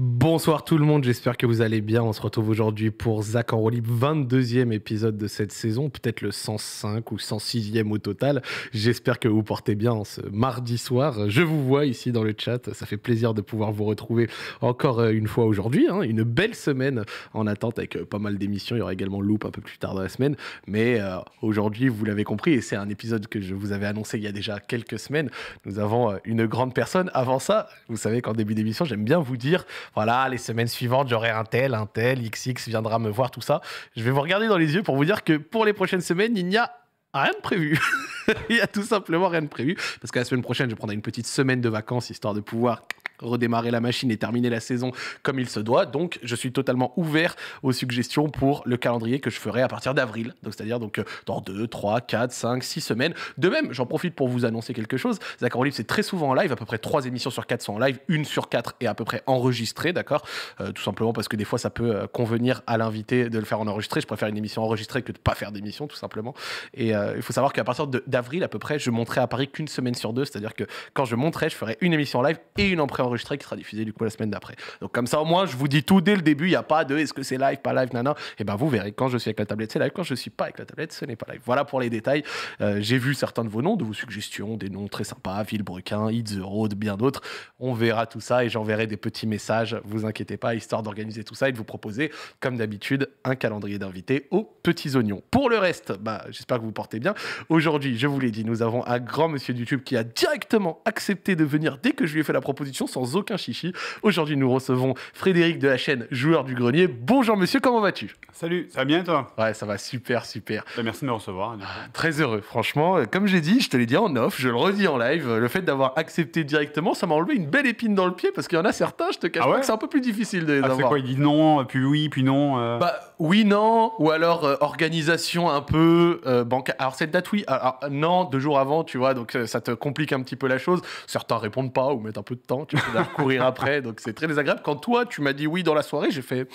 Bonsoir tout le monde, j'espère que vous allez bien. On se retrouve aujourd'hui pour Zach en 22e épisode de cette saison, peut-être le 105 ou 106e au total. J'espère que vous portez bien ce mardi soir. Je vous vois ici dans le chat, ça fait plaisir de pouvoir vous retrouver encore euh, une fois aujourd'hui. Hein, une belle semaine en attente avec euh, pas mal d'émissions, il y aura également Loop un peu plus tard dans la semaine. Mais euh, aujourd'hui, vous l'avez compris, et c'est un épisode que je vous avais annoncé il y a déjà quelques semaines, nous avons une grande personne. Avant ça, vous savez qu'en début d'émission, j'aime bien vous dire voilà, les semaines suivantes, j'aurai un tel, un tel, XX viendra me voir, tout ça. Je vais vous regarder dans les yeux pour vous dire que pour les prochaines semaines, il n'y a rien de prévu. il y a tout simplement rien de prévu. Parce que la semaine prochaine, je prendrai une petite semaine de vacances histoire de pouvoir redémarrer la machine et terminer la saison comme il se doit. Donc, je suis totalement ouvert aux suggestions pour le calendrier que je ferai à partir d'avril. Donc, c'est-à-dire donc euh, dans 2, 3, 4, 5, 6 semaines. De même, j'en profite pour vous annoncer quelque chose. Zach Olive c'est très souvent en live. À peu près 3 émissions sur 4 sont en live. Une sur 4 est à peu près enregistrée, d'accord euh, Tout simplement parce que des fois, ça peut euh, convenir à l'invité de le faire en enregistré. Je préfère une émission enregistrée que de ne pas faire d'émission, tout simplement. Et il faut savoir qu'à partir d'avril, à peu près, je monterai à Paris qu'une semaine sur deux. C'est-à-dire que quand je monterai, je ferai une émission en live et une en pré enregistré qui sera diffusé du coup la semaine d'après. Donc comme ça au moins je vous dis tout dès le début, il n'y a pas de est-ce que c'est live, pas live, nana. Et eh ben vous verrez quand je suis avec la tablette c'est live, quand je suis pas avec la tablette ce n'est pas live. Voilà pour les détails. Euh, j'ai vu certains de vos noms, de vos suggestions, des noms très sympas, Villebrequin, It's the Road, bien d'autres. On verra tout ça et j'enverrai des petits messages, vous inquiétez pas, histoire d'organiser tout ça et de vous proposer comme d'habitude un calendrier d'invités aux petits oignons. Pour le reste, bah, j'espère que vous portez bien. Aujourd'hui, je vous l'ai dit, nous avons un grand monsieur YouTube qui a directement accepté de venir dès que je lui ai fait la proposition aucun chichi. Aujourd'hui, nous recevons Frédéric de la chaîne Joueur du Grenier. Bonjour monsieur, comment vas-tu Salut, ça va bien toi Ouais, ça va super, super. Bah, merci de me recevoir. Ah, très heureux, franchement. Euh, comme j'ai dit, je te l'ai dit en off, je le redis en live. Euh, le fait d'avoir accepté directement, ça m'a enlevé une belle épine dans le pied parce qu'il y en a certains, je te cache ah pas que c'est un peu plus difficile de les ah, avoir. C'est quoi Il dit non, euh, puis oui, puis non. Bah oui, non, ou alors organisation un peu bancaire. Alors cette date, oui, alors, non, deux jours avant, tu vois, donc ça te complique un petit peu la chose. Certains répondent pas ou mettent un peu de temps. Tu vois courir après. Donc c'est très désagréable. Quand toi, tu m'as dit oui dans la soirée, j'ai fait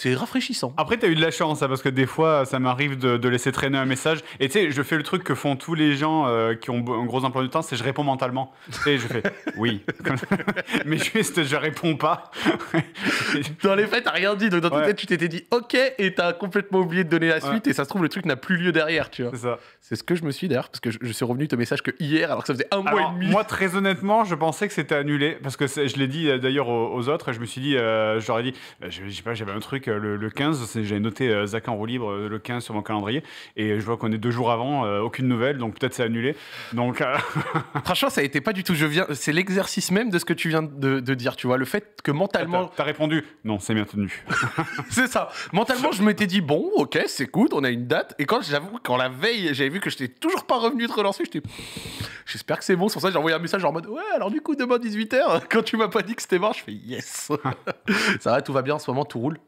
c'est rafraîchissant. Après, t'as eu de la chance, hein, parce que des fois, ça m'arrive de, laisser traîner un message. Et tu sais, je fais le truc que font tous les gens euh, qui ont un gros emploi du temps, c'est je réponds mentalement. Et je fais oui. Mais juste, je réponds pas. dans les faits, t'as rien dit. Donc dans tête, tu t'étais dit ok, et t'as complètement oublié de donner la suite. Et ça se trouve, le truc n'a plus lieu derrière, tu vois. C'est ça. C'est ce que je me suis d'ailleurs, parce que je, suis revenu te message que hier, alors que ça faisait un mois et demi. Moi, très honnêtement, je pensais que c'était annulé, parce que je l'ai dit euh, d'ailleurs aux, autres, et je me suis dit, euh, j'aurais dit, bah, je sais pas, j'avais un truc le, 15. J'ai noté euh, Zach en roue libre euh, le 15 sur mon calendrier. Et je vois qu'on est deux jours avant, euh, aucune nouvelle, donc peut-être c'est annulé. Donc, Franchement, ça a été pas du tout. Je viens, c'est l'exercice même de ce que tu viens de, dire, tu vois. Le fait que mentalement. T'as répondu, non, c'est bien tenu. c'est ça. Mentalement, je m'étais dit, bon, ok, c'est cool, on a une date. Et quand j'avoue, quand la veille, j'avais vu que je n'étais toujours pas revenu te relancer, j'étais, j'espère que c'est bon. C'est pour ça j'ai envoyé un message en mode, ouais, alors du coup, demain 18h, quand tu m'as pas dit que c'était mort, je fais yes. ça va, tout va bien en ce moment, tout roule.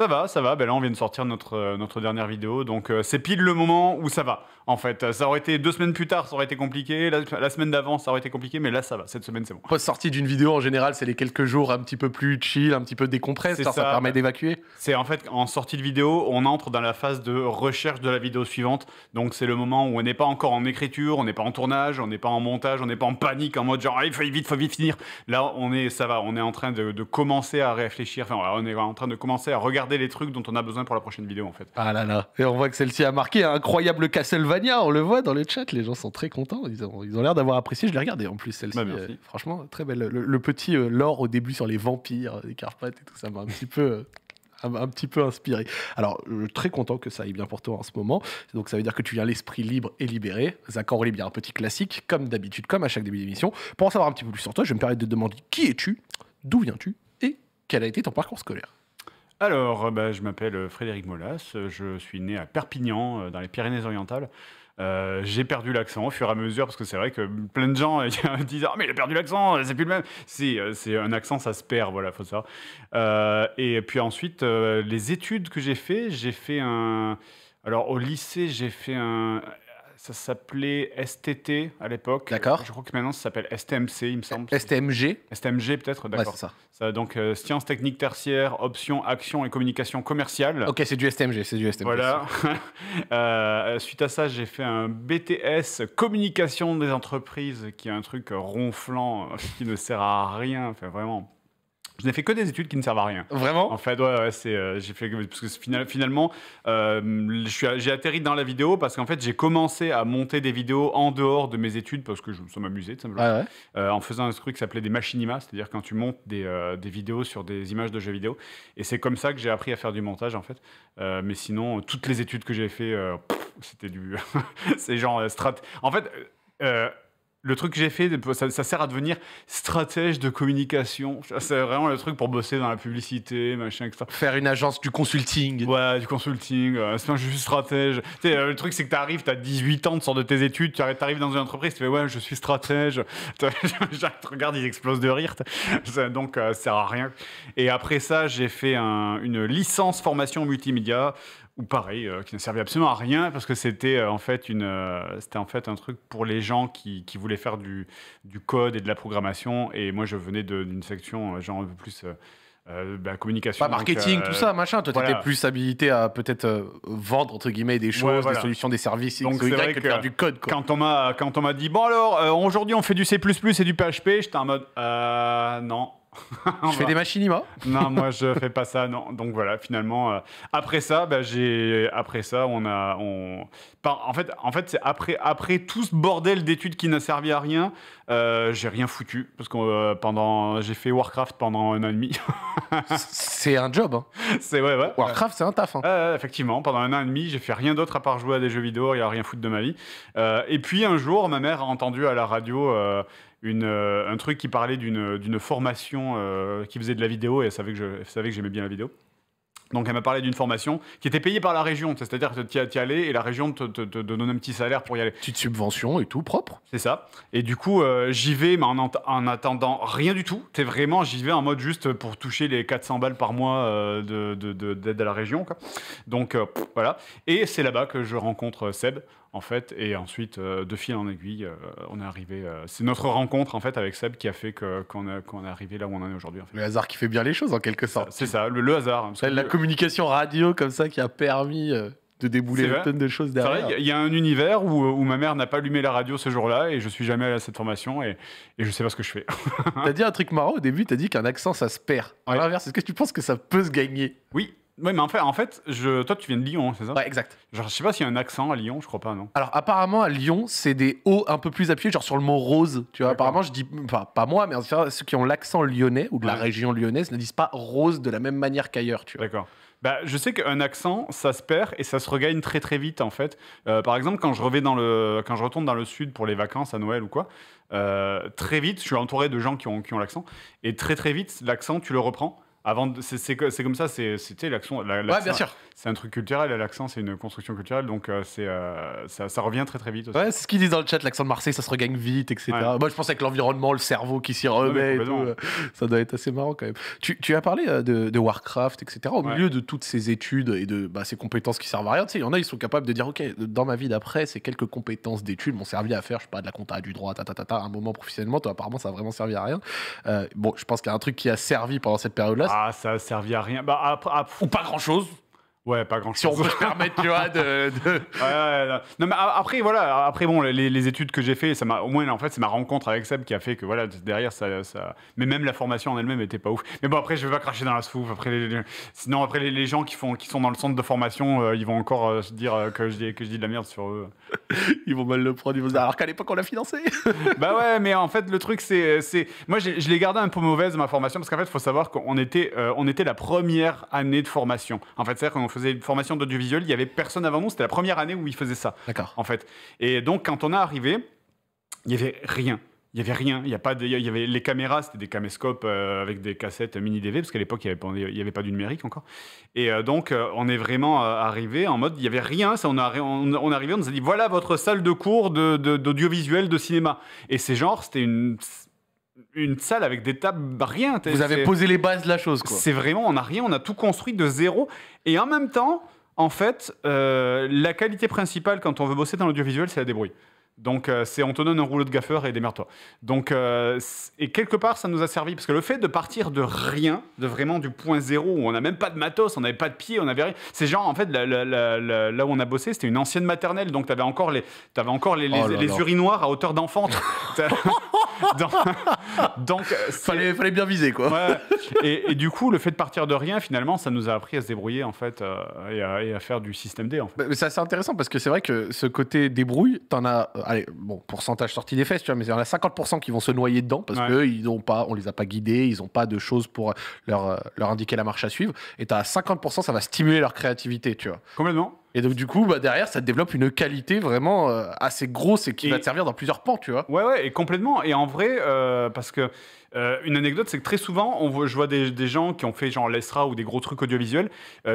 Ça va, ça va. Ben là, on vient de sortir notre, euh, notre dernière vidéo, donc euh, c'est pile le moment où ça va. En fait, ça aurait été deux semaines plus tard, ça aurait été compliqué. La, semaine d'avant, ça aurait été compliqué, mais là, ça va. Cette semaine, c'est bon. Post-sortie d'une vidéo, en général, c'est les quelques jours un petit peu plus chill, un petit peu décompresse. Ça, ça, permet d'évacuer. C'est en fait, en sortie de vidéo, on entre dans la phase de recherche de la vidéo suivante. Donc, c'est le moment où on n'est pas encore en écriture, on n'est pas en tournage, on n'est pas en montage, on n'est pas en panique, en mode genre, il faut vite, faut vite finir. Là, on est, ça va, on est en train de commencer à réfléchir. Enfin, on est en train de commencer à regarder les trucs dont on a besoin pour la prochaine vidéo en fait. Ah là là, et on voit que celle-ci a marqué un incroyable Castlevania, on le voit dans le chat, les gens sont très contents, ils ont l'air ils ont d'avoir apprécié, je l'ai regardé en plus celle-ci. Bah, euh, franchement, très belle. Le, petit euh, lore au début sur les vampires, les euh, Carpates et tout ça m'a un petit peu... un, petit peu inspiré. Alors, je suis très content que ça aille bien pour toi en ce moment. Donc, ça veut dire que tu viens l'esprit libre et libéré. Zach Libre, bien un petit classique, comme d'habitude, comme à chaque début d'émission. Pour en savoir un petit peu plus sur toi, je vais me permettre de te demander qui es-tu, d'où viens-tu et quel a été ton parcours scolaire alors, euh, bah, je m'appelle euh, Frédéric Molas, euh, je suis né à Perpignan, dans les Pyrénées-Orientales. j'ai perdu l'accent au fur et à mesure parce que c'est vrai que plein de gens disent ah mais il a perdu l'accent c'est plus le même si c'est un accent ça se perd voilà faut savoir. et puis ensuite les études que j'ai fait j'ai fait un alors au lycée j'ai fait un ça s'appelait STT à l'époque. D'accord. Je crois que maintenant ça s'appelle STMC, il me semble. STMG STMG peut-être, d'accord. ça. Donc euh, sciences techniques tertiaires, options, actions et communication commerciale. Ok, c'est du STMG, c'est du STMG. Voilà. Euh, suite à ça, j'ai fait un BTS communication des entreprises, qui est un truc ronflant qui ne sert à rien. Enfin, vraiment je n'ai fait que des études qui ne servent à rien. Vraiment En fait, ouais, ouais c'est, euh, j'ai fait parce que finalement, euh, j'ai atterri dans la vidéo parce qu'en fait, j'ai commencé à monter des vidéos en dehors de mes études parce que je, me m'amusait tout simplement. Ah ouais. Euh, en faisant un truc qui s'appelait des machinimas, c'est-à-dire quand tu montes des, euh, des, vidéos sur des images de jeux vidéo. Et c'est comme ça que j'ai appris à faire du montage en fait. mais sinon, toutes les études que j'ai fait, c'était du, c'est genre strat. En fait le truc que j'ai fait, ça, sert à devenir stratège de communication. C'est vraiment le truc pour bosser dans la publicité, machin, etc. Faire une agence du consulting. Ouais, du consulting. Je c'est stratège. Euh, le truc, c'est que t'arrives, t'as 18 ans, tu sors de tes études, tu arrives dans une entreprise, tu fais ouais, je suis stratège. te regarde, ils explosent de rire. Donc, euh, ça sert à rien. Et après ça, j'ai fait une licence formation multimédia ou pareil, euh, qui ne servait absolument à rien parce que c'était euh, en fait une, euh, c'était en fait un truc pour les gens qui, qui voulaient faire du, du, code et de la programmation. Et moi, je venais d'une section genre un peu plus bah, communication, marketing, tout ça, machin. Toi, t'étais plus habilité à peut-être vendre entre guillemets des choses, des solutions, des services. Donc c'est vrai que, faire du code. Quand on m'a, quand on m'a dit bon alors aujourd'hui on fait du C++ et du PHP, j'étais en mode non, je fais des moi. Non, moi je fais pas ça. Non. Donc voilà, finalement, euh, après ça, bah, j'ai après ça, on a, on... en fait, en fait, c'est après après tout ce bordel d'études qui n'a servi à rien, euh, j'ai rien foutu parce que euh, pendant j'ai fait Warcraft pendant un an et demi. c'est un job. Hein. C'est ouais, Warcraft, c'est un taf. Hein. effectivement, pendant un an et demi, j'ai fait rien d'autre à part jouer à des jeux vidéo et à rien foutre de ma vie. et puis un jour, ma mère a entendu à la radio. Euh, un truc qui parlait d'une formation euh, qui faisait de la vidéo et elle savait que j'aimais bien la vidéo. Donc elle m'a parlé d'une formation qui était payée par la région, c'est-à-dire que tu y allais et la région te, te, un petit salaire pour y aller. Petite subvention et tout propre. C'est ça. Et du coup, euh, j'y vais, mais en, en, attendant rien du tout. vraiment, j'y vais en mode juste pour toucher les 400 balles par mois d'aide de, à la région. Donc voilà. Et c'est là-bas que je rencontre Seb en fait. Et ensuite, euh, de fil en aiguille, euh, on est arrivé. Euh, c'est notre rencontre, en fait, avec Seb qui a fait qu'on est arrivé là où on en est aujourd'hui. Le hasard qui fait bien les choses, en quelque sorte. C'est ça, le, hasard. Hein, la communication radio, comme ça, qui a permis de débouler une tonne de choses derrière. Il y, a un univers où, ma mère n'a pas allumé la radio ce jour-là et je suis jamais allé à cette formation et, je je sais pas ce que je fais. t'as dit un truc marrant au début, t'as dit qu'un accent ça se perd. En l'inverse, est-ce que tu penses que ça peut se gagner Oui, oui, mais en fait, en fait toi, tu viens de Lyon, hein, c'est ça Ouais, exact. Genre, je sais pas s'il y a un accent à Lyon, je crois pas, non Alors, apparemment, à Lyon, c'est des O un peu plus appuyés, genre sur le mot rose. Tu vois, apparemment, je dis. Enfin, pas moi, mais ceux qui ont l'accent lyonnais ou de la région lyonnaise ne disent pas rose de la même manière qu'ailleurs, tu vois. D'accord. Bah, je sais qu'un accent, ça se perd et ça se regagne très très vite en fait. Euh, par exemple, quand je, revais dans le, quand je retourne dans le sud pour les vacances à Noël ou quoi, euh, très vite, je suis entouré de gens qui ont, qui ont l'accent et très très vite, l'accent, tu le reprends. Avant, c'est comme ça, c'était l'action. sûr. C'est un truc culturel, l'accent, c'est une construction culturelle, donc euh, c'est euh, ça, revient très très vite. Aussi. c'est ce qu'ils disent dans le chat, l'accent de Marseille, ça se regagne vite, etc. Moi, je pensais que l'environnement, le cerveau qui s'y remet, euh, ça doit être assez marrant quand même. Tu, tu as parlé de, Warcraft, etc. Au milieu de toutes ces études et de bah, ces compétences qui servent à rien, tu sais, il y en a, ils sont capables de dire, ok, dans ma vie d'après, ces quelques compétences d'études m'ont servi à faire, je sais pas, de la compta, du droit, ta ta ta, ta à un moment professionnellement, toi, apparemment, ça a vraiment servi à rien. bon, je pense qu'il y a un truc qui a servi pendant cette période-là. Ah, ça a à rien. Bah, Ou pas grand-chose. Ouais, pas grand chose. Si on peut se permettre, tu vois, de. de... non, mais après, voilà, après, bon, les, les études que j'ai fait, ça m'a, au moins, en fait, c'est ma rencontre avec Seb qui a fait que, voilà, derrière, ça. ça... Mais même la formation en elle-même était pas ouf. Mais bon, après, je vais pas cracher dans la soupe. Après, sinon, après, les, les, gens qui, font, qui sont dans le centre de formation, euh, ils vont encore euh, se dire euh, que, je dis, que je dis de la merde sur eux. ils vont mal le prendre. Ils vont dire, alors qu'à l'époque, on l'a financé. bah ouais, mais en fait, le truc, c'est. c'est... Moi, je l'ai gardé un peu mauvaise, ma formation, parce qu'en fait, il faut savoir qu'on était, on était la première année de formation. En fait, c'est-à-dire qu'on faisait une formation d'audiovisuel, il y avait personne avant nous. C'était la première année où ils faisaient ça. D'accord. En fait. Et donc, quand on est arrivé, il n'y avait rien. Il n'y avait rien. Il y a pas de, il y avait les caméras, c'était des caméscopes euh, avec des cassettes mini DV parce qu'à l'époque il n'y avait, avait, pas du numérique encore. Et euh, donc euh, on est vraiment arrivé en mode il n'y avait rien. Ça, on, est on, on on nous a dit voilà votre salle de cours d'audiovisuel, de, de cinéma. Et c'est genre... c'était une une salle avec des tables, bah, rien. Vous avez posé les bases de la chose, C'est vraiment, on n'a rien, on a tout construit de zéro. Et en même temps, en fait, euh, la qualité principale quand on veut bosser dans l'audiovisuel, c'est la débrouille. Donc euh, c'est on donne un rouleau de gaffeur et des toi Donc euh, et quelque part ça nous a servi parce que le fait de partir de rien, de vraiment du point zéro où on n'a même pas de matos, on n'avait pas de pied, on avait rien. C'est genre en fait là où on a bossé, c'était une ancienne maternelle donc tu encore les avais encore les, les, oh urinoirs à hauteur d'enfant. donc euh, fallait fallait bien viser quoi. Et, du coup le fait de partir de rien finalement ça nous a appris à se débrouiller en fait et, à, faire du système D en fait. ça bah, c'est intéressant parce que c'est vrai que ce côté débrouille t'en as allez, bon, pourcentage sorti des fesses, tu vois, mais il y en a 50% qui vont se noyer dedans parce ouais. que ils n'ont pas, on les a pas guidés, ils n'ont pas de choses pour euh, leur, euh, leur indiquer la marche à suivre. Et tu as 50%, ça va stimuler leur créativité, tu vois. Complètement. Et donc, du coup, bah, derrière, ça te développe une qualité vraiment euh, assez grosse et qui va te servir dans plusieurs pans, tu vois. Ouais, ouais, et complètement. Et en vrai, euh, parce que euh, une anecdote, c'est que très souvent, on je vois des, gens qui ont fait genre l'ESRA ou des gros trucs audiovisuels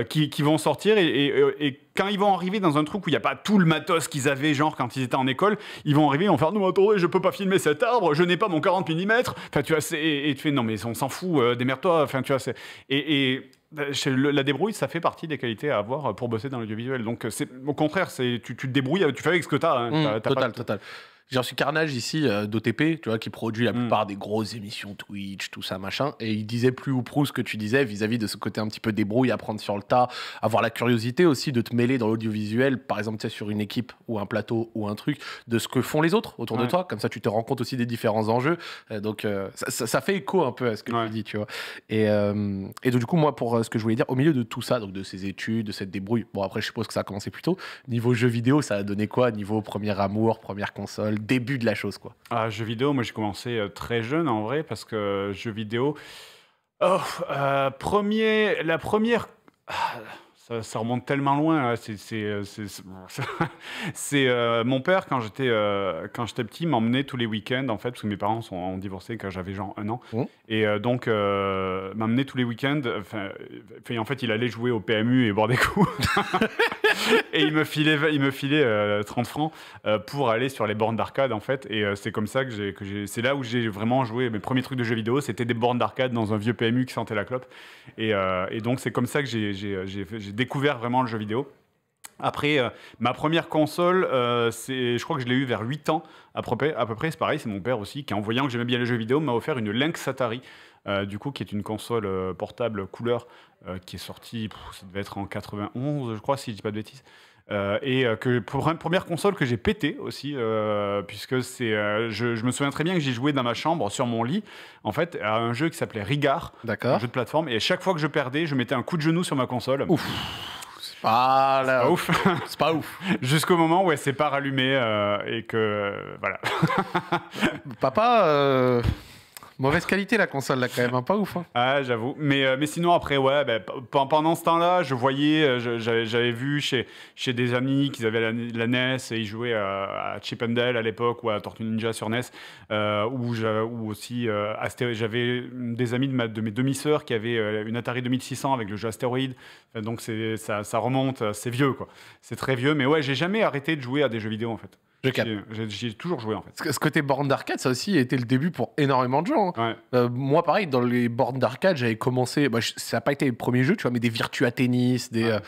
qui, vont sortir et, quand ils vont arriver dans un truc où il n'y a pas tout le matos qu'ils avaient, genre quand ils étaient en école, ils vont arriver et vont faire Non, attendez, je peux pas filmer cet arbre, je n'ai pas mon 40 mm. Enfin, tu vois, et, tu fais Non, mais on s'en fout, démerde-toi. Enfin, tu vois, et bah, la débrouille, ça fait partie des qualités à avoir pour bosser dans l'audiovisuel. Donc, au contraire, tu, tu te débrouilles, tu fais avec ce que tu as. Hein. Mmh, total, total j'ai reçu Carnage ici euh, d'OTP, tu vois, qui produit la mm. plupart des grosses émissions Twitch, tout ça, machin. Et il disait plus ou prou ce que tu disais vis-à-vis de ce côté un petit peu débrouille, apprendre sur le tas, avoir la curiosité aussi de te mêler dans l'audiovisuel, par exemple, tu sais, sur une équipe ou un plateau ou un truc, de ce que font les autres autour de toi. Comme ça, tu te rends compte aussi des différents enjeux. Euh, donc, euh, ça, fait écho un peu à ce que tu dis, tu vois. Et, donc, du coup, moi, pour ce que je voulais dire, au milieu de tout ça, donc de ces études, de cette débrouille, bon, après, je suppose que ça a commencé plus tôt. Niveau jeux vidéo, ça a donné quoi Niveau premier amour, première console début de la chose quoi Ah, jeux vidéo, moi j'ai commencé euh, très jeune en vrai, parce que euh, jeux vidéo. Oh, euh, premier, la première. Ah, ça, remonte tellement loin. Hein. C'est c'est euh, euh, mon père quand j'étais euh, quand j'étais petit m'emmenait tous les week-ends en fait parce que mes parents sont ont divorcé quand j'avais genre un an mmh. et donc m'emmenait tous les week-ends. en fait, il allait jouer au PMU et boire des coups et il me filait il me filait 30 francs pour aller sur les bornes d'arcade en fait et c'est comme ça que j'ai c'est là où j'ai vraiment joué mes premiers trucs de jeux vidéo. C'était des bornes d'arcade dans un vieux PMU qui sentait la clope et, donc c'est comme ça que j'ai j'ai découvert vraiment le jeu vidéo. Après, euh, ma première console, euh, c'est, je crois que je l'ai eu vers 8 ans à peu près. c'est pareil, c'est mon père aussi qui, en voyant que j'aimais bien les jeux vidéo, m'a offert une Lynx Atari, euh, du coup, qui est une console portable couleur qui est sortie, ça devait être en 91, je crois, si je dis pas de bêtises. Euh, et euh, que pour une première console que j'ai pété aussi, euh, puisque c'est, je, me souviens très bien que j'ai joué dans ma chambre, sur mon lit, en fait, à un jeu qui s'appelait Rigard, un jeu de plateforme, et à chaque fois que je perdais, je mettais un coup de genou sur ma console. Ouf. c'est pas ouf. C'est pas ouf. Jusqu'au moment où elle s'est pas rallumée et que voilà. Papa. Mauvaise qualité la console là quand même, hein, pas ouf. Hein. Ah j'avoue. Mais, euh, mais sinon après ouais, ben, pendant ce temps-là, je voyais, euh, j'avais vu chez, chez des amis qu'ils avaient la, NES et ils jouaient à, Chip and Dale à l'époque ou à Tortue Ninja sur NES, ou, euh, ou aussi j'avais des amis de, mes demi-sœurs qui avaient une Atari 2600 avec le jeu Astéroïde. Donc ça, ça remonte, c'est vieux quoi. C'est très vieux, mais ouais, j'ai jamais arrêté de jouer à des jeux vidéo en fait. J'ai toujours joué en fait. Ce, côté borne d'arcade, ça aussi a été le début pour énormément de gens. Hein. Euh, moi, pareil, dans les bornes d'arcade, j'avais commencé. Bah, ça n'a pas été les premiers jeux, tu vois, mais des Virtua Tennis, des. Euh,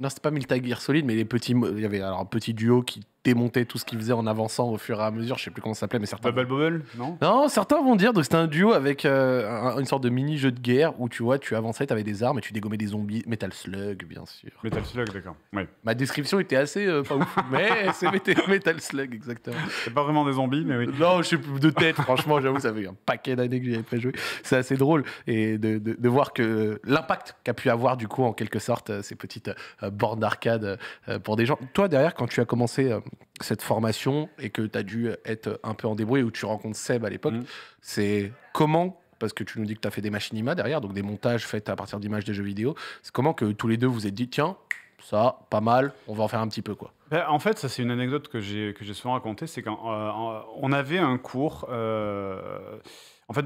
non, c'était pas Miltagir Solide, mais les petits. Il y avait alors un petit duo qui démonter tout ce qu'il faisait en avançant au fur et à mesure. Je sais plus comment ça s'appelait, mais certains. Bubble Bubble Non Non, certains vont dire. Donc, c'était un duo avec euh, une sorte de mini-jeu de guerre où tu vois, tu avançais, tu avais des armes et tu dégommais des zombies. Metal Slug, bien sûr. Metal Slug, d'accord. Ma description était assez euh, pas ouf, mais c'est Metal Slug, exactement. C'est pas vraiment des zombies, mais oui. Non, je suis de tête, franchement, j'avoue, ça fait un paquet d'années que avais pas joué. C'est assez drôle et de, de, de voir que l'impact qu'a pu avoir, du coup, en quelque sorte, euh, ces petites bornes d'arcade pour des gens. Toi, derrière, quand tu as commencé cette formation et que tu as dû être un peu en débrouille où tu rencontres Seb à l'époque, mm. c'est comment parce que tu nous dis que tu as fait des machinima derrière, donc des montages faits à partir d'images des jeux vidéo. C'est comment que tous les deux vous êtes dit, tiens, ça, pas mal, on va en faire un petit peu quoi. Ben, en fait, ça c'est une anecdote que j'ai souvent racontée, c'est qu'on euh, avait un cours. Euh, en fait,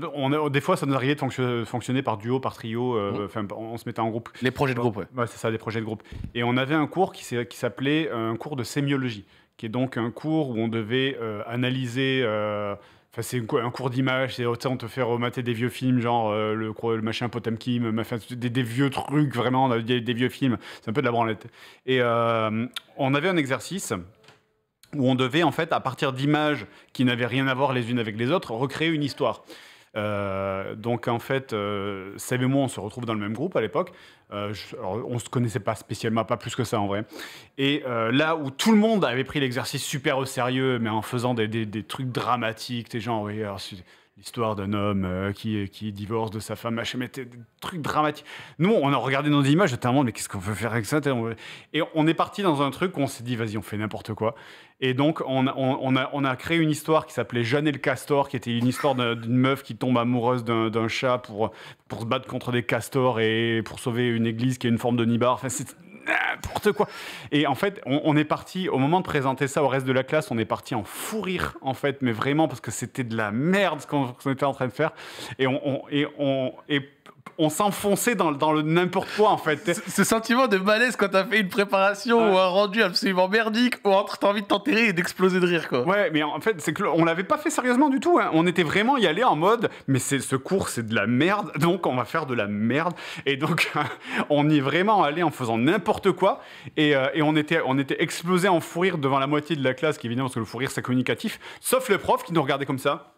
des fois, ça nous arrivait de fonctionner par duo, par trio. Euh, mm. On se mettait en groupe. Les projets de groupe, ouais. ouais c'est ça, des projets de groupe. Et on avait un cours qui s'appelait un cours de sémiologie qui est donc un cours où on devait euh, analyser. Euh, enfin, c'est un cours d'image, c'est on te fait remater des vieux films, genre euh, le, machin Potemkin, des, des, vieux trucs vraiment, des, vieux films. C'est un peu de la branlette. Et on avait un exercice où on devait, en fait, à partir d'images qui n'avaient rien à voir les unes avec les autres, recréer une histoire. donc en fait, Seb et moi, on se retrouve dans le même groupe à l'époque. Euh, on ne se connaissait pas spécialement, pas plus que ça en vrai. Et euh, là où tout le monde avait pris l'exercice super au sérieux, mais en faisant des, trucs dramatiques, des gens, oui, histoire d'un homme euh, qui, qui divorce de sa femme, machin, mais des trucs dramatiques. Nous, on a regardé nos images, notamment mais qu'est-ce qu'on veut faire avec ça Et on est parti dans un truc où on s'est dit, vas-y, on fait n'importe quoi. Et donc, on, a, on a créé une histoire qui s'appelait Jeanne et le castor, qui était une histoire d'une meuf qui tombe amoureuse d'un chat pour, pour se battre contre des castors et pour sauver une église qui est une forme de nibar. Enfin, c'est n'importe quoi. Et en fait, on, est parti, au moment de présenter ça au reste de la classe, on est parti en fou rire, en fait, mais vraiment, parce que c'était de la merde ce qu'on était en train de faire. Et on, on, et on et on s'enfonçait dans, le n'importe quoi en fait. Ce, sentiment de malaise quand t'as fait une préparation ou un rendu absolument merdique ou entre t'as envie de t'enterrer et d'exploser de rire quoi. Ouais, mais en fait, c'est que on l'avait pas fait sérieusement du tout. Hein. On était vraiment y aller en mode, mais c'est ce cours c'est de la merde, donc on va faire de la merde. Et donc on y est vraiment allé en faisant n'importe quoi et, euh, on était on était explosé en fou rire devant la moitié de la classe qui évidemment parce que le fou rire c'est communicatif, sauf le prof qui nous regardait comme ça.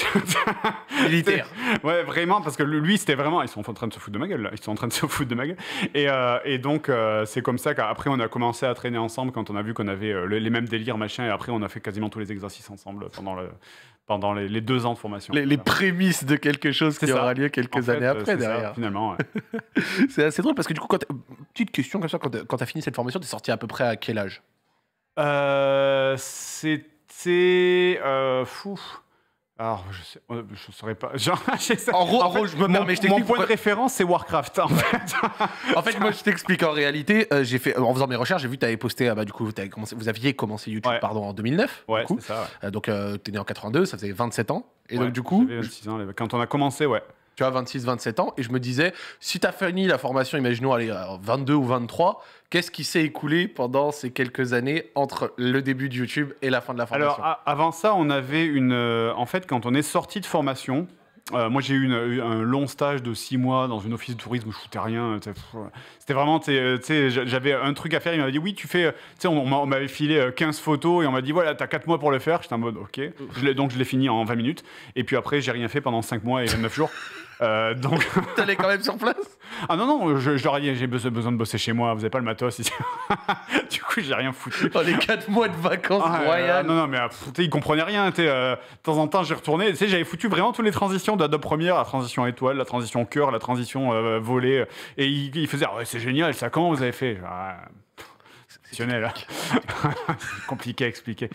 ouais, vraiment, parce que lui, c'était vraiment. Ils sont en train de se foutre de ma gueule, là. Ils sont en train de se foutre de ma gueule. Et, euh, donc, euh, c'est comme ça qu'après, on a commencé à traîner ensemble quand on a vu qu'on avait euh, les mêmes délires, machin. Et après, on a fait quasiment tous les exercices ensemble pendant, le, pendant les, deux ans de formation. Les, prémices de quelque chose qui aura lieu quelques années après, derrière. finalement, c'est assez drôle parce que du coup, petite question comme ça, quand tu as fini cette formation, tu es sorti à peu près à quel âge C'était. fou alors, je, sais, euh, je saurais pas. En, gros, je me mets. mais Mon point de référence, c'est Warcraft, en fait. en fait, moi, je t'explique. En réalité, euh, j'ai fait, en faisant mes recherches, j'ai vu que tu avais posté, ah bah, du coup, avais commencé, vous aviez commencé YouTube, pardon, en 2009. Ouais, c'est ça. Euh, donc, tu es né en 82, ça faisait 27 ans. Et donc, du coup. quand on a commencé, ouais tu as 26, 27 ans. Et je me disais, si tu as fini la formation, imaginons, aller à 22 ou 23, qu'est-ce qui s'est écoulé pendant ces quelques années entre le début de YouTube et la fin de la formation Alors, avant ça, on avait une. Euh, en fait, quand on est sorti de formation, euh, moi, j'ai eu un long stage de six mois dans une office de tourisme où je foutais rien. Euh, c'était vraiment, j'avais un truc à faire. Il m'avait dit, oui, tu fais, on, m'avait filé 15 photos et on m'a dit, voilà, t'as 4 mois pour le faire. J'étais en mode, ok. donc, je l'ai fini en 20 minutes. Et puis après, j'ai rien fait pendant 5 mois et 9 jours. Euh, donc. T'allais quand même sur place Ah non, non, je, j'ai besoin de bosser chez moi, vous avez pas le matos du coup, j'ai rien foutu. Oh, les 4 mois de vacances ah, royales. non, non, mais euh, ils comprenaient rien. Euh, de temps en temps, j'ai retourné. Tu sais, j'avais foutu vraiment toutes les transitions d'Adobe Premiere, la transition étoile, la transition cœur, la transition volée. Et ils, faisaient, ah c'est génial, ça quand vous avez fait ah, exceptionnel hein. C'est compliqué à expliquer.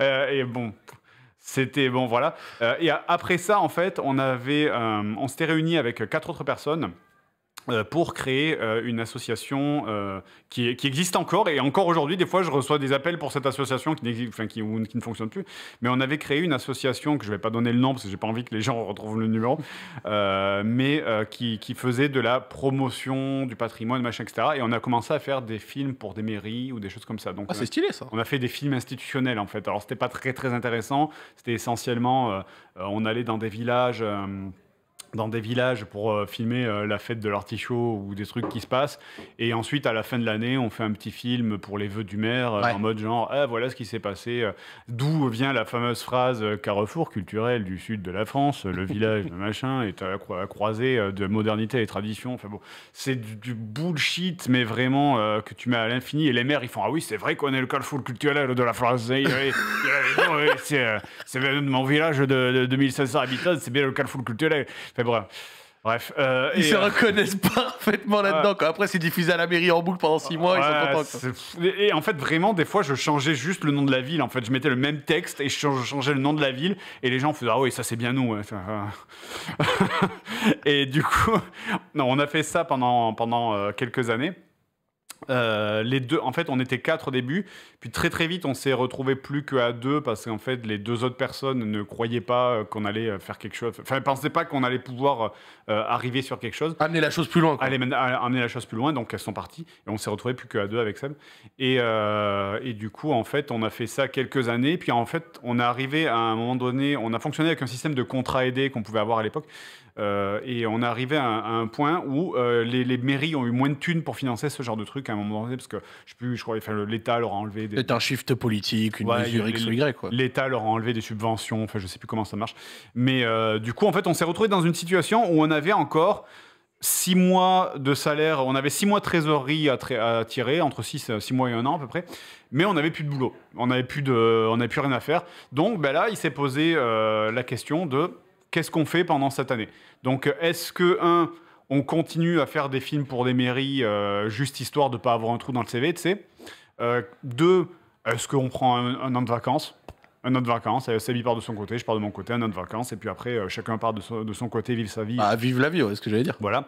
et bon, c'était bon, voilà. Euh, et après ça, en fait, on avait, euh, on s'était réunis avec euh, quatre autres personnes euh, pour créer euh, une association euh, qui, existe encore. Et encore aujourd'hui, des fois, je reçois des appels pour cette association qui, enfin, qui, qui ne fonctionne plus. Mais on avait créé une association, que je ne vais pas donner le nom parce que je n'ai pas envie que les gens retrouvent le numéro, mais qui, faisait de la promotion du patrimoine, machin, etc. Et on a commencé à faire des films pour des mairies ou des choses comme ça. Donc, ah, c'est stylé ça On a fait des films institutionnels en fait. Alors, ce n'était pas très, très intéressant. C'était essentiellement, on allait dans des villages dans des villages pour euh, filmer euh, la fête de l'artichaut ou des trucs qui se passent. Et ensuite, à la fin de l'année, on fait un petit film pour les vœux du maire, euh, en mode genre, ah, voilà ce qui s'est passé. D'où vient la fameuse phrase carrefour culturel du sud de la France, le village, le machin, est à la croisée de modernité et tradition. Enfin bon, c'est du, bullshit, mais vraiment que tu mets à l'infini. Et les maires, ils font, ah oui, c'est vrai qu'on est le carrefour culturel de la France. Eh, eh, c'est mon village de, de 2500 habitants, c'est bien le carrefour culturel bref. Euh, ils se euh, reconnaissent parfaitement là-dedans. Après, c'est diffusé à la mairie en boucle pendant six mois. ils sont Et en fait, vraiment, des fois, je changeais juste le nom de la ville. En fait, je mettais le même texte et je changeais le nom de la ville. Et les gens faisaient Ah oui, ça, c'est bien nous. et du coup, non, on a fait ça pendant, pendant euh, quelques années. Euh, les deux, en fait, on était quatre au début, puis très très vite, on s'est retrouvé plus qu'à deux parce qu'en fait, les deux autres personnes ne croyaient pas euh, qu'on allait euh, faire quelque chose. Enfin, pensaient pas qu'on allait pouvoir arriver sur quelque chose. Amener la chose plus loin. amener la chose plus loin, donc elles sont parties et on s'est retrouvé plus qu'à deux avec Seb. Et, et, du coup, en fait, on a fait ça quelques années, puis en fait, on est arrivé à un moment donné, on a fonctionné avec un système de contrat aidé qu'on pouvait avoir à l'époque. et on est arrivé à, un point où les, les, mairies ont eu moins de thunes pour financer ce genre de truc. Hein un moment donné, parce que je sais plus, je crois, enfin, l'État leur a enlevé. Des... C'est un shift politique, une mesure X ou Y, L'État leur a enlevé des subventions, enfin, je sais plus comment ça marche. Mais euh, du coup, en fait, on s'est retrouvé dans une situation où on avait encore six mois de salaire, on avait six mois de trésorerie à, à tirer, entre euh, six, mois et un an à peu près, mais on n'avait plus de boulot, on n'avait plus, plus rien à faire. Donc ben là, il s'est posé euh, la question de qu'est-ce qu'on fait pendant cette année Donc est-ce que, un, on continue à faire des films pour des mairies euh, juste histoire de ne pas avoir un trou dans le CV, tu sais. Euh, deux, est-ce qu'on prend un, an de vacances un an de vacances, euh, Sabi part de son côté, je pars de mon côté, un an de vacances, et puis après, chacun part de son, côté, vive sa vie. Ah, vive la vie, ouais, c'est ce que j'allais dire. Voilà.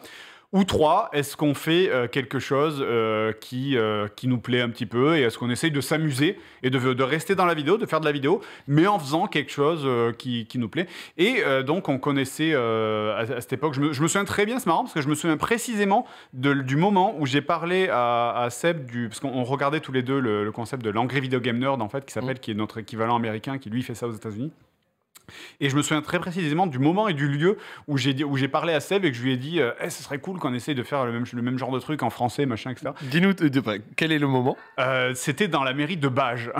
Ou trois, est-ce qu'on fait euh, quelque chose euh, qui, euh, qui nous plaît un petit peu et est-ce qu'on essaye de s'amuser et de, de, rester dans la vidéo, de faire de la vidéo, mais en faisant quelque chose qui, qui, nous plaît. Et donc on connaissait à, cette époque, je me, souviens très bien, c'est marrant parce que je me souviens précisément du moment où j'ai parlé à, à, Seb du, parce qu'on regardait tous les deux le, concept de l'angry video game nerd en fait, qui s'appelle, mm. qui est notre équivalent américain, qui lui fait ça aux États-Unis. Et je me souviens très précisément du moment et du lieu où j'ai, où j'ai parlé à Seb et que je lui ai dit euh, Eh, ce serait cool qu'on essaye de faire le même, genre de truc en français, machin, etc. Dis-nous, euh, bah, quel est le moment euh, C'était dans la mairie de Bages.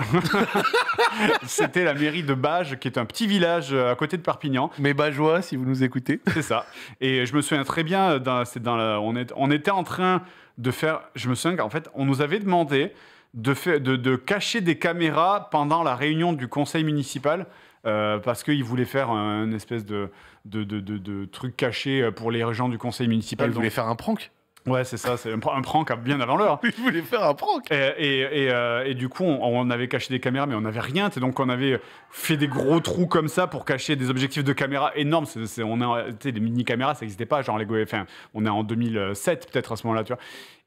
C'était la mairie de Bages, qui est un petit village à côté de Perpignan. Mais Bageois, si vous nous écoutez. C'est ça. Et je me souviens très bien, on, était en train de faire. Je me souviens qu'en fait, on nous avait demandé de, de cacher des caméras pendant la réunion du conseil municipal euh, parce qu'ils voulaient faire un espèce de de, de, truc caché pour les gens du conseil municipal. Ils voulaient faire un prank Ouais, c'est ça, c'est un, prank bien avant l'heure. Ils voulaient faire un prank. Et, et, et, euh, du coup, on, avait caché des caméras, mais on n'avait rien. donc, on avait fait des gros trous comme ça pour cacher des objectifs de caméra énormes. C on a, des mini caméras, ça n'existait pas. Genre, les, enfin, on est en 2007 peut-être à ce moment-là, tu vois.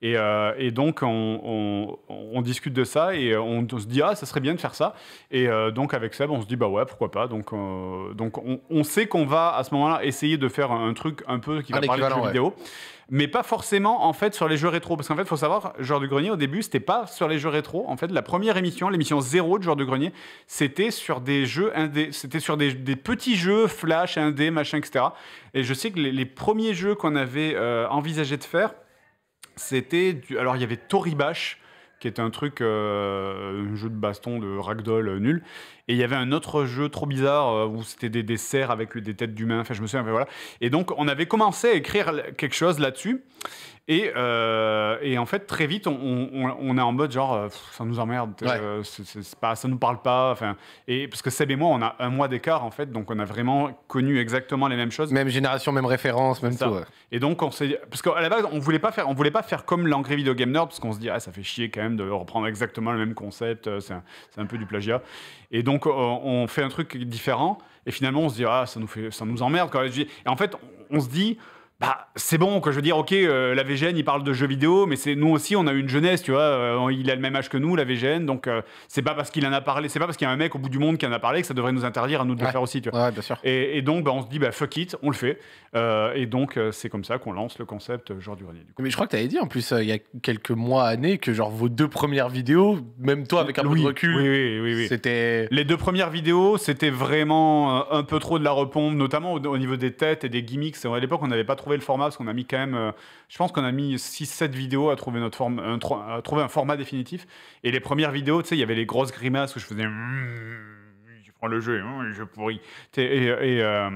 Euh, et, donc, on, discute de ça et on, se dit, ah, ça serait bien de faire ça. Et euh, donc, avec Seb, on se dit, bah ouais, pourquoi pas. Donc, euh, donc on, sait qu'on va, à ce moment-là, essayer de faire un truc un peu qui va parler de jeux vidéo mais pas forcément en fait sur les jeux rétro parce qu'en fait il faut savoir Joueur du grenier au début c'était pas sur les jeux rétro en fait la première émission l'émission zéro de Joueur de grenier c'était sur des jeux indé c'était sur des, petits jeux flash indé machin etc et je sais que les, premiers jeux qu'on avait envisagé de faire c'était. Alors, il y avait Toribash, qui était un truc, euh, un jeu de baston de ragdoll nul. Et il y avait un autre jeu trop bizarre euh, où c'était des, desserts avec des têtes d'humains. Enfin, je me souviens, voilà. Et donc, on avait commencé à écrire quelque chose là-dessus. Et, euh, et, en fait, très vite, on, on, est en mode genre, euh, ça nous emmerde, c'est pas, ça nous parle pas. Enfin, et parce que Seb et moi, on a un mois d'écart en fait, donc on a vraiment connu exactement les mêmes choses. Même génération, même référence, même tout. Et donc on parce qu'à la base, on voulait pas faire, on voulait pas faire comme l'engrais video game nerd, parce qu'on se dit, ah, ça fait chier quand même de reprendre exactement le même concept, c'est un, un, peu du plagiat. Et donc donc euh, on fait un truc différent. Et finalement, on se dit, ah, ça nous, fait, ça nous emmerde. Et en fait, on se dit, bah, c'est bon, que je veux dire, ok, euh, la VGN, il parle de jeux vidéo, mais c'est nous aussi, on a une jeunesse, tu vois, euh, il a le même âge que nous, la VGN, donc euh, c'est pas parce qu'il en a parlé, c'est pas parce qu'il y a un mec au bout du monde qui en a parlé que ça devrait nous interdire à nous de le faire aussi, tu vois. Et, donc, bah, on se dit, bah, fuck it, on le fait. et donc, c'est comme ça qu'on lance le concept Genre du Grenier. Du Mais je crois que tu avais dit, en plus, il y a quelques mois, années, que genre vos deux premières vidéos, même toi avec un peu de recul, oui, oui, c'était. Les deux premières vidéos, c'était vraiment un peu trop de la repompe, notamment au, niveau des têtes et des gimmicks. À l'époque, on n'avait pas trop le format parce qu'on a mis quand même, euh, je pense qu'on a mis 6-7 vidéos à trouver, notre forme, à trouver un format définitif. Et les premières vidéos, tu sais, il y avait les grosses grimaces où je faisais mmh, prends le jeu, hein, je pourris. Et, et euh,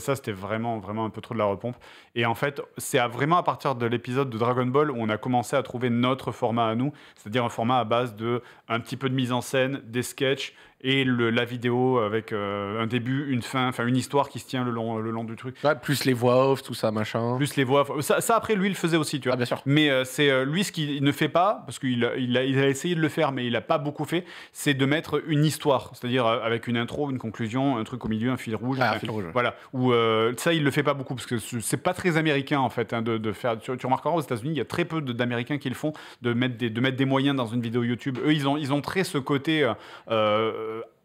ça, c'était vraiment, vraiment un peu trop de la repompe. Et en fait, c'est vraiment à partir de l'épisode de Dragon Ball où on a commencé à trouver notre format à nous, c'est-à-dire un format à base de un petit peu de mise en scène, des sketchs et la vidéo avec euh, un début, une fin, enfin une histoire qui se tient le long, le long du truc. plus les voix off, tout ça, machin. Plus les voix off. Ça, ça après, lui, il le faisait aussi, tu vois. Ah, bien sûr. Mais euh, c'est euh, lui ce qu'il ne fait pas, parce qu'il a, il a, il a, essayé de le faire, mais il n'a pas beaucoup fait, c'est de mettre une histoire, c'est-à-dire avec une intro, une conclusion, un truc au milieu, un fil rouge. Ah, un fil rouge. Voilà. Ou ça, il le fait pas beaucoup, parce que c'est pas très américain, en fait, hein, de, faire. Tu, remarqueras aux États-Unis, il y a très peu d'Américains qui le font, de mettre, des, de mettre des moyens dans une vidéo YouTube. Eux, ils ont, ils ont très ce côté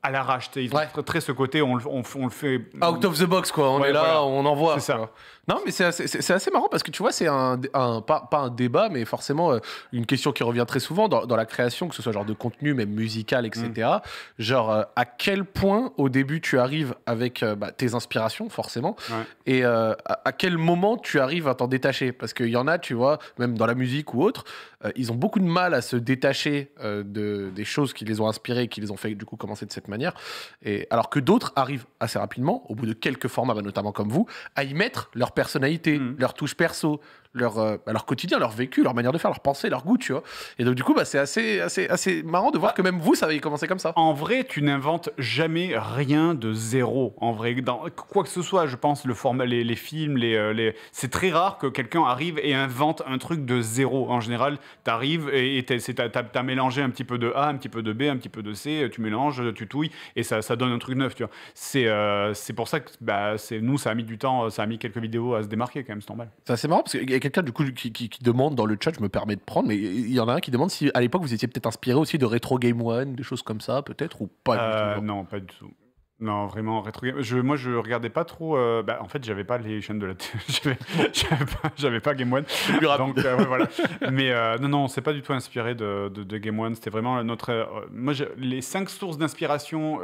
à l'arrache. Ils très, très, ce côté, on, on, on, le fait. Out of the box, quoi. On est là, on envoie. C'est ça. Non, mais c'est assez, marrant parce que tu vois, c'est un, pas, un débat, mais forcément euh, une question qui revient très souvent dans, la création, que ce soit genre de contenu, même musical, etc. Mm. Genre, euh, à quel point au début tu arrives avec euh, bah, tes inspirations, forcément, et à, quel moment tu arrives à t'en détacher Parce qu'il y en a, tu vois, même dans la musique ou autre, ils ont beaucoup de mal à se détacher de, des choses qui les ont inspirés, qui les ont fait du coup commencer de cette manière. Et, alors que d'autres arrivent assez rapidement, au bout de quelques formats, bah, notamment comme vous, à y mettre leur personnalité, mm. leur touche perso, leur, euh, leur quotidien, leur vécu, leur manière de faire, leur pensée, leur goût, tu vois. Et donc, du coup, bah, c'est assez, assez, assez marrant de voir que même vous, ça avait commencé comme ça. En vrai, tu n'inventes jamais rien de zéro. En vrai, dans quoi que ce soit, je pense, le format, les, les films, les, euh, c'est très rare que quelqu'un arrive et invente un truc de zéro. En général, tu arrives et tu as, as, mélangé un petit peu de A, un petit peu de B, un petit peu de C, tu mélanges, tu touilles et ça, donne un truc neuf, tu vois. C'est euh, pour ça que bah, nous, ça a mis du temps, ça a mis quelques vidéos à se démarquer quand même, c'est normal. Ça, c'est marrant parce qu'il y a quelqu'un du coup qui, demande dans le chat, je me permets de prendre, mais il y en a un qui demande si à l'époque vous étiez peut-être inspiré aussi de Retro Game One, des choses comme ça, peut-être, ou pas du tout. Euh, non, pas du tout. Non, vraiment, Game je, moi, je regardais pas trop. Euh, bah, en fait, j'avais pas les chaînes de la télé. j'avais pas, Game One. Plus Donc, euh, voilà. Mais non non, non, c'est pas du tout inspiré de, Game One. C'était vraiment notre. moi, les cinq sources d'inspiration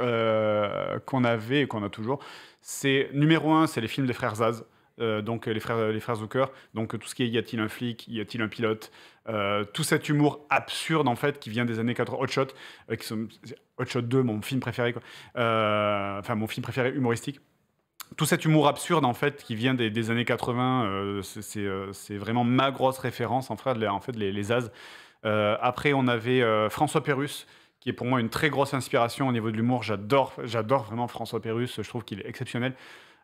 qu'on avait et qu'on a toujours, c'est numéro un, c'est les films des frères Zaz. Euh, donc euh, les frères, euh, les Zucker, donc tout ce qui est y a-t-il un flic, y a-t-il un pilote, tout cet humour absurde en fait qui vient des années 80, Hot Shot, Hot Shot 2, mon film préféré, enfin mon film préféré humoristique. Tout cet humour absurde en fait qui vient des, années 80, c'est vraiment ma grosse référence en fait, les, en As. après on avait François Pérus qui est pour moi une très grosse inspiration au niveau de l'humour. J'adore, j'adore vraiment François Pérus, je trouve qu'il est exceptionnel.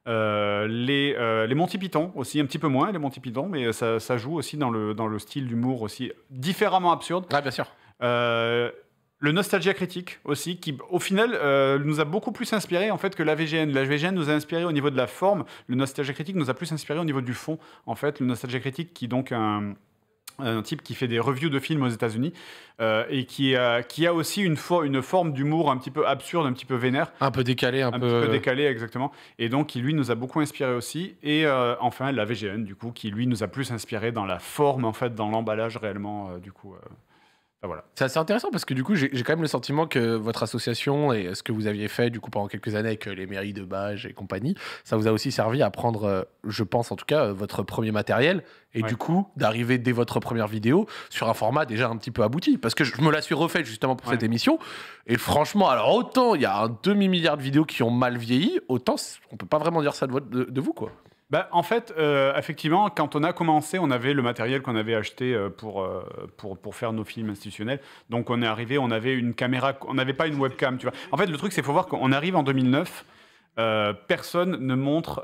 Euh, les, euh, les Monty Python aussi, un petit peu moins les Monty Python, mais ça, ça joue aussi dans le, dans le style d'humour aussi, différemment absurde. Ouais, bien sûr. Euh, le Nostalgia Critique aussi, qui au final nous a beaucoup plus inspiré en fait que la VGN. La VGN nous a inspiré au niveau de la forme, le Nostalgia Critique nous a plus inspiré au niveau du fond. En fait, le Nostalgia Critique qui donc un, un type qui fait des reviews de films aux États-Unis euh, et qui, qui a aussi une, une forme d'humour un petit peu absurde, un petit peu vénère. Un peu décalé, un, peu... Un peu euh, décalé, exactement. Et donc, qui lui nous a beaucoup inspiré aussi. Et euh, enfin, la VGN, du coup, qui lui nous a plus inspiré dans la forme, en fait, dans l'emballage réellement, du coup. Ah, C'est assez intéressant parce que du coup, j'ai quand même le sentiment que votre association et ce que vous aviez fait du coup pendant quelques années avec euh, les mairies de Bages et compagnie, ça vous a aussi servi à prendre, euh, je pense en tout cas, euh, votre premier matériel et du coup d'arriver dès votre première vidéo sur un format déjà un petit peu abouti. Parce que je me la suis refaite justement pour cette émission et franchement, alors autant il y a un demi milliard de vidéos qui ont mal vieilli, autant on peut pas vraiment dire ça de, de vous quoi. Bah, en fait, euh, effectivement, quand on a commencé, on avait le matériel qu'on avait acheté euh, pour, euh, pour, pour, faire nos films institutionnels. Donc on est arrivé, on avait une caméra, on n'avait pas une webcam, tu vois. En fait, le truc, c'est faut voir qu'on arrive en 2009. personne, ne montre,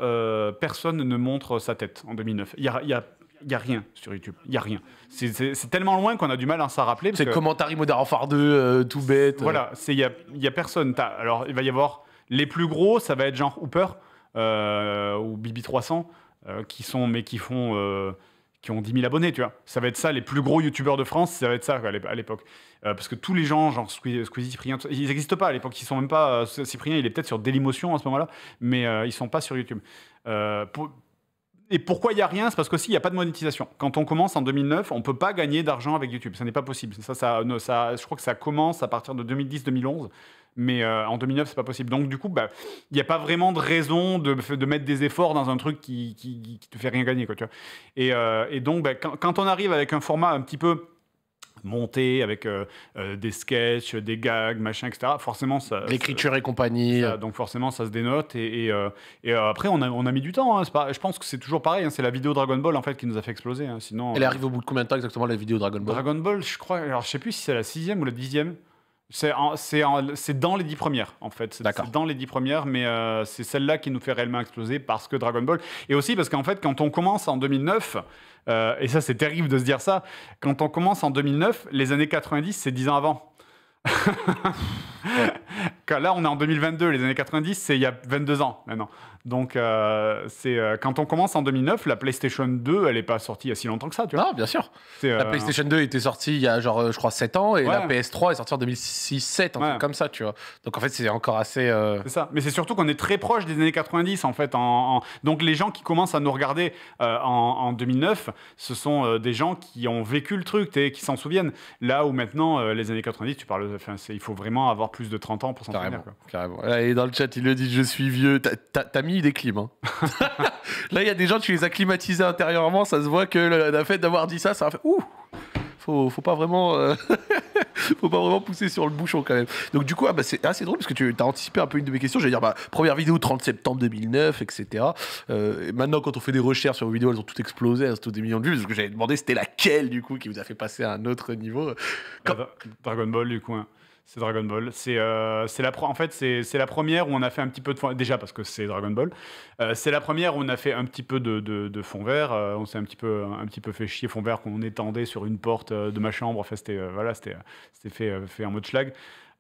personne ne montre sa tête en 2009. Il n'y a, y a y a rien sur YouTube. Il y a rien. C'est tellement loin qu'on a du mal à s'en rappeler. C'est que... commentary Modaranfar 2, euh, tout bête. Voilà, il n'y a, y a personne. Alors, il va y avoir les plus gros, ça va être genre Hooper. Euh, ou Bibi300, euh, qui sont, mais qui font euh, qui ont 10 000 abonnés, tu vois. Ça va être ça, les plus gros youtubeurs de France, ça va être ça à l'époque. parce que tous les gens, genre Squeezie, Cyprien, ils n'existent pas à l'époque, ils sont même pas. Cyprien, il est peut-être sur Dailymotion à ce moment-là, mais ils sont pas sur YouTube. Pour, et pourquoi il n'y a rien C'est parce qu'aussi, il n'y a pas de monétisation. Quand on commence en 2009, on ne peut pas gagner d'argent avec YouTube. Ce n'est pas possible. Ça, je crois que ça commence à partir de 2010-2011. Mais euh, en 2009, ce n'est pas possible. Donc, du coup, bah, il n'y a pas vraiment de raison de, mettre des efforts dans un truc qui ne te fait rien gagner. Quoi, euh, Et, donc, bah, quand, on arrive avec un format un petit peu monté avec euh, euh, des sketchs, des gags, machin, etc. Forcément, ça. L'écriture et compagnie. donc forcément, ça se dénote. Et, euh, après, on a, mis du temps. Hein. je pense que c'est toujours pareil. Hein. C'est la vidéo Dragon Ball en fait qui nous a fait exploser. Hein. Sinon. Elle arrive au bout de combien de temps exactement la vidéo Dragon Ball Dragon Ball, je crois. Alors, je sais plus si c'est la sixième ou la dixième. C'est dans les dix premières, en fait. C'est dans les dix premières, mais c'est celle-là qui nous fait réellement exploser parce que Dragon Ball. Et aussi parce qu'en fait, quand on commence en 2009, euh, et ça, c'est terrible de se dire ça. Quand on commence en 2009, les années 90, c'est 10 ans avant. là, on est en 2022. Les années 90, c'est il y a 22 ans maintenant. Donc, euh, euh, quand on commence en 2009, la PlayStation 2, elle n'est pas sortie il y a si longtemps que ça, tu Non, bien sûr. Euh, la PlayStation 2 était sortie il y a genre, je crois, 7 ans, et la PS3 est sortie en 2006-7, un comme ça, tu vois. Donc, en fait, c'est encore assez. C'est ça. Mais c'est surtout qu'on est très proche des années 90, en fait. En, Donc, les gens qui commencent à nous regarder en, 2009, ce sont des gens qui ont vécu le truc, qui s'en souviennent. Là où maintenant, les années 90, tu parles. il faut vraiment avoir plus de 30 ans pour s'en Carrément, Et dans le chat, il le dit Je suis vieux. T'as mis des clims. Hein. Là, il y a des gens, tu les as climatisés intérieurement. Ça se voit que la fête fait d'avoir dit ça, ça fait Ouh faut, faut pas vraiment. Euh, faut pas vraiment pousser sur le bouchon quand même. Donc du coup, ah, bah, c'est assez ah, drôle parce que tu as anticipé un peu une de mes questions. J'allais dire, bah, première vidéo 30 septembre 2009, etc. Euh, et maintenant, quand on fait des recherches sur vos vidéos, elles ont toutes explosé, elles des millions de vues. Parce que j'avais demandé, c'était laquelle du coup qui vous a fait passer à un autre niveau Dragon Ball du coup. Hein. C'est Dragon Ball. C'est euh, la en fait c'est la première où on a fait un petit peu de fond déjà parce que c'est Dragon Ball. Euh, c'est la première où on a fait un petit peu de, fond vert. Euh, on s'est un petit peu un petit peu fait chier fond vert qu'on étendait sur une porte euh, de ma chambre. Enfin c'était voilà c'était fait fait en mode schlag.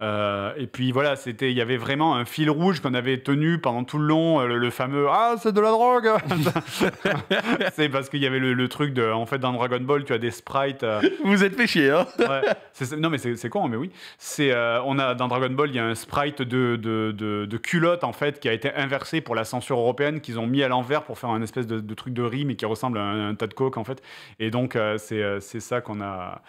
Euh, et puis voilà, c'était, il y avait vraiment un fil rouge qu'on avait tenu pendant tout le long, euh, le, fameux ah c'est de la drogue. c'est parce qu'il y avait le, truc de, en fait, dans Dragon Ball, tu as des sprites. Euh, Vous êtes péché hein. non mais c'est con, mais oui. C'est, on a dans Dragon Ball, il y a un sprite de, de, de, culotte en fait qui a été inversé pour la censure européenne qu'ils ont mis à l'envers pour faire un espèce de, truc de riz mais qui ressemble à un, un, tas de coke en fait. Et donc c'est ça qu'on a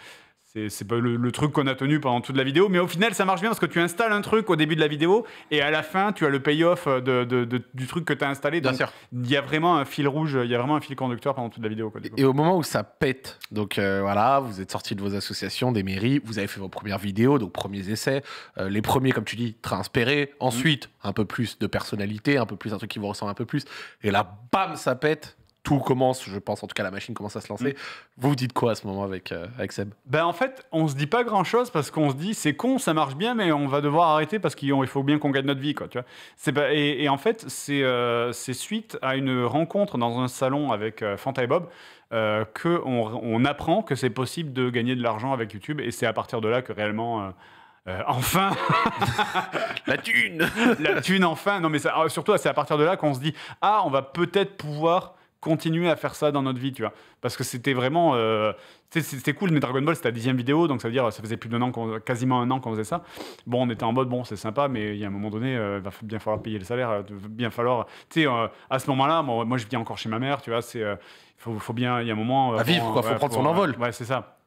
c'est pas le, truc qu'on a tenu pendant toute la vidéo, mais au final ça marche bien parce que tu installes un truc au début de la vidéo et à la fin tu as le payoff du truc que tu as installé. Donc, Il y a vraiment un fil rouge, il y a vraiment un fil conducteur pendant toute la vidéo. et au moment où ça pète, donc euh, voilà, vous êtes sorti de vos associations, des mairies, vous avez fait vos premières vidéos, donc premiers essais, euh, les premiers comme tu dis, transpérés, ensuite mm. un peu plus de personnalité, un peu plus un truc qui vous ressemble un peu plus, et là bam ça pète tout commence, je pense, en tout cas la machine commence à se lancer. Mm. Vous dites quoi à ce moment avec, euh, avec Seb ben, En fait, on se dit pas grand-chose parce qu'on se dit c'est con, ça marche bien, mais on va devoir arrêter parce qu'il faut bien qu'on gagne notre vie. Quoi, tu vois et, en fait, euh, c'est suite à une rencontre dans un salon avec euh, Fanta et Bob qu'on apprend que c'est possible de gagner de l'argent avec YouTube et c'est à partir de là que réellement... enfin La thune La thune, enfin Non, mais ah, surtout, c'est à partir de là qu'on se dit Ah, on va peut-être pouvoir continuer à faire ça dans notre vie, tu vois. Parce que c'était vraiment. Euh, c'était cool, mais Dragon Ball, c'était la dixième vidéo, donc ça veut dire ça faisait plus d'un an, quasiment un an qu'on faisait ça. Bon, on était en mode, bon, c'est sympa, mais il y a un moment donné, il euh, va bien falloir payer le salaire, il euh, va bien falloir. Tu sais, à ce moment-là, moi, moi, je viens encore chez ma mère, tu vois, c'est. il faut, faut, bien, il y a un moment. à vivre, quoi, faut prendre son envol. ouais, c'est ça.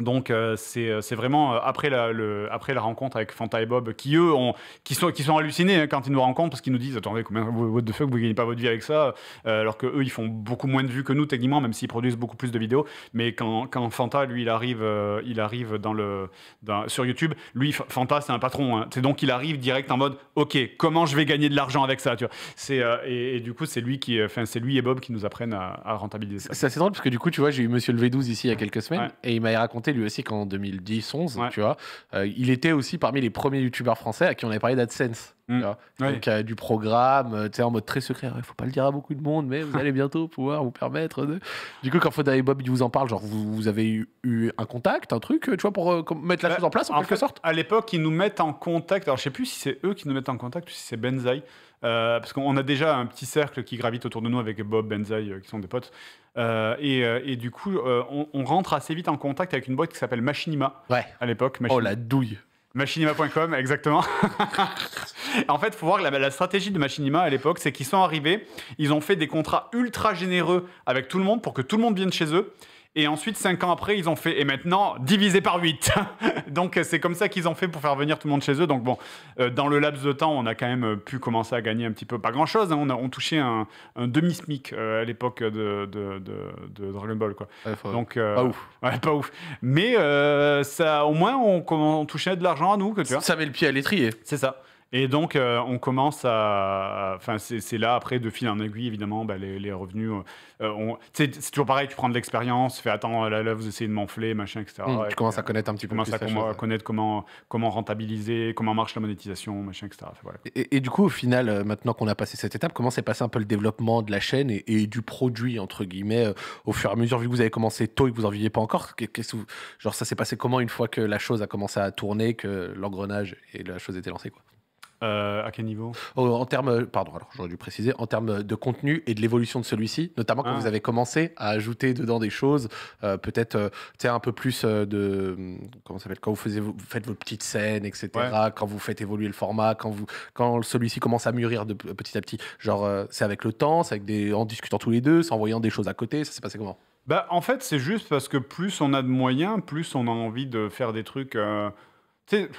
Donc euh, c'est euh, c'est vraiment euh, après, la, le, après la rencontre avec Fanta et Bob qui eux ont, qui sont, qui sont hallucinés hein, quand ils nous rencontrent parce qu'ils nous disent attendez combien what the fuck vous gagnez pas votre vie avec ça alors que eux ils font beaucoup moins de vues que nous techniquement même s'ils produisent beaucoup plus de vidéos mais quand, quand Fanta lui il arrive il arrive dans le sur YouTube lui Fanta c'est un patron hein. c'est donc il arrive direct en mode ok comment je vais gagner de l'argent avec ça tu c'est et, du coup c'est lui qui enfin c'est lui et Bob qui nous apprennent à, rentabiliser ça c'est assez drôle parce que du coup tu vois j'ai eu Monsieur le V12 ici il y a quelques semaines et il m'a raconté lui aussi qu'en 2010-11, tu vois. Euh, il était aussi parmi les premiers youtubeurs français à qui on avait parlé d'AdSense. Mm. Donc du programme, euh, tu sais, en mode très secret, il faut pas le dire à beaucoup de monde, mais vous allez bientôt pouvoir vous permettre de... Du coup, quand Foda et Bob ils vous en parlent, genre vous, avez eu, un contact, un truc, tu vois, pour euh, mettre la bah, chose en place en, quelque sorte À l'époque, ils nous mettent en contact, alors je sais plus si c'est eux qui nous mettent en contact ou si c'est Benzaï. Euh, parce qu'on a déjà un petit cercle qui gravite autour de nous avec Bob, Benzaï, euh, qui sont des potes. Euh, et, du coup, on, rentre assez vite en contact avec une boîte qui s'appelle Machinima à l'époque. Oh la douille Machinima.com, exactement. en fait, faut voir la, la stratégie de Machinima à l'époque, c'est qu'ils sont arrivés, ils ont fait des contrats ultra généreux avec tout le monde pour que tout le monde vienne chez eux. Et ensuite, cinq ans après, ils ont fait, et maintenant, divisé par 8. Donc, c'est comme ça qu'ils ont fait pour faire venir tout le monde chez eux. Donc, bon, euh, dans le laps de temps, on a quand même euh, pu commencer à gagner un petit peu, pas grand-chose. Hein. On, on, touchait un, demi-SMIC euh, à l'époque de, Dragon Ball. Quoi. Donc, pas ouf. pas ouf. Mais ça, au moins, on, touchait de l'argent à nous. Que, tu Ça met le pied à l'étrier. C'est ça. Et donc, euh, on commence à. Enfin, c'est là, après, de fil en aiguille, évidemment, bah, les, revenus. Euh, euh, c'est toujours pareil, tu prends de l'expérience, tu fais attends, là, là, vous essayez de m'enfler, machin, etc. Mmh, tu commences à connaître un petit peu plus. Tu commences à connaître comment, comment rentabiliser, comment marche la monétisation, machin, etc. et, du coup, au final, maintenant qu'on a passé cette étape, comment s'est passé un peu le développement de la chaîne et, du produit, entre guillemets, au fur et à mesure, vu que vous avez commencé tôt et que vous n'en viviez pas encore Genre, ça s'est passé comment une fois que la chose a commencé à tourner, que l'engrenage et la chose était lancée quoi euh, à quel niveau oh, En termes, euh, pardon, alors j'aurais dû préciser, en termes de contenu et de l'évolution de celui-ci, notamment quand ah. vous avez commencé à ajouter dedans des choses, euh, peut-être, un peu plus de, comment ça s'appelle, quand vous, faites vos petites scènes, etc., quand vous faites évoluer le format, quand, vous, quand celui-ci commence à mûrir de, petit à petit, genre, c'est avec le temps, c'est avec des, en discutant tous les deux, c'est en voyant des choses à côté, ça s'est passé comment bah, en fait, c'est juste parce que plus on a de moyens, plus on a envie de faire des trucs. tu sais,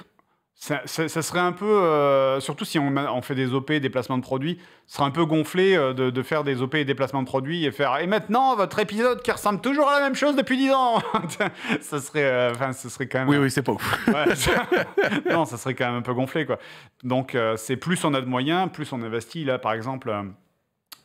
ça, serait un peu, euh, surtout si on, fait des OP, des placements de produits, ce serait un peu gonflé euh, de, faire des OP et des placements de produits et faire. Et maintenant, votre épisode qui ressemble toujours à la même chose depuis 10 ans Ça serait, euh, ce serait quand même. Oui, oui, c'est pas non, ça serait quand même un peu gonflé, quoi. Donc, c'est plus on a de moyens, plus on investit. Là, par exemple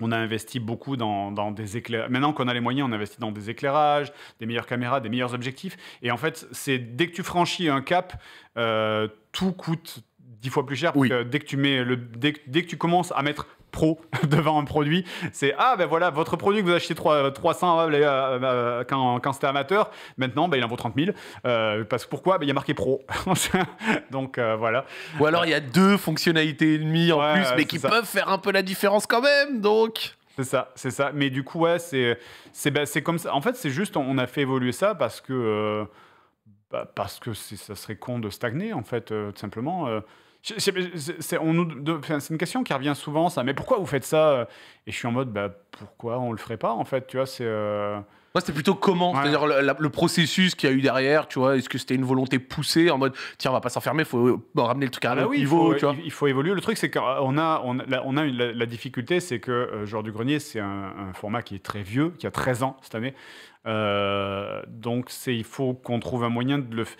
on a investi beaucoup dans, des éclairages. Maintenant qu'on a les moyens, on investit dans des éclairages, des meilleures caméras, des meilleurs objectifs. Et en fait, c'est dès que tu franchis un cap, euh, tout coûte dix fois plus cher. que dès que tu mets le, dès, dès que tu commences à mettre pro devant un produit. C'est ah ben voilà, votre produit que vous achetez 3, 300 euh, euh, euh, quand, quand c'était amateur, maintenant ben, il en vaut 30 000. Parce parce pourquoi ben, Il y a marqué pro. Donc voilà. Ou alors il y a deux fonctionnalités et en plus, mais qui peuvent faire un peu la différence quand même. Donc. C'est ça, c'est ça. Mais du coup, ouais, c'est, c'est, ben, comme ça. En fait, c'est juste, on a fait évoluer ça parce que, bah, parce que ça serait con de stagner, en fait, tout simplement. C'est une question qui revient souvent, ça. Mais pourquoi vous faites ça euh? Et je suis en mode, bah, pourquoi on le ferait pas, en fait Tu vois, c'est. Euh, c'était plutôt comment C'est-à-dire le, processus qu'il y a eu derrière, tu vois Est-ce que c'était une volonté poussée en mode, tiens, on va pas s'enfermer, il faut euh, ramener le truc à ah bah niveau, Il faut évoluer. Le truc, c'est qu'on a, on a, on a la, difficulté, c'est que Genre du Grenier, c'est un, format qui est très vieux, qui a 13 ans cette année. Euh, donc, il faut qu'on trouve un moyen de le faire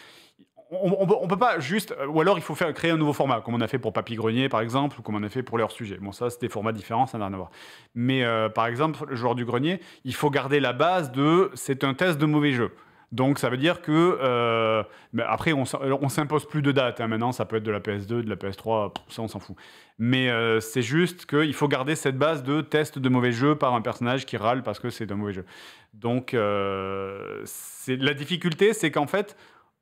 on, on, peut pas juste, euh, ou alors il faut faire, créer un nouveau format, comme on a fait pour Papy Grenier par exemple, ou comme on a fait pour leur sujet. Bon, ça, c'est des formats différents, ça n'a rien à voir. Mais euh, par exemple, le joueur du grenier, il faut garder la base de c'est un test de mauvais jeu. Donc ça veut dire que euh, après on, ne s'impose plus de date. Hein. maintenant ça peut être de la PS2, de la PS3, ça on s'en fout. Mais c'est juste qu'il faut garder cette base de test de mauvais jeu par un personnage qui râle parce que c'est un mauvais jeu. Donc la difficulté c'est qu'en fait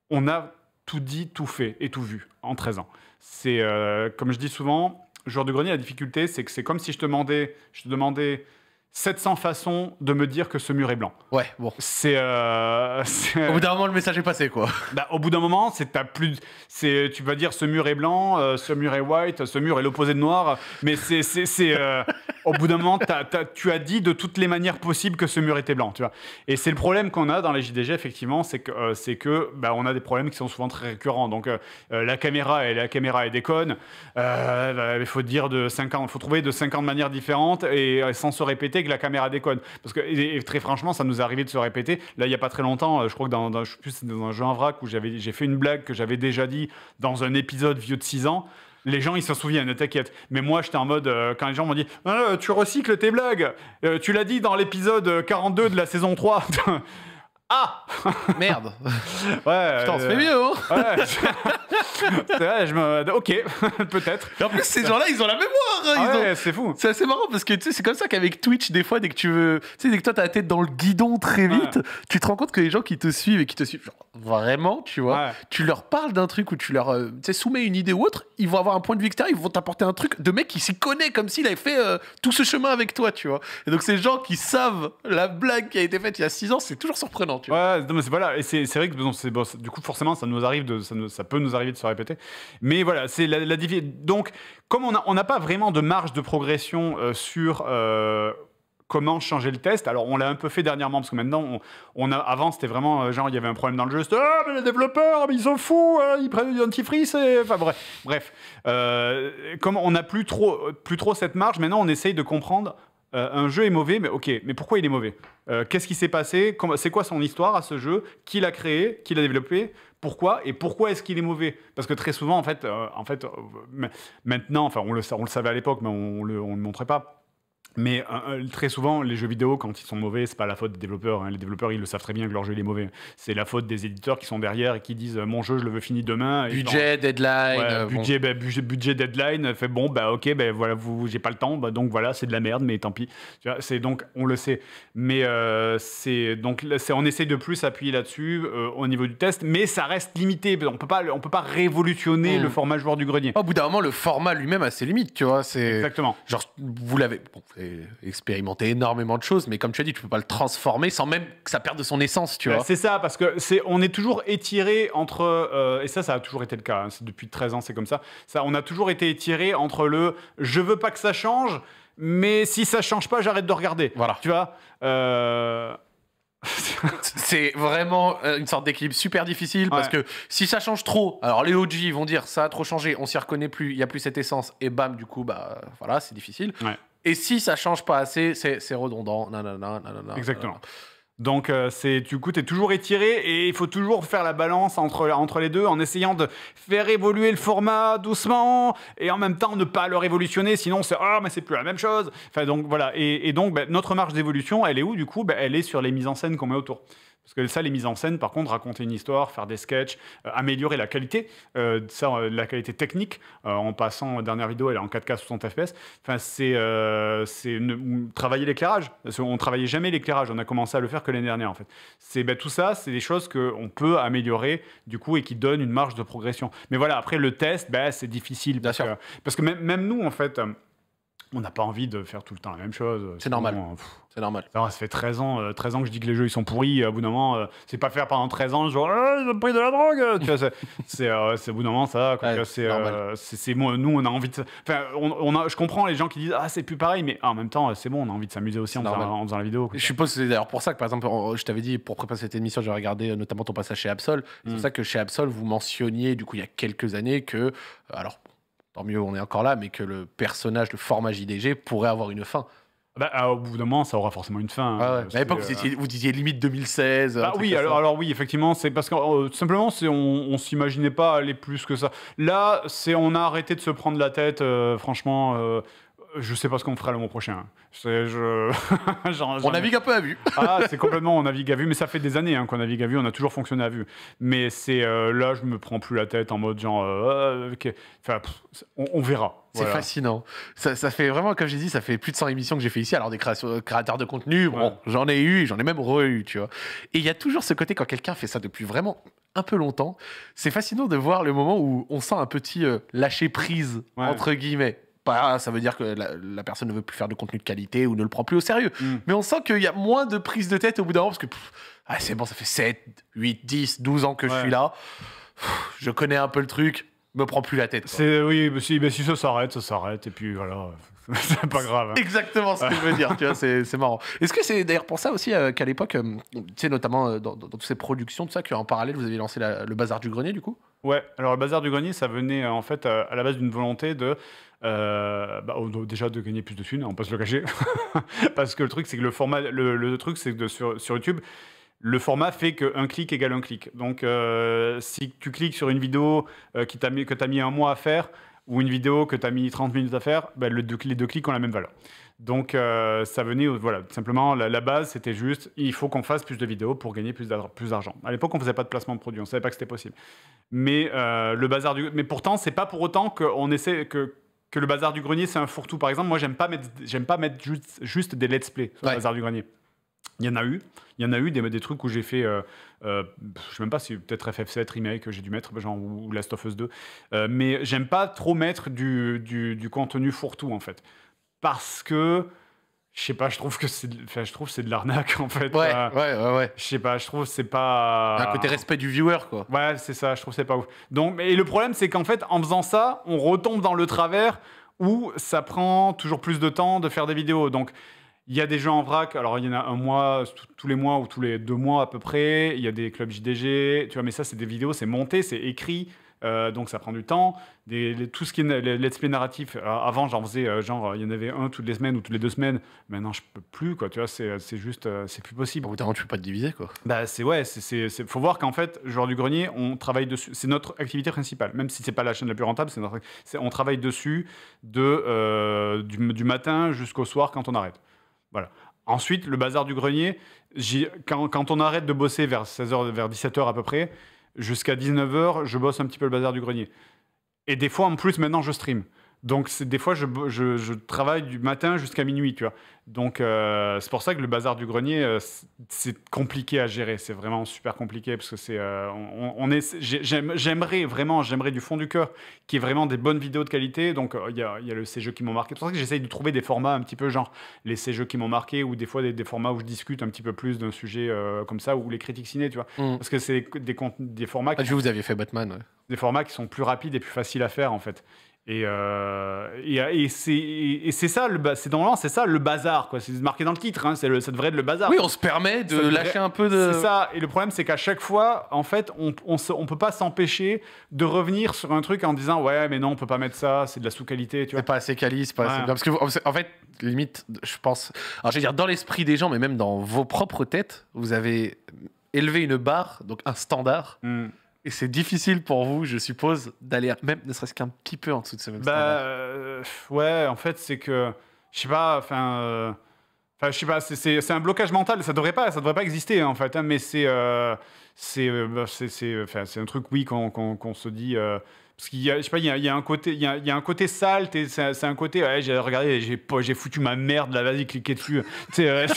on a tout dit, tout fait et tout vu en 13 ans. C'est, euh, comme je dis souvent, joueur de grenier, la difficulté, c'est que c'est comme si je te demandais, je te demandais 700 façons de me dire que ce mur est blanc. Ouais, bon. C'est. Euh, euh, au bout d'un moment, le message est passé, quoi. Bah, au bout d'un moment, c'est plus. C'est tu vas dire ce mur est blanc, euh, ce mur est white, ce mur est l'opposé de noir. Mais c'est c'est au bout d'un moment, tu as dit de toutes les manières possibles que ce mur était blanc, tu vois. Et c'est le problème qu'on a dans les JDG effectivement, c'est que c'est que bah, on a des problèmes qui sont souvent très récurrents. Donc la caméra et la caméra déconne. Bah, il faut dire de 50, faut trouver de 50 manières différentes et sans se répéter que la caméra déconne. Parce que et, très franchement, ça nous est arrivé de se répéter. Là, il n'y a pas très longtemps, euh, je crois que dans, dans un jeu en vrac où j'ai fait une blague que j'avais déjà dit dans un épisode vieux de 6 ans les gens ils s'en souviennent, t'inquiète. Mais moi j'étais en mode, euh, quand les gens m'ont dit, ah, tu recycles tes blagues, euh, tu l'as dit dans l'épisode 42 de la saison 3. Ah Merde Ouais. Putain, on se mieux, hein Ouais. je me. Ok, peut-être. en plus, ces gens-là, ils ont la mémoire hein. ah ouais, c'est fou. C'est assez marrant parce que tu sais, c'est comme ça qu'avec Twitch, des fois, dès que tu veux. Tu sais, dès que toi, t'as la tête dans le guidon très vite, tu te rends compte que les gens qui te suivent et qui te suivent, vraiment, tu vois, tu leur parles d'un truc ou tu leur euh, soumets une idée ou autre, ils vont avoir un point de vue extérieur, ils vont t'apporter un truc de mec qui s'y connaît, comme s'il avait fait euh, tout ce chemin avec toi, tu vois. Et donc, ces gens qui savent la blague qui a été faite il y a 6 ans, c'est toujours surprenant, Ouais, mais c'est voilà, et c'est, c'est vrai que bon, du coup, forcément, ça nous arrive, de, ça, nous, ça, peut nous arriver de se répéter. Mais voilà, c'est la, la Donc, comme on n'a on a pas vraiment de marge de progression euh, sur. Euh, comment changer le test. Alors, on l'a un peu fait dernièrement, parce que maintenant, on, on a, avant, c'était vraiment euh, genre, il y avait un problème dans le jeu, c'était ah, mais les développeurs, mais ils sont fous, hein, ils prennent du dentifrice, et... enfin bref. bref. Euh, comme on n'a plus trop, plus trop cette marge, maintenant, on essaye de comprendre euh, un jeu est mauvais, mais ok, mais pourquoi il est mauvais euh, Qu'est-ce qui s'est passé C'est quoi son histoire à ce jeu Qui l'a créé Qui l'a développé Pourquoi Et pourquoi est-ce qu'il est mauvais Parce que très souvent, en fait, euh, en fait maintenant, enfin, on le, savait à l'époque, mais on ne le montrait pas mais euh, euh, très souvent, les jeux vidéo, quand ils sont mauvais, c'est pas la faute des développeurs. Hein. Les développeurs, ils le savent très bien que leur jeu est mauvais. C'est la faute des éditeurs qui sont derrière et qui disent euh, mon jeu, je le veux fini demain. budget, deadline. budget, ben, budget, budget, deadline. Fait bon, bah ok, ben voilà, vous, j'ai pas le temps, ben, donc voilà, c'est de la merde, mais tant pis. C'est donc, on le sait. Mais c'est donc, c'est on essaie de plus appuyer là-dessus au niveau du test, mais ça reste limité. On peut pas, on peut pas révolutionner hmm. le format joueur du grenier. Oh, au bout d'un moment, le format lui-même a ses limites, tu vois. C'est exactement. Genre, vous l'avez. Bon, expérimenté énormément de choses, mais comme tu as dit, tu peux pas le transformer sans même que ça perde de son essence, tu bah, vois. C'est ça, parce que c'est, on est toujours étiré entre, euh, et ça, ça a toujours été le cas, hein, depuis 13 ans, c'est comme ça, ça, on a toujours été étiré entre le je veux pas que ça change, mais si ça change pas, j'arrête de regarder. Voilà. Tu vois euh, c'est vraiment euh, une sorte d'équilibre super difficile parce que si ça change trop, alors les OG vont dire ça a trop changé, on s'y reconnaît plus, il y a plus cette essence et bam du coup bah voilà c'est difficile. Et si ça change pas assez, c'est redondant. Exactement. Donc, c'est du coup, tu es toujours étiré et il faut toujours faire la balance entre, entre les deux en essayant de faire évoluer le format doucement et en même temps ne pas le révolutionner, sinon c'est ah, mais c'est plus la même chose. Enfin, donc voilà. Et, donc, ben, notre marge d'évolution, elle est où du coup ben, Elle est sur les mises en scène qu'on met autour. Parce que ça, les mises en scène, par contre, raconter une histoire, faire des sketchs, euh, améliorer la qualité, euh, ça, euh, la qualité technique, en passant, dernière vidéo, elle est en 4K 60 FPS, enfin, c'est travailler l'éclairage. On travaillait jamais l'éclairage, on a commencé à le faire que l'année dernière, en fait. C'est ben, Tout ça, c'est des choses qu'on peut améliorer, du coup, et qui donnent une marge de progression. Mais voilà, après, le test, ben, c'est difficile. Bien sûr. parce que, même, même nous, en fait on n'a pas envie de faire tout le temps la même chose. C'est normal. C'est normal. Alors, ça fait 13 ans, 13 euh, ans que je dis que les jeux ils sont pourris. Euh, au bout d'un euh, c'est pas faire pendant 13 ans, genre, ah, j'ai pris de la drogue. c'est, euh, au bout d'un ça. c'est, nous, on a envie de. on, a, je comprends les gens qui disent, ah, c'est plus pareil, mais ah, en même temps, c'est bon, on a envie de s'amuser aussi en faisant, la vidéo. Je suppose c'est d'ailleurs pour ça que, par exemple, je t'avais dit, pour préparer cette émission, j'ai regardé notamment ton passage chez Absol. C'est mm. pour ça que chez Absol, vous mentionniez, du coup, il y a quelques années, que, alors, tant mieux, on est encore là, mais que le personnage, le format JDG pourrait avoir une fin. Bah, ah, au bout d'un moment, ça aura forcément une fin. Hein, ah à l'époque, vous, disiez euh, limite 2016. Bah oui, alors, oui, effectivement, c'est parce que euh, simplement, on, on s'imaginait pas aller plus que ça. Là, c'est on a arrêté de se prendre la tête, euh, franchement je sais pas ce qu'on fera le mois prochain. Hein. on navigue un peu à vue. ah, c'est complètement, on navigue à vue, mais ça fait des années hein, qu'on navigue à vue, on a toujours fonctionné à vue. Mais c'est euh, là, je me prends plus la tête en mode genre, euh, on, verra. C'est fascinant. Ça, fait vraiment, comme j'ai dit, ça fait plus de 100 émissions que j'ai fait ici. Alors, des créateurs de contenu, bon, j'en ai eu, j'en ai même re-eu, tu vois. Et il y a toujours ce côté, quand quelqu'un fait ça depuis vraiment un peu longtemps, c'est fascinant de voir le moment où on sent un petit euh, lâcher prise, entre guillemets ça veut dire que la, personne ne veut plus faire de contenu de qualité ou ne le prend plus au sérieux. Hmm. Mais on sent qu'il y a moins de prise de tête au bout d'un moment parce que ah, c'est bon, ça fait 7, 8, 10, 12 ans que je suis là. je connais un peu le truc, me prends plus la tête. C'est, oui, mais si, mais si ça s'arrête, ça s'arrête. Et puis voilà. c'est pas grave. Hein. Exactement ce que je veux dire, tu vois, c'est, marrant. Est-ce que c'est d'ailleurs pour ça aussi euh, qu'à l'époque, euh, tu sais, notamment euh, dans, toutes ces productions, tout ça, qu'en parallèle, vous avez lancé le Bazar du Grenier, du coup Ouais, alors le bazar du grenier, ça venait en fait à la base d'une volonté de. Bah, déjà de gagner plus de thunes, hein, on peut se le cacher. Parce que le truc, c'est que le format. Le, truc, c'est que sur, YouTube, le format fait qu'un clic égale un clic. Donc si tu cliques sur une vidéo qui t'a mis, que tu as mis un mois à faire ou une vidéo que tu as mis 30 minutes à faire, bah, le les deux clics ont la même valeur. Donc euh, ça venait, voilà, simplement la, base c'était juste, il faut qu'on fasse plus de vidéos pour gagner plus d'argent. À l'époque on faisait pas de placement de produits, on savait pas que c'était possible. Mais pourtant, euh, le bazar du, mais pourtant c'est pas pour autant qu'on essaie que que le bazar du grenier c'est un fourre-tout. Par exemple, moi j'aime pas mettre, j'aime pas mettre juste, des let's play sur bazar du grenier. Il y en a eu. Il y en a eu des, des trucs où j'ai fait, euh, euh je sais même pas si peut-être FF7 remake j'ai dû mettre, genre, ou Last of Us 2. Euh, mais j'aime pas trop mettre du, contenu fourre-tout en fait. Parce que, je sais pas, je trouve que c'est je trouve c'est de l'arnaque en fait. Ouais, ouais, ouais, ouais. Je sais pas, je trouve c'est pas. Un côté respect du viewer quoi. Ouais, c'est ça, je trouve c'est pas ouf. Donc, et le problème c'est qu'en fait, en faisant ça, on retombe dans le travers où ça prend toujours plus de temps de faire des vidéos. Donc, il y a des jeux en vrac, alors il y en a un mois, tous les mois ou tous les deux mois à peu près. Il y a des clubs JDG, tu vois, mais ça, c'est des vidéos, c'est monté, c'est écrit. Euh, donc ça prend du temps. Des, tout ce qui est let's play narratif, euh, avant j'en faisais euh, genre il y en avait un toutes les semaines ou toutes les deux semaines. Maintenant je peux plus quoi, tu vois, c'est, juste, c'est plus possible. Au bout tu peux pas te diviser quoi. Bah c'est ouais, c'est, faut voir qu'en fait, joueur du grenier, on travaille dessus, c'est notre activité principale, même si c'est pas la chaîne la plus rentable, c'est on travaille dessus de, du matin jusqu'au soir quand on arrête. Ensuite, le bazar du grenier, quand, quand, on arrête de bosser vers 16h, vers 17h à peu près, jusqu'à 19h, je bosse un petit peu le bazar du grenier. Et des fois, en plus, maintenant, je stream. Donc des fois, je, travaille du matin jusqu'à minuit, tu vois. Donc euh, c'est pour ça que le bazar du grenier, euh, c'est compliqué à gérer. C'est vraiment super compliqué parce que c'est, euh, on, est, j'aimerais vraiment, j'aimerais du fond du cœur qu'il y ait vraiment des bonnes vidéos de qualité. Donc il y a, y, a, le ces jeux qui m'ont marqué. C'est pour ça que j'essaye de trouver des formats un petit peu genre les ces jeux qui m'ont marqué ou des fois des, formats où je discute un petit peu plus d'un sujet comme ça ou les critiques ciné, tu vois. Mm. Parce que c'est des, des, formats. Ah, que vous aviez fait Batman. Des formats qui sont plus rapides et plus faciles à faire en fait. Euh, et, et, c'est ça, c'est dans c'est ça le bazar, quoi. C'est marqué dans le titre, hein. ça devrait être le bazar. Oui, on se permet de lâcher un peu de. C'est ça, et le problème, c'est qu'à chaque fois, en fait, on, on, peut pas s'empêcher de revenir sur un truc en disant, ouais, mais non, on peut pas mettre ça, c'est de la sous-qualité, tu vois. C'est pas assez quali, pas assez... Parce que, en fait, limite, je pense. Alors, je dire, dans l'esprit des gens, mais même dans vos propres têtes, vous avez élevé une barre, donc un standard. Hmm. Et c'est difficile pour vous, je suppose, d'aller même ne serait-ce qu'un petit peu en dessous de ce même bah, standard. Euh, ouais, en fait, c'est que, je sais pas, enfin, euh, je sais pas, c'est un blocage mental, ça devrait pas, ça devrait pas exister, en fait, hein, mais c'est euh, c'est bah, c'est un truc, oui, qu'on se dit, qu'il y a, je sais pas, il y a, un côté, il y a, un côté sale, c'est un côté, ouais, j'ai regardé, j'ai, j'ai foutu ma merde, là, vas-y, cliquez dessus. tu sais, euh, je,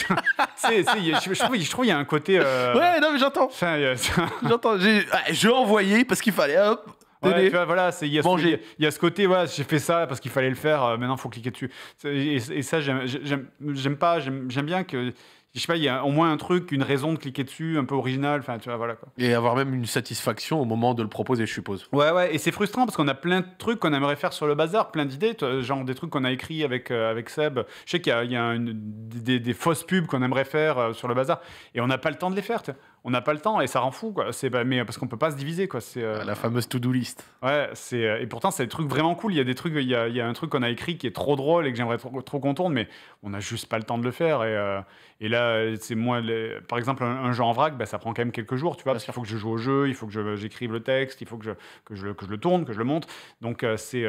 trouve, je il y a un côté. Euh, ouais, non, mais j'entends. Enfin, j'entends, j'ai, ah, je envoyé parce qu'il fallait, hop. vois, voilà, il y, a ce côté, voilà, j'ai fait ça parce qu'il fallait le faire, euh, maintenant il faut cliquer dessus. Et, et ça, j'aime pas, j'aime bien que je sais pas, il y a au moins un truc, une raison de cliquer dessus, un peu original. Enfin, tu Et avoir même une satisfaction au moment de le proposer, je suppose. Ouais, ouais. Et c'est frustrant parce qu'on a plein de trucs qu'on aimerait faire sur le bazar, plein d'idées, genre des trucs qu'on a écrits avec, euh, avec Seb. Je sais qu'il y a, des, fausses pubs qu'on aimerait faire euh, sur le bazar et on n'a pas le temps de les faire on n'a pas le temps et ça rend fou C'est euh, parce qu'on peut pas se diviser quoi. C'est euh, ah, la fameuse to-do list. Ouais, c'est euh, et pourtant c'est des trucs vraiment cool. Il y a des trucs, il y un truc qu'on a écrit qui est trop drôle et que j'aimerais trop, qu'on tourne, mais on n'a juste pas le temps de le faire. Et, là, c'est moi, par exemple, un, jeu en vrac, bah, ça prend quand même quelques jours, tu vois, parce qu'il faut que je joue au jeu, il faut que j'écrive le texte, il faut que je, que je, que je le tourne, que je le monte. Donc c'est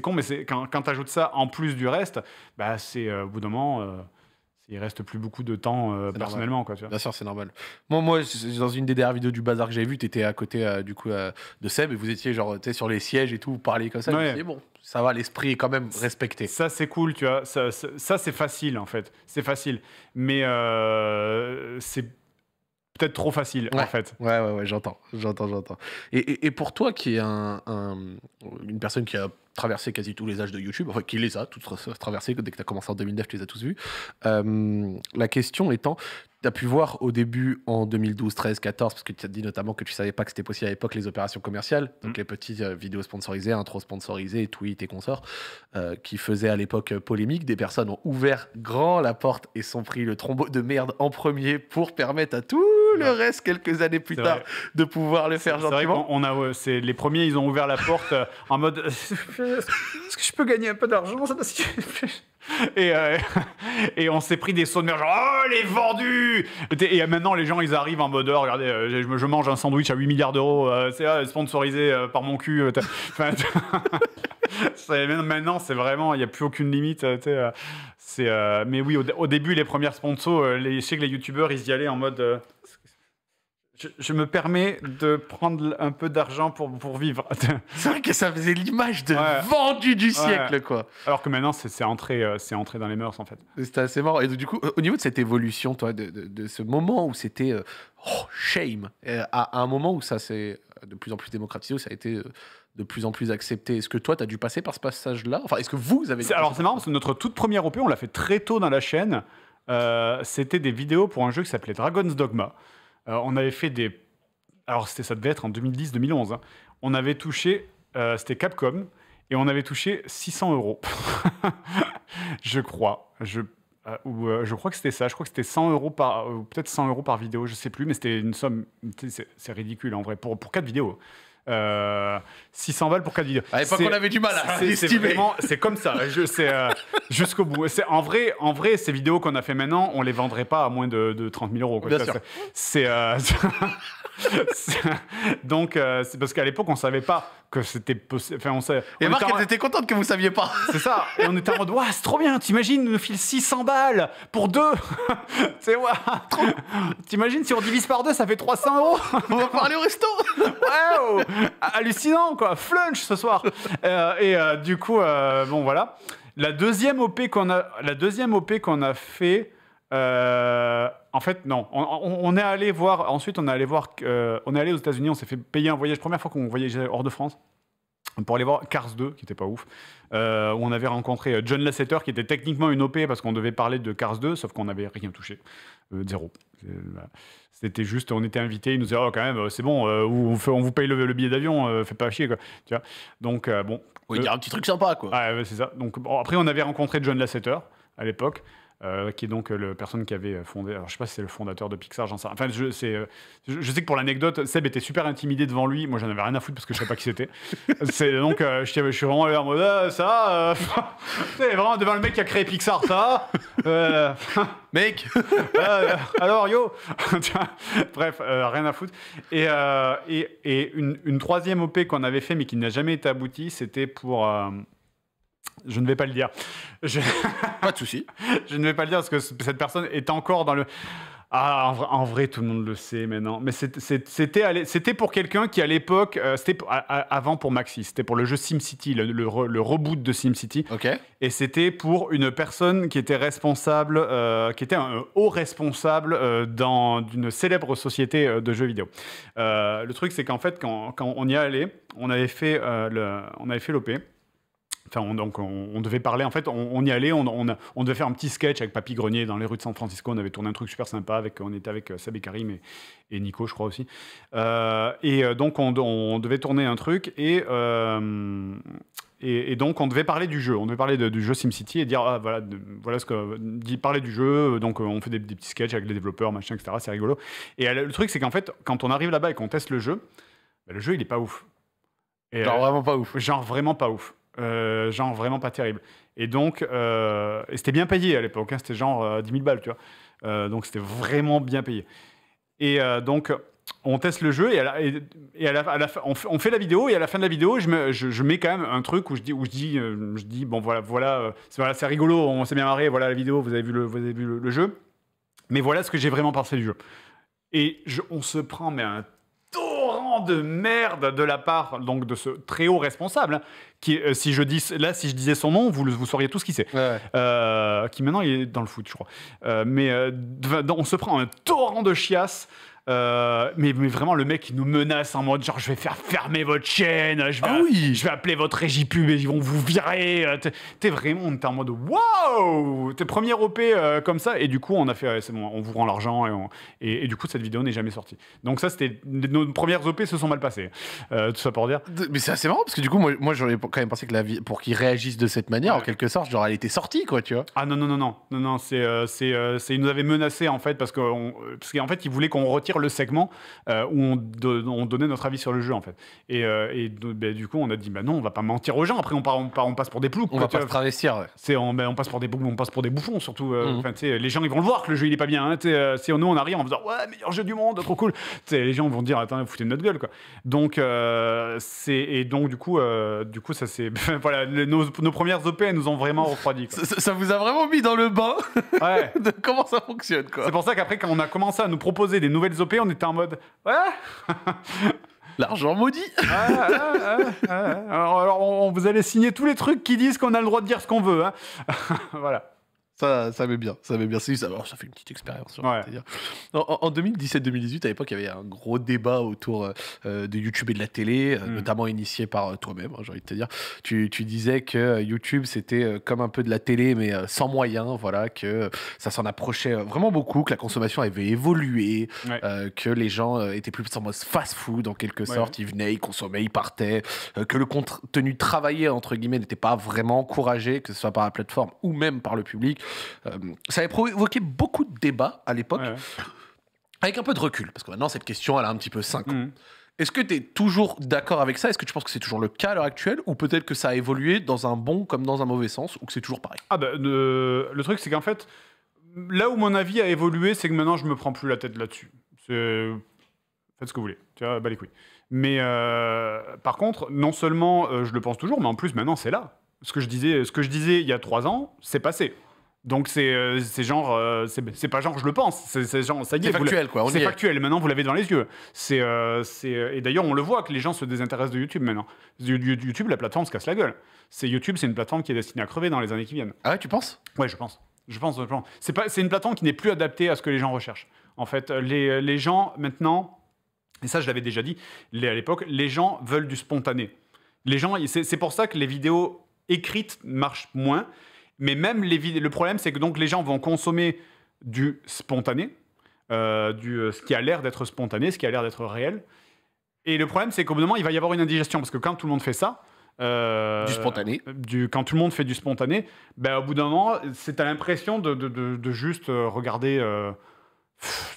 con, mais quand, tu ajoutes ça en plus du reste, bah c'est au bout d'un moment il reste plus beaucoup de temps euh, personnellement. Quoi, Bien sûr, c'est normal. Moi, moi, dans une des dernières vidéos du bazar que j'avais vu, tu étais à côté euh, du coup euh, de Seb et vous étiez genre sur les sièges et tout, vous parliez comme ça. bon, ça va, l'esprit est quand même respecté. Ça, c'est cool, tu vois. Ça, c'est facile en fait. C'est facile. Mais c'est peut-être trop facile en fait. Ouais, ouais, ouais, j'entends, j'entends, j'entends. Et, pour toi, qui est une personne qui a traversé quasi tous les âges de YouTube, enfin qui les a tous traversés, dès que tu as commencé en 2009, tu les as tous vus. Euh, la question étant, tu as pu voir au début en 2012, 13, 14, parce que tu as dit notamment que tu savais pas que c'était possible à l'époque les opérations commerciales, mmh. donc les petites euh, vidéos sponsorisées, intro sponsorisées, tweets et consorts, euh, qui faisaient à l'époque polémique. Des personnes ont ouvert grand la porte et sont pris le trombeau de merde en premier pour permettre à tout le reste quelques années plus tard de pouvoir le faire gentiment. on, a, c'est les premiers, ils ont ouvert la porte euh, en mode euh, Est-ce que je peux gagner un peu d'argent et, euh, et on s'est pris des sauts de mer genre Oh, les vendus Et maintenant, les gens, ils arrivent en mode oh, Regardez, je, mange un sandwich à 8 milliards d'euros, c'est sponsorisé par mon cul. Enfin, maintenant, c'est vraiment, il n'y a plus aucune limite. c'est, mais oui, au, début, les premières sponsors, les, je sais que les youtubeurs, ils y allaient en mode je, me permets de prendre un peu d'argent pour, pour vivre. c'est vrai que ça faisait l'image de vendu du siècle, quoi. Alors que maintenant, c'est entré, euh, entré dans les mœurs, en fait. C'est assez marrant. Et du coup, euh, au niveau de cette évolution, toi, de, ce moment où c'était euh, oh, shame, à, un moment où ça s'est de plus en plus démocratisé, où ça a été de plus en plus accepté. Est-ce que toi, tu as dû passer par ce passage-là Enfin, est-ce que vous avez. Alors, c'est marrant, notre toute première OP, on l'a fait très tôt dans la chaîne. C'était des vidéos pour un jeu qui s'appelait Dragon's Dogma. Euh, on avait fait des. Alors, ça devait être en 2010-2011. Hein. On avait touché. Euh, c'était Capcom. Et on avait touché 600 euros. je crois. Euh, je crois que c'était ça, je crois que c'était 100 euros par, peut-être 100 euros par vidéo, je sais plus, mais c'était une somme, c'est ridicule en vrai, pour, pour 4 vidéos. 600 euh, balles pour 4 vidéos. À l'époque, on avait du mal à estimer. C'est comme ça, euh, jusqu'au bout. En vrai, en vrai, ces vidéos qu'on a fait maintenant, on les vendrait pas à moins de, 30 000 euros. Bien euh, C'est. donc, c'est parce qu'à l'époque, on savait pas que c'était possible. Enfin, on Et Marc, était elle était contente que vous saviez pas. C'est ça. Et on était en mode, c'est trop bien. T'imagines, on nous file 600 balles pour deux. c'est waouh. T'imagines, si on divise par deux, ça fait 300 euros. on va parler au resto. Waouh Hallucinant, quoi. Flunch ce soir. Euh, et euh, du coup, euh, bon, voilà. La deuxième OP qu'on a, la deuxième OP qu'on a fait. Euh, en fait, non. On, est allé voir. Ensuite, on est allé voir. Euh, on est allé aux États-Unis. On s'est fait payer un voyage. Première fois qu'on voyageait hors de France pour aller voir Cars 2, qui était pas ouf, euh, où on avait rencontré John Lasseter, qui était techniquement une OP parce qu'on devait parler de Cars 2, sauf qu'on n'avait rien touché. zéro. C'était juste, on était invité, il nous disait, oh, quand même, c'est bon, on, vous paye le, billet d'avion, fais pas chier, quoi. Donc, bon. il y a un petit truc sympa, quoi. c'est ça. Donc, après, on avait rencontré John Lasseter à l'époque. Euh, qui est donc euh, la personne qui avait euh, fondé. Alors, je sais pas si c'est le fondateur de Pixar, j'en sais Enfin, je, je, sais que pour l'anecdote, Seb était super intimidé devant lui. Moi, j'en avais rien à foutre parce que je savais pas qui c'était. c'est donc, je, suis vraiment allé en mode ah, ça. c'est vraiment devant le mec qui a créé Pixar, ça. mec. alors yo. Bref, rien à foutre. Et, et, une, une, troisième op qu'on avait fait mais qui n'a jamais été aboutie, c'était pour je ne vais pas le dire. Pas de souci. Je ne vais pas le dire parce que cette personne est encore dans le. Ah, en vrai, tout le monde le sait maintenant. Mais c'était pour quelqu'un qui, à l'époque, euh, c'était avant pour Maxi, c'était pour le jeu SimCity, le, reboot de SimCity. Et c'était pour une personne qui était responsable, euh, qui était un haut responsable euh, dans d'une célèbre société de jeux vidéo. le truc, c'est qu'en fait, quand, on y est allé, on avait fait le, on avait fait l'OP on, donc on, devait parler. En fait, on, y allait. On, devait faire un petit sketch avec Papy Grenier dans les rues de San Francisco. On avait tourné un truc super sympa. Avec, on était avec euh, Sabé Karim et, Nico, je crois aussi. Euh, et euh, donc on, devait tourner un truc et, et, donc on devait parler du jeu. On devait parler du jeu SimCity et dire ah, voilà, voilà ce que parler du jeu. Donc on fait des, petits sketchs avec les développeurs, machin, etc. C'est rigolo. Et le truc, c'est qu'en fait, quand on arrive là-bas et qu'on teste le jeu, bah, le jeu il est pas ouf. Et, genre vraiment pas ouf. Genre vraiment pas ouf. Euh, genre vraiment pas terrible. Et donc, euh, c'était bien payé à l'époque, hein, c'était genre 10 euh, 000 balles, tu vois. donc c'était vraiment bien payé. Et donc, on teste le jeu et, à la, on, fait la vidéo et à la fin de la vidéo, je, je, mets quand même un truc où je dis, où je dis, je dis bon voilà, voilà, c'est voilà, rigolo, on s'est bien marré, voilà la vidéo, vous avez vu le, vous avez vu le, jeu. Mais voilà ce que j'ai vraiment pensé du jeu. Et on se prend mais un torrent de merde de la part donc de ce très haut responsable. Hein, euh, si je dis, là, si je disais son nom, vous, vous sauriez tout qui c'est. sait. Euh, qui maintenant il est dans le foot, je crois. Euh, mais on se prend un torrent de chiasse euh, mais, mais, vraiment, le mec, il nous menace en mode genre, je vais faire fermer votre chaîne, je vais, ah je vais appeler votre régie pub et ils vont vous virer. Euh, t'es vraiment, on en mode wow t'es premier OP euh, comme ça. Et du coup, on a fait, c'est bon, on vous rend l'argent et, du coup, cette vidéo n'est jamais sortie. Donc, ça, c'était nos premières OP se sont mal passées. tout ça pour dire. Mais c'est assez marrant parce que du coup, moi, moi j'aurais quand même pensé que la pour qu'ils réagissent de cette manière, en quelque sorte, genre, elle était sortie, quoi, tu vois. Ah non, non, non, non, non, non, c'est, c'est, ils nous avaient menacé en fait parce qu'en en fait, ils voulaient qu'on retire le segment euh, où on, donnait notre avis sur le jeu en fait. Et, euh, bah, du coup, on a dit bah non, on va pas mentir aux gens. Après, on, passe pour des ploucs. On quoi, va pas se travestir. C'est on, bah, on, passe pour des on passe pour des bouffons surtout. Euh, mhm. les gens ils vont le voir que le jeu il est pas bien. Hein, c'est nous on arrive en faisant ouais meilleur jeu du monde, trop cool. les gens vont dire attends foutez de notre gueule quoi. Donc c'est et donc du coup du coup ça c'est voilà nos, premières OP elles nous ont vraiment refroidi. Ça, vous a vraiment mis dans le bain de comment ça fonctionne C'est pour ça qu'après quand on a commencé à nous proposer des nouvelles on était en mode ouais. L'argent maudit. alors, vous allez signer tous les trucs qui disent qu'on a le droit de dire ce qu'on veut. Hein. voilà. Ça, ça bien, ça met bien. Ça, ah, ça fait une petite expérience. En, 2017-2018, à l'époque, il y avait un gros débat autour euh, euh, de YouTube et de la télé, euh, mm. notamment initié par toi-même, hein, j'ai envie de te dire. Tu, disais que YouTube, c'était comme un peu de la télé, mais sans moyens, voilà, que ça s'en approchait vraiment beaucoup, que la consommation avait évolué, que les gens étaient plus en mode fast-food, en quelque sorte. Ils venaient, ils consommaient, ils partaient, que le contenu travaillé, entre guillemets, n'était pas vraiment encouragé, que ce soit par la plateforme ou même par le public. Euh, ça avait provoqué beaucoup de débats à l'époque, avec un peu de recul, parce que maintenant, cette question, elle a un petit peu 5 ans. Mm. Est-ce que tu es toujours d'accord avec ça Est-ce que tu penses que c'est toujours le cas à l'heure actuelle Ou peut-être que ça a évolué dans un bon comme dans un mauvais sens Ou que c'est toujours pareil Ah ben, le truc, c'est qu'en fait, là où mon avis a évolué, c'est que maintenant, je me prends plus la tête là-dessus. Faites ce que vous voulez. Tu vois, bah Mais euh, par contre, non seulement euh, je le pense toujours, mais en plus, maintenant, c'est là. Ce que je disais, ce que je disais il y a trois ans, c'est passé. Donc c'est euh, genre, euh, c'est pas genre je le pense, c'est genre ça y est. C'est factuel quoi. C'est factuel. Maintenant vous l'avez devant les yeux. C'est euh, et d'ailleurs on le voit que les gens se désintéressent de YouTube maintenant. YouTube la plateforme se casse la gueule. C'est YouTube c'est une plateforme qui est destinée à crever dans les années qui viennent. Ah ouais tu penses Ouais je pense. Je pense. C'est pas c'est une plateforme qui n'est plus adaptée à ce que les gens recherchent. En fait les, les gens maintenant et ça je l'avais déjà dit à l'époque les gens veulent du spontané. Les gens c'est pour ça que les vidéos écrites marchent moins mais même les le problème, c'est que donc les gens vont consommer du spontané, euh, du, euh, ce qui a l'air d'être spontané, ce qui a l'air d'être réel. Et le problème, c'est qu'au bout d'un moment, il va y avoir une indigestion parce que quand tout le monde fait ça, euh, du spontané. Du, quand tout le monde fait du spontané, ben, au bout d'un moment, c'est à l'impression de, juste regarder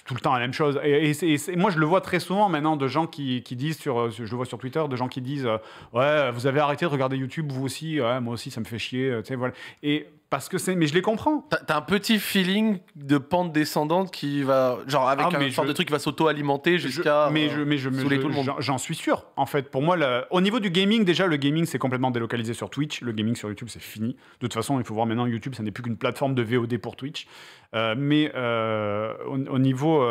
tout le temps la même chose. Et, moi, je le vois très souvent maintenant de gens qui, disent sur, euh, je le vois sur Twitter, de gens qui disent, euh, ouais, vous avez arrêté de regarder YouTube, vous aussi, ouais, moi aussi, ça me fait chier, euh, tu sais, voilà. Et parce que c'est, mais je les comprends. T'as un petit feeling de pente descendante qui va, genre avec ah, un de truc qui va s'auto-alimenter jusqu'à. Euh, mais je, mais je, J'en suis sûr. En fait, pour moi, au niveau du gaming, déjà, le gaming c'est complètement délocalisé sur Twitch. Le gaming sur YouTube, c'est fini. De toute façon, il faut voir maintenant YouTube, ça n'est plus qu'une plateforme de VOD pour Twitch. Euh, mais euh, au, niveau.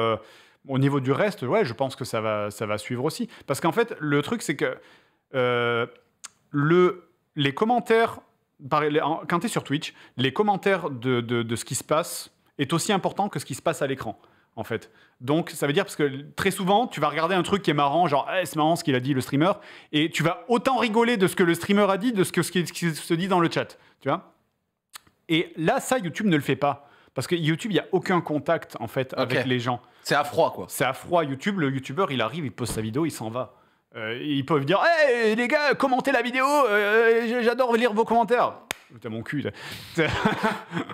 au niveau du reste, ouais, je pense que ça va, ça va suivre aussi. Parce qu'en fait, le truc, c'est que le, les commentaires quand tu es sur Twitch, les commentaires de, ce qui se passe est aussi important que ce qui se passe à l'écran. En fait. Donc, ça veut dire parce que très souvent, tu vas regarder un truc qui est marrant, genre eh, c'est marrant ce qu'il a dit le streamer, et tu vas autant rigoler de ce que le streamer a dit de ce que ce qui, se dit dans le chat, tu vois. Et là, ça, YouTube ne le fait pas. Parce que YouTube, il n'y a aucun contact en fait avec les gens. C'est à froid quoi. C'est à froid. YouTube, le YouTuber, il arrive, il pose sa vidéo, il s'en va. Euh, ils peuvent dire hey, les gars, commentez la vidéo, euh, euh, j'adore lire vos commentaires. T'as mon cul.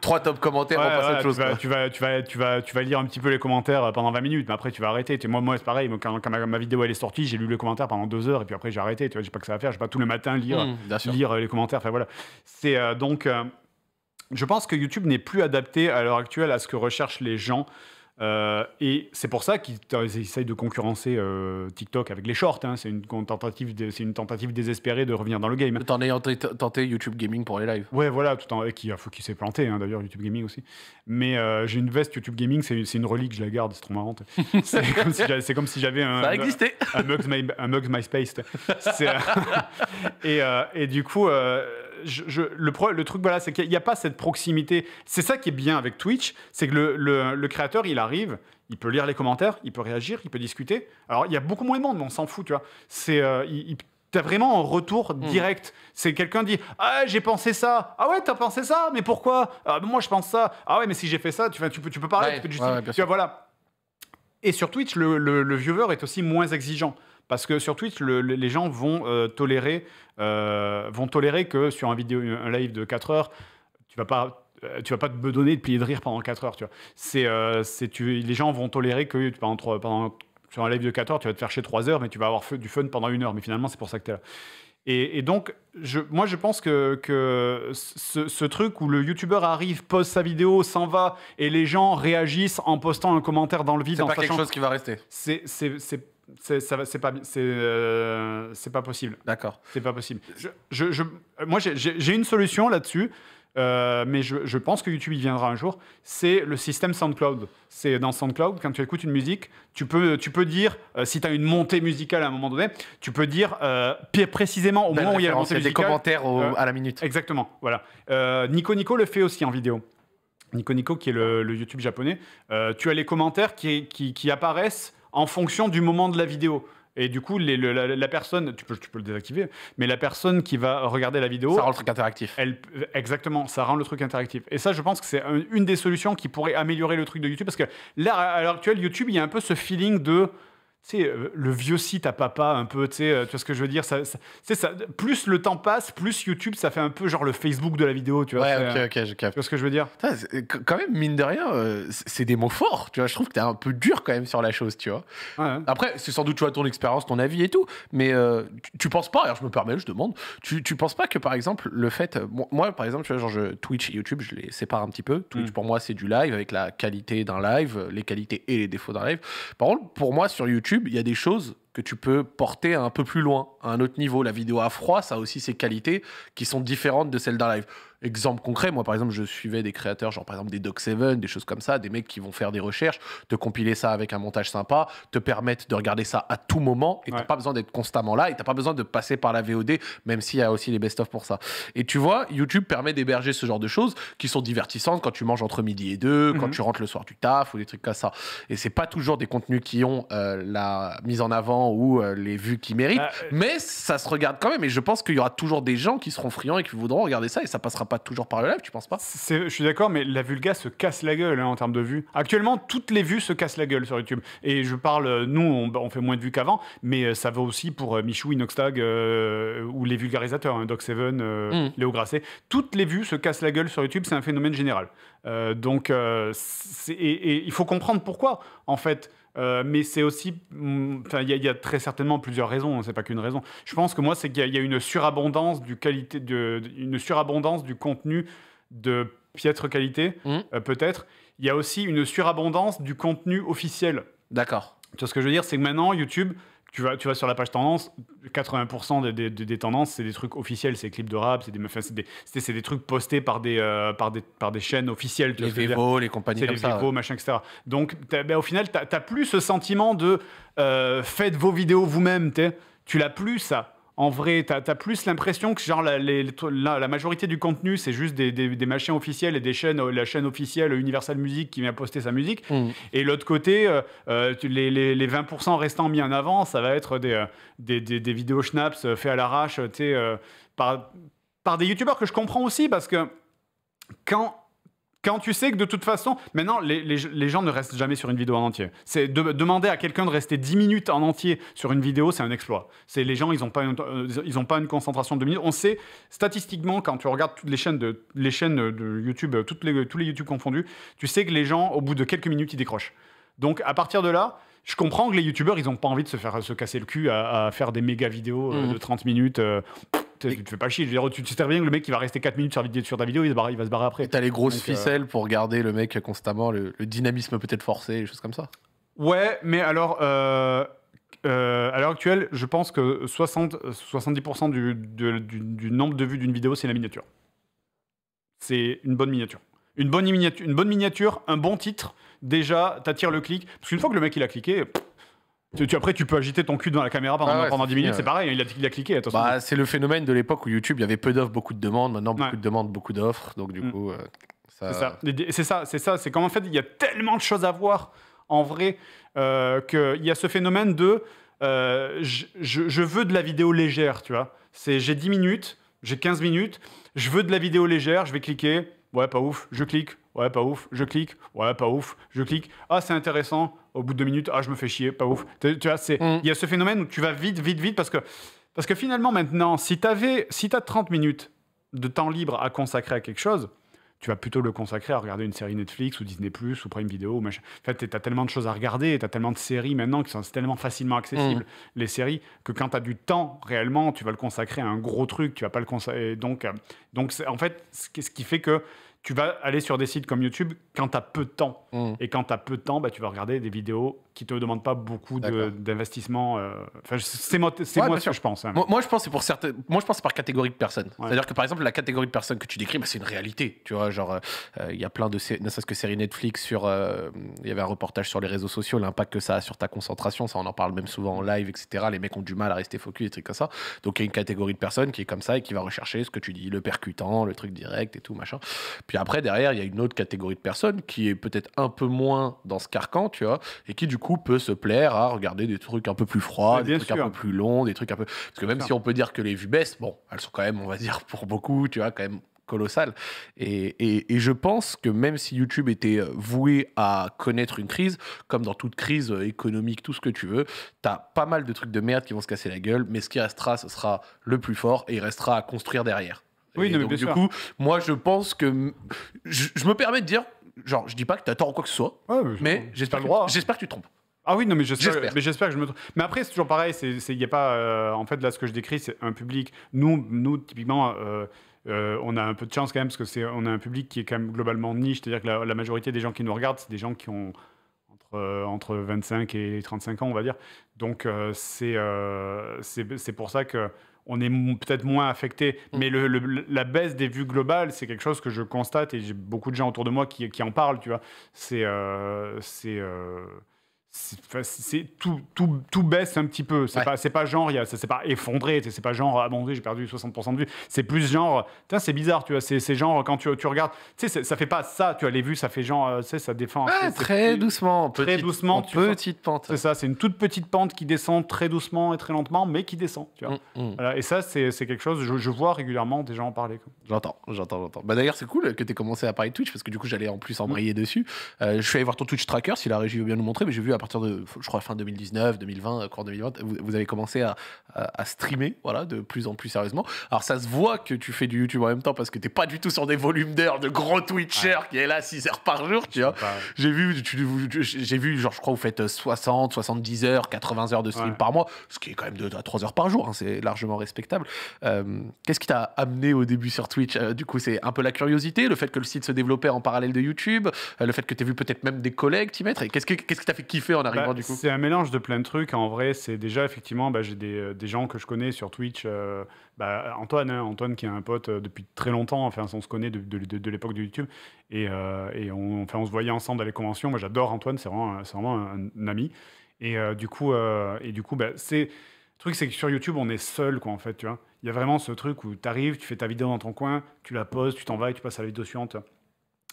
Trois top commentaires, on passe Tu vas, tu, vas, tu, vas, tu vas lire un petit peu les commentaires pendant 20 minutes, mais après tu vas arrêter. Moi, moi c'est pareil, quand, quand ma, vidéo elle est sortie, j'ai lu les commentaires pendant deux heures et puis après j'ai arrêté. je vois, j'ai pas que ça va faire, vais pas tout le matin lire, mmh, lire les commentaires. Enfin voilà. C'est donc. je pense que YouTube n'est plus adapté à l'heure actuelle à ce que recherchent les gens. Euh, et c'est pour ça qu'ils essayent de concurrencer euh, TikTok avec les shorts. Hein. C'est une, tentative une tentative désespérée de revenir dans le game. Tout en ayant tenté YouTube Gaming pour les lives. Ouais, voilà, tout en, et faut qu'il s'est planté, hein, d'ailleurs, YouTube Gaming aussi. Mais euh, j'ai une veste YouTube Gaming, c'est une relique, je la garde, c'est trop marrant. c'est comme si j'avais un. Ça a existé Un, Mugs, My, MySpace. et, du coup. Je, le, truc, voilà, c'est qu'il n'y a, pas cette proximité. C'est ça qui est bien avec Twitch, c'est que le créateur, il a arrive, il peut lire les commentaires, il peut réagir, il peut discuter. Alors, il y a beaucoup moins de monde, mais on s'en fout, tu vois. C'est, euh, il, vraiment un retour hmm. direct. C'est quelqu'un dit Ah, j'ai pensé ça. Ah ouais, t'as pensé ça, mais pourquoi ah, Moi, je pense ça. Ah ouais, mais si j'ai fait ça, tu, tu, peux, tu peux parler, tu peux vois, voilà. Et sur Twitch, le, viewer est aussi moins exigeant. Parce que sur Twitch, les gens vont, euh, tolérer, euh, vont tolérer que sur un, vidéo, un live de 4 heures, tu vas pas euh, tu vas pas te bedonner et plier de rire pendant 4 heures, tu vois. Euh, c'est, tu, les gens vont tolérer que pendant, pendant, sur un live de 4 heures, tu vas te faire chier 3 heures, mais tu vas avoir du fun pendant une heure. Mais finalement, c'est pour ça que tu es là. Et, donc, je, moi, je pense que, ce, truc où le youtubeur arrive, pose sa vidéo, s'en va, et les gens réagissent en postant un commentaire dans le vide. C'est pas quelque chose qui va rester. C'est c'est pas euh, pas possible. D'accord. C'est pas possible. Je, moi j'ai une solution là-dessus. Euh, mais je, pense que YouTube y viendra un jour, c'est le système SoundCloud. C'est dans SoundCloud, quand tu écoutes une musique, tu peux, tu peux dire, euh, si tu as une montée musicale à un moment donné, tu peux dire euh, précisément au moment où il y a une montée musicale. des commentaires à la minute. Exactement, voilà. Nico Nico le fait aussi en vidéo. Nico Nico, qui est le, YouTube japonais, tu as les commentaires qui apparaissent en fonction du moment de la vidéo. Et du coup, la, personne, tu peux, tu peux le désactiver, mais la personne qui va regarder la vidéo. Ça rend le truc interactif. exactement, ça rend le truc interactif. Et ça, je pense que c'est une des solutions qui pourrait améliorer le truc de YouTube. Parce que là, à l'heure actuelle, YouTube, il y a un peu ce feeling de tu euh, le vieux site à papa, un peu, tu sais, euh, tu vois ce que je veux dire ça, ça, Plus le temps passe, plus YouTube, ça fait un peu genre le Facebook de la vidéo, tu vois. Ouais, ok, euh, ok, Tu vois ce que je veux dire Quand même, mine de rien, c'est des mots forts, tu vois. Je trouve que t'es un peu dur quand même sur la chose, tu vois. Après, c'est sans doute, tu vois, ton expérience, ton avis et tout, mais tu, penses pas, alors je me permets, je demande, tu, tu penses pas que par exemple, le fait. moi, par exemple, tu vois, genre, je, Twitch et YouTube, je les sépare un petit peu. Twitch, mm. pour moi, c'est du live avec la qualité d'un live, les qualités et les défauts d'un live. Par contre, pour moi, sur YouTube, il y a des choses que tu peux porter un peu plus loin, à un autre niveau. La vidéo à froid, ça a aussi ses qualités qui sont différentes de celles d'un live exemple concret, moi par exemple, je suivais des créateurs, genre par exemple des Doc7, des choses comme ça, des mecs qui vont faire des recherches, te compiler ça avec un montage sympa, te permettre de regarder ça à tout moment et t'as pas besoin d'être constamment là et t'as pas besoin de passer par la VOD, même s'il y a aussi les best-of pour ça. Et tu vois, YouTube permet d'héberger ce genre de choses qui sont divertissantes quand tu manges entre midi et deux, quand mhm. tu rentres le soir du taf ou des trucs comme ça. Et c'est pas toujours des contenus qui ont euh, la mise en avant ou euh, les vues qui méritent, bah, euh, mais ça se regarde quand même. Et je pense qu'il y aura toujours des gens qui seront friands et qui voudront regarder ça et ça passera pas toujours par le live, tu penses pas Je suis d'accord, mais la Vulga se casse la gueule hein, en termes de vues. Actuellement, toutes les vues se cassent la gueule sur YouTube. Et je parle, euh, nous, bah, on, fait moins de vues qu'avant, mais euh, ça va aussi pour euh, Michou, Inoxtag ou les vulgarisateurs, hein, Doc Seven, hmm. Léo Grasset. Toutes les vues se cassent la gueule sur YouTube, c'est un phénomène général. donc, et, il faut comprendre pourquoi, en fait. Euh, mais c'est aussi, mm, il y, a très certainement plusieurs raisons. Hein, c'est pas qu'une raison. Je pense que moi, c'est qu'il y, a une surabondance du qualité, de, une surabondance du contenu de piètre qualité, mmh. euh, peut-être. Il y a aussi une surabondance du contenu officiel. D'accord. Tu vois ce que je veux dire, c'est que maintenant YouTube, tu vas, tu vas sur la page tendance, 80% des, tendances, c'est des trucs officiels, c'est des clips de rap, c'est des, c'est des, trucs postés par des, euh, par par des chaînes officielles. les les compagnies comme ça. Les machin, etc. Donc, ben, au final, tu n'as plus ce sentiment de euh, faites vos vidéos vous-même, tu l'as plus, ça en vrai, tu as plus l'impression que genre la, la, majorité du contenu, c'est juste des, machins officiels et des chaînes, la chaîne officielle Universal Music qui vient poster sa musique. Mm. Et l'autre côté, euh, euh, les, 20% restants mis en avant, ça va être des, euh, vidéos schnapps fait à l'arrache, par, par des youtubeurs que je comprends aussi parce que quand quand tu sais que de toute façon, maintenant, les, les, gens ne restent jamais sur une vidéo en entier. C'est demander à quelqu'un de rester 10 minutes en entier sur une vidéo, c'est un exploit. C'est les gens, ils n'ont pas, une, euh, ils ont pas une concentration de 2 minutes. On sait statistiquement quand tu regardes toutes les chaînes de les chaînes de YouTube, euh, toutes les, tous les YouTube confondus, tu sais que les gens, au bout de quelques minutes, ils décrochent. Donc à partir de là, je comprends que les youtubeurs, ils n'ont pas envie de se faire se casser le cul à, faire des méga vidéos euh, mmh. de 30 minutes tu te fais pas chier. tu, bien que le mec qui va rester 4 minutes sur, ta vidéo, il, il va se barrer après. t'as les grosses euh, ficelles pour garder le mec constamment, le, dynamisme peut-être forcé, des choses comme ça. Ouais, mais alors. Euh, euh, à l'heure actuelle, je pense que 60, 70% du, nombre de vues d'une vidéo, c'est la miniature. C'est une bonne miniature. Une bonne miniature, une bonne miniature, un bon titre, déjà, t'attires le clic. Parce qu'une fois que le mec il a cliqué, tu, après, tu peux agiter ton cul dans la caméra pendant, 10 ah minutes, c'est pareil, hein, il a, il a cliqué. Bah, c'est le phénomène de l'époque où YouTube, il y avait peu d'offres, beaucoup de demandes. Maintenant, beaucoup de demandes, beaucoup d'offres. Donc, du mm. coup, euh, ça... C'est ça, c'est ça. C'est fait, il y a tellement de choses à voir en vrai euh, qu'il y a ce phénomène de euh, je, je, je, veux de la vidéo légère, tu vois. C'est j'ai 10 minutes, j'ai 15 minutes, je veux de la vidéo légère, je vais cliquer. Ouais, pas ouf, je clique ouais, pas ouf, je clique, ouais, pas ouf, je clique, ah, c'est intéressant, au bout de deux minutes, ah, je me fais chier, pas ouf. Tu vois, mm. il y a ce phénomène où tu vas vite, vite, vite, parce que, parce que finalement, maintenant, si tu si as 30 minutes de temps libre à consacrer à quelque chose, tu vas plutôt le consacrer à regarder une série Netflix ou Disney Plus ou Prime Video. Ou machin. En fait, tu as tellement de choses à regarder, tu as tellement de séries maintenant qui sont tellement facilement accessibles, mm. les séries, que quand tu as du temps réellement, tu vas le consacrer à un gros truc. Tu vas pas le consacrer. Donc, euh, donc en fait, ce qui fait que tu vas aller sur des sites comme YouTube quand tu as peu de temps. Mm. Et quand tu as peu de temps, bah, tu vas regarder des vidéos qui ne te demandent pas beaucoup d'investissement. Euh, c'est moi, ouais, moi je pense. Moi, je pense c'est pour Moi, je pense par catégorie de personnes. C'est-à-dire que par exemple, la catégorie de personnes que tu décris, bah, c'est une réalité. Tu vois, genre, euh, euh, il y a plein de, ne ce que séries Netflix sur. Il y avait un reportage sur les réseaux sociaux, l'impact que ça a sur ta concentration. Ça, on en parle même souvent en live, etc. Les mecs ont du mal à rester focus, des trucs comme ça. Donc, il y a une catégorie de personnes qui est comme ça et qui va rechercher ce que tu dis, le percutant, le truc direct et tout, machin. Puis après, derrière, il y a une autre catégorie de personnes qui est peut-être un peu moins dans ce carcan, tu vois, et qui du coup peut se plaire à regarder des trucs un peu plus froids, des trucs un peu plus longs, des trucs un peu. Parce que même si on peut dire que les vues baissent, bon, elles sont quand même, on va dire, pour beaucoup, tu vois, quand même colossales. Et, et, je pense que même si YouTube était euh, voué à connaître une crise, comme dans toute crise euh, économique, tout ce que tu veux, t'as pas mal de trucs de merde qui vont se casser la gueule, mais ce qui restera, ce sera le plus fort et il restera à construire derrière. Oui, mais du coup, moi, je pense que je, me permets de dire, genre, je dis pas que t'as tort ou quoi que ce soit, mais j'espère que, tu te trompes. Ah oui, non, mais j'espère, mais j'espère que je me. trompe. Mais après, c'est toujours pareil. C'est, y a pas. Euh, en fait, là, ce que je décris, c'est un public. Nous, nous, typiquement. Euh, euh, on a un peu de chance quand même parce que c'est on a un public qui est quand même globalement niche, c'est-à-dire que la, majorité des gens qui nous regardent, c'est des gens qui ont entre, entre 25 et 35 ans, on va dire. Donc c'est, c'est c'est pour ça que on est peut-être moins affecté. Mm. Mais la baisse des vues globales, c'est quelque chose que je constate et j'ai beaucoup de gens autour de moi qui, en parlent, tu vois. C'est. Euh, euh, c'est tout, tout, tout, baisse un petit peu. C'est pas, pas genre, c'est pas effondré, c'est pas genre, ah bon, j'ai perdu 60% de vue C'est plus genre, c'est bizarre, tu vois, c'est genre, quand tu, tu regardes, tu sais, ça fait pas ça, tu as les vues, ça fait genre, euh, tu sais, ça défend. Ah, très doucement, très doucement. petite pente. C'est ça, c'est une toute petite pente qui descend très doucement et très lentement, mais qui descend, tu vois. Mm, mm. et ça, c'est quelque chose, je, vois régulièrement des gens en parler. J'entends, j'entends, j'entends. Bah, d'ailleurs, c'est cool que tu aies commencé à parler de Twitch, parce que du coup, j'allais en plus embrayer mm. dessus. Euh, je suis allé voir ton Twitch tracker, si la régie veut bien nous montrer, mais j'ai vu à partir de, je crois, fin 2019, 2020, euh, cours 2020, vous, avez commencé à, à, streamer, voilà, de plus en plus sérieusement. Alors, ça se voit que tu fais du YouTube en même temps parce que t'es pas du tout sur des volumes d'heures de gros Twitcher qui est là 6 heures par jour, tu vois. J'ai vu, j'ai vu, genre, je crois, vous faites 60, euh, 70 heures, 80 heures de stream par mois, ce qui est quand même de à 3 heures par jour, hein, c'est largement respectable. Euh, qu'est-ce qui t'a amené au début sur Twitch Du coup, c'est un peu la curiosité, le fait que le site se développait en parallèle de YouTube, le fait que tu as vu peut-être même des collègues t'y mettre. Et qu'est-ce, qu'est-ce qui t'a fait kiffer bah, c'est un mélange de plein de trucs. En vrai, c'est déjà effectivement, bah, j'ai euh, des, gens que je connais sur Twitch. Euh, bah, Antoine, hein, Antoine qui est un pote euh, depuis très longtemps. Enfin, on se connaît de, l'époque de YouTube. Et, on, enfin, on se voyait ensemble à les conventions. Moi, j'adore Antoine, c'est vraiment, un, ami. Et du coup, et du coup c'est. Le truc, c'est que sur YouTube, on est seul, quoi, en fait, tu vois. Il y a vraiment ce truc où tu arrives, tu fais ta vidéo dans ton coin, tu la poses, tu t'en vas et tu passes à la vidéo suivante.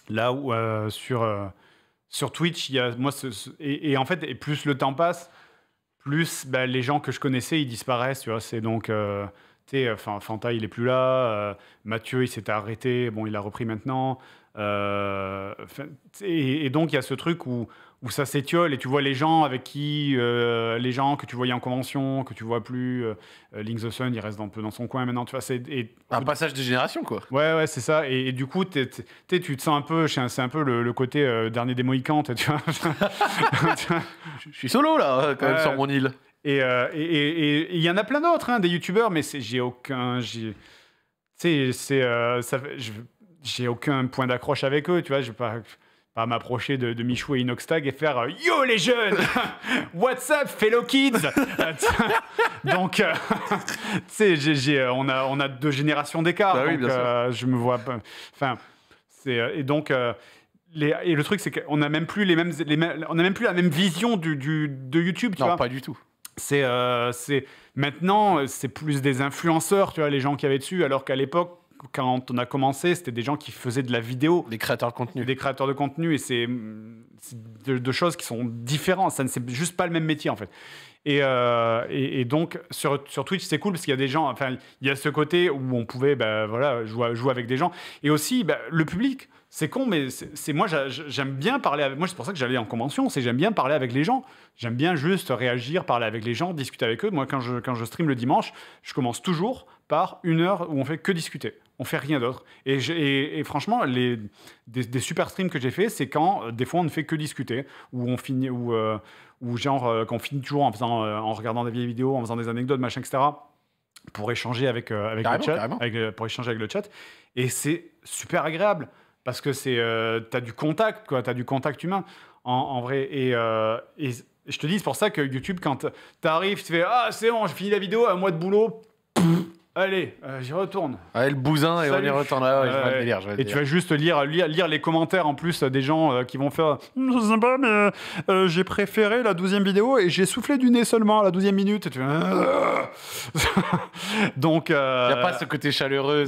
Là où sur, sur Twitch, il y a, moi, et, en fait, et plus le temps passe, plus bah, les gens que je connaissais, ils disparaissent. Tu vois, c'est donc, euh, tu enfin, euh, Fanta, il est plus là. Euh, Mathieu, il s'était arrêté. Bon, il a repris maintenant. et, et, donc, il y a ce truc où où ça s'étiole et tu vois les gens avec qui euh, les gens que tu voyais en convention, que tu vois plus, euh, Link the Sun, il reste un peu dans son coin maintenant, tu vois, c'est un passage de génération quoi. Ouais ouais c'est ça et, du coup tu te sens un peu, c'est un peu le, côté euh, dernier des Mohicans, tu vois. je, suis solo là euh, quand même sur mon île. Et il y en a plein d'autres, hein, des youtubeurs, mais j'ai aucun, tu sais c'est ça, j'ai aucun point d'accroche avec eux, tu vois, je pas pas m'approcher de, Michou et Inoxtag et faire euh, Yo les jeunes What's up, fellow kids Donc, euh, tu sais, euh, on, a, on a deux générations d'écart. Bah je me vois. Enfin, et donc. et le truc, c'est qu'on n'a même plus les mêmes, on a même plus la même vision du, de YouTube, tu non, vois. pas du tout. C'est, c'est maintenant, c'est plus des influenceurs, tu vois, les gens qui avaient dessus, alors qu'à l'époque, quand on a commencé, c'était des gens qui faisaient de la vidéo. Des créateurs de contenu. Des créateurs de contenu. Et c'est deux choses qui sont différentes. Ça ne c'est juste pas le même métier, en fait. Euh, et, et, donc, sur, sur Twitch, c'est cool parce qu'il y a des gens. Enfin, il y a ce côté où on pouvait ben voilà, jouer, jouer avec des gens. Et aussi, bah, le public. C'est con, mais c'est moi, j'aime bien parler avec. Moi, c'est pour ça que j'allais en convention, c'est j'aime bien parler avec les gens. J'aime bien juste réagir, parler avec les gens, discuter avec eux. Moi, quand je, quand je stream le dimanche, je commence toujours par une heure où on fait que discuter. On fait rien d'autre. Et, franchement, les, des, super streams que j'ai fait, c'est quand euh, des fois on ne fait que discuter, ou on finit, où, euh, genre euh, qu'on finit toujours en faisant, en regardant des vieilles vidéos, en faisant des anecdotes, machin, etc. Pour échanger avec avec le chat, pour échanger avec le chat. Et c'est super agréable parce que c'est as du contact, quoi, as du contact humain en, vrai. et, je te dis, c'est pour ça que YouTube, quand t'arrives, tu fais Ah, c'est bon, j'ai fini la vidéo, un mois de boulot, Allez, euh, j'y retourne. Allez, le bousin, et on y retourne. et tu vas juste lire, lire, les commentaires en plus euh, des gens euh, qui vont faire mais j'ai préféré la 12 vidéo et j'ai soufflé du nez seulement à la 12 minute. Donc. Il n'y a pas ce côté chaleureux.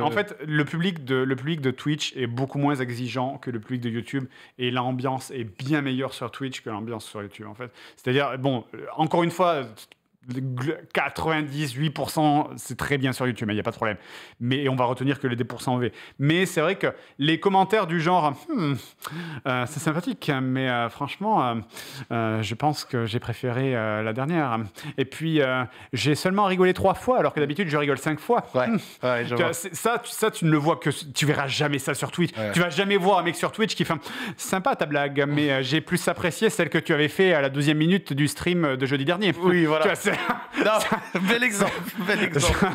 En fait, le public, de, le public de Twitch est beaucoup moins exigeant que le public de YouTube et l'ambiance est bien meilleure sur Twitch que l'ambiance sur YouTube en fait. C'est-à-dire, bon, encore une fois, 98%, c'est très bien sur YouTube, il hein, n'y a pas de problème. Mais on va retenir que les 10% en V. Mais c'est vrai que les commentaires du genre, hmm, euh, c'est sympathique, hein, mais euh, franchement, euh, je pense que j'ai préféré la dernière. Et puis, j'ai seulement rigolé trois fois, alors que d'habitude, je rigole cinq fois. Hmm. Ça, tu, ça, tu ne le vois que, tu verras jamais ça sur Twitch. tu Tu vas jamais voir un mec sur Twitch qui fait sympa ta blague, mais j'ai plus apprécié celle que tu avais fait à la deuxième minute du stream de jeudi dernier. Oui, voilà. Tu non, bel exemple, bel exemple.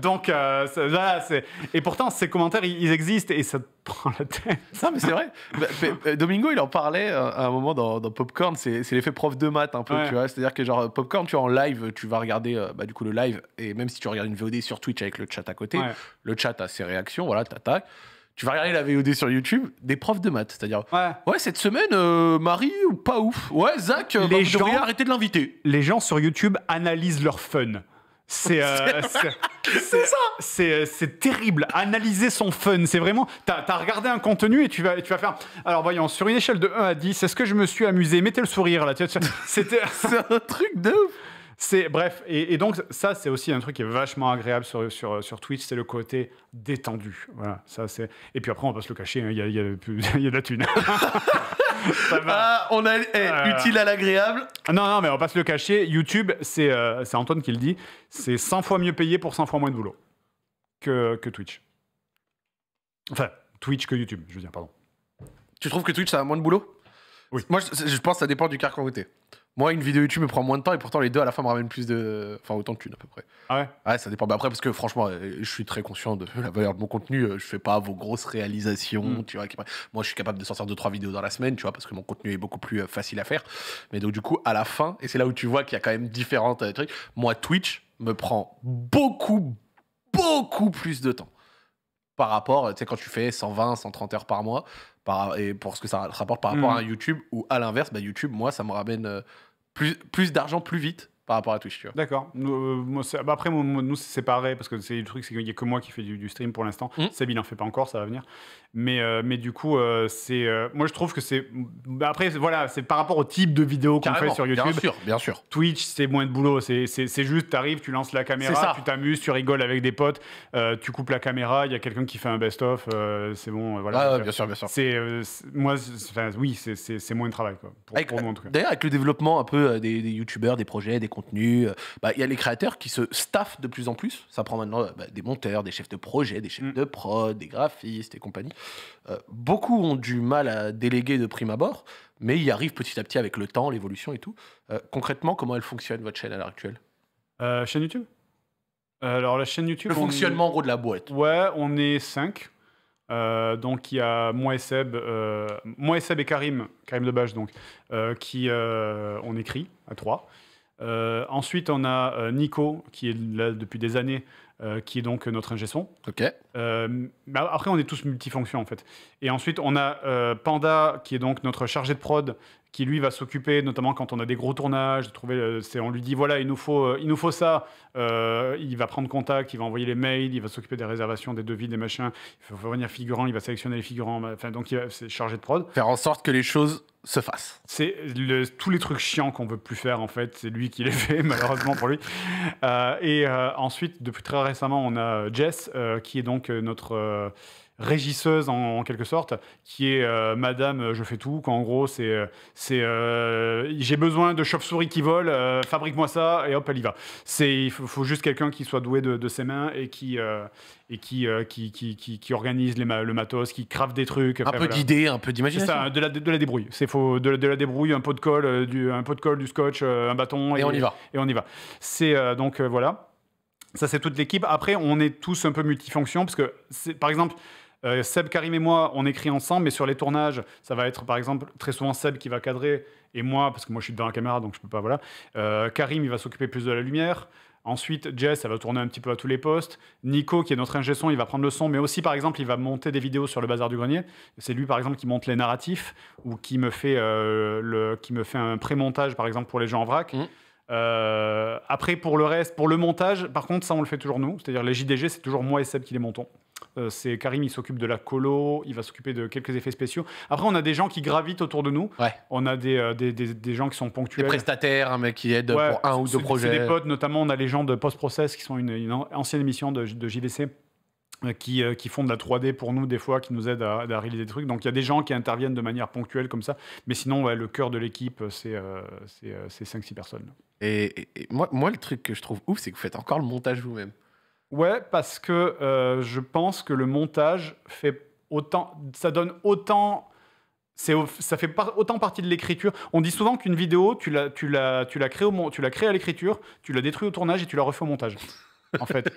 Donc, euh, voilà, c'est... Et pourtant, ces commentaires, ils existent et ça te prend la tête. ça mais c'est vrai. Bah, euh, Domingo, il en parlait euh, à un moment dans, Popcorn. C'est, l'effet prof de maths, un peu, tu vois. C'est-à-dire que, genre, Popcorn, tu vois, en live, tu vas regarder, bah, du coup, le live. Et même si tu regardes une VOD sur Twitch avec le chat à côté, le chat a ses réactions, voilà, t'attaques tu vas regarder la VOD sur YouTube, des profs de maths. C'est-à-dire, ouais. cette semaine, euh, Marie ou pas ouf. Ouais, Zach, euh, bah, vous arrêter de l'inviter. Les gens sur YouTube analysent leur fun. C'est euh, ça. C'est terrible. Analyser son fun, c'est vraiment. T'as as regardé un contenu et tu vas, tu vas faire. Alors voyons, sur une échelle de 1 à 10, est-ce que je me suis amusé Mettez le sourire là. C'était un truc de bref, et, donc ça c'est aussi un truc qui est vachement agréable sur, sur, Twitch, c'est le côté détendu. Voilà, ça c'est. Et puis après on passe se le cacher, hein, il y, a, de la thune. Ah, on a eh, euh. utile à l'agréable. Non non mais on passe le cacher. YouTube euh, c'est Antoine qui le dit, c'est 100 fois mieux payé pour 100 fois moins de boulot que, Twitch. Enfin Twitch que YouTube, je veux dire pardon. Tu trouves que Twitch ça a moins de boulot Oui. Moi je, pense que ça dépend du carcan moi, une vidéo YouTube me prend moins de temps et pourtant les deux à la fin me ramènent plus de. Enfin, autant que thunes à peu près. Ah ouais Ouais, ça dépend. Bah, après, parce que franchement, euh, je suis très conscient de la valeur de mon contenu. Euh, je fais pas vos grosses réalisations, mm. tu vois. Moi, je suis capable de sortir 2 trois vidéos dans la semaine, tu vois, parce que mon contenu est beaucoup plus euh, facile à faire. Mais donc, du coup, à la fin, et c'est là où tu vois qu'il y a quand même différentes trucs. Moi, Twitch me prend beaucoup, beaucoup plus de temps par rapport, tu sais, quand tu fais 120, 130 heures par mois, par, et pour ce que ça rapporte par rapport hmm. à YouTube, ou à l'inverse, bah, YouTube, moi, ça me ramène euh, plus, plus d'argent plus vite par rapport à Twitch. Tu vois. D'accord. Euh, bah, après, nous, c'est séparé parce que c'est le truc, c'est qu'il n'y a que moi qui fais du, stream pour l'instant. Mm. Sabine n'en fait pas encore, ça va venir. Mais, euh, mais du coup, euh, c'est, moi, je trouve que c'est. Bah, après, voilà, c'est par rapport au type de vidéo qu'on fait sur YouTube. Bien sûr, bien sûr. Twitch, c'est moins de boulot. C'est, juste, tu arrives, tu lances la caméra, tu t'amuses, tu rigoles avec des potes, tu coupes la caméra, il y a quelqu'un qui fait un best-of, c'est bon, voilà. bien sûr, bien sûr. C'est, moi, oui, c'est, moins de travail, quoi. D'ailleurs, avec le développement un peu des, des YouTubeurs, des projets, des contenu. Euh, bah, il y a les créateurs qui se staffent de plus en plus. Ça prend maintenant euh, bah, des monteurs, des chefs de projet, des chefs mm. de prod, des graphistes et compagnie. Euh, beaucoup ont du mal à déléguer de prime abord, mais ils arrivent petit à petit avec le temps, l'évolution et tout. concrètement, comment elle fonctionne, votre chaîne à l'heure actuelle Chaîne YouTube alors la chaîne YouTube. Le fonctionnement en gros de la boîte. Ouais, on est cinq. donc il y a moi et Seb, moi et, Seb et Karim, Karim Debache donc, qui on écrit à trois. Euh, ensuite, on a euh, Nico, qui est là depuis des années, euh, qui est donc notre ingé son. Ok. Bah, après, on est tous multifonctions, en fait. Et ensuite, on a Panda, qui est donc notre chargé de prod qui lui va s'occuper, notamment quand on a des gros tournages, de trouver, euh, on lui dit voilà, il nous faut, euh, il nous faut ça. Euh, il va prendre contact, il va envoyer les mails, il va s'occuper des réservations, des devis, des machins. Il faut venir figurant, il va sélectionner les figurants. Bah, enfin, donc, il se chargé de prod. Faire en sorte que les choses se fassent. C'est tous les trucs chiants qu'on veut plus faire en fait, c'est lui qui les fait malheureusement pour lui. et ensuite, depuis très récemment, on a Jess qui est donc notre régisseuse en, quelque sorte, qui est euh, Madame euh, Je fais tout, quand en gros c'est euh, c'est j'ai besoin de chauve-souris qui volent fabrique-moi ça et hop elle y va. C'est il faut, juste quelqu'un qui soit doué de, ses mains et qui et qui qui, qui, qui, organise les le matos, qui crave des trucs. Un peu d'idées, un peu d'imagination. de la, de la débrouille. C'est faux, de, la débrouille, un pot de colle, du, un pot de colle, du scotch, un bâton. Et, on y va. Et on y va. C'est donc voilà. Ça, c'est toute l'équipe. Après, on est tous un peu multifonction parce que, par exemple, euh, Seb, Karim et moi, on écrit ensemble, mais sur les tournages, ça va être par exemple très souvent Seb qui va cadrer et moi, parce que moi je suis devant la caméra, donc je peux pas, voilà. Euh, Karim, il va s'occuper plus de la lumière. Ensuite, Jess, elle va tourner un petit peu à tous les postes. Nico, qui est notre ingé son, il va prendre le son, mais aussi, par exemple, il va monter des vidéos sur le bazar du grenier. C'est lui, par exemple, qui monte les narratifs ou qui me fait, euh, le, qui me fait un pré-montage, par exemple, pour les gens en vrac. Mmh. après, pour le reste, pour le montage, par contre, ça, on le fait toujours nous. C'est-à-dire, les JDG, c'est toujours moi et Seb qui les montons. Euh, c'est Karim, il s'occupe de la colo, il va s'occuper de quelques effets spéciaux. Après, on a des gens qui gravitent autour de nous. On a euh, des, des, gens qui sont ponctuels. Des prestataires, mais qui aident pour un ou deux projets. C'est des potes, notamment, on a les gens de Post Process qui sont une, ancienne émission de, JVC. Euh, qui, qui, font de la 3D pour nous des fois, qui nous aident à, réaliser des trucs. Donc il y a des gens qui interviennent de manière ponctuelle comme ça. Mais sinon, le cœur de l'équipe, c'est cinq 5-6 personnes. Et, moi, moi, le truc que je trouve ouf, c'est que vous faites encore le montage vous-même. Ouais, parce que euh, je pense que le montage fait autant, ça donne autant, ça fait autant partie de l'écriture. On dit souvent qu'une vidéo, tu tu tu au, tu la crées à l'écriture, tu la détruis au tournage et tu la refais au montage en fait.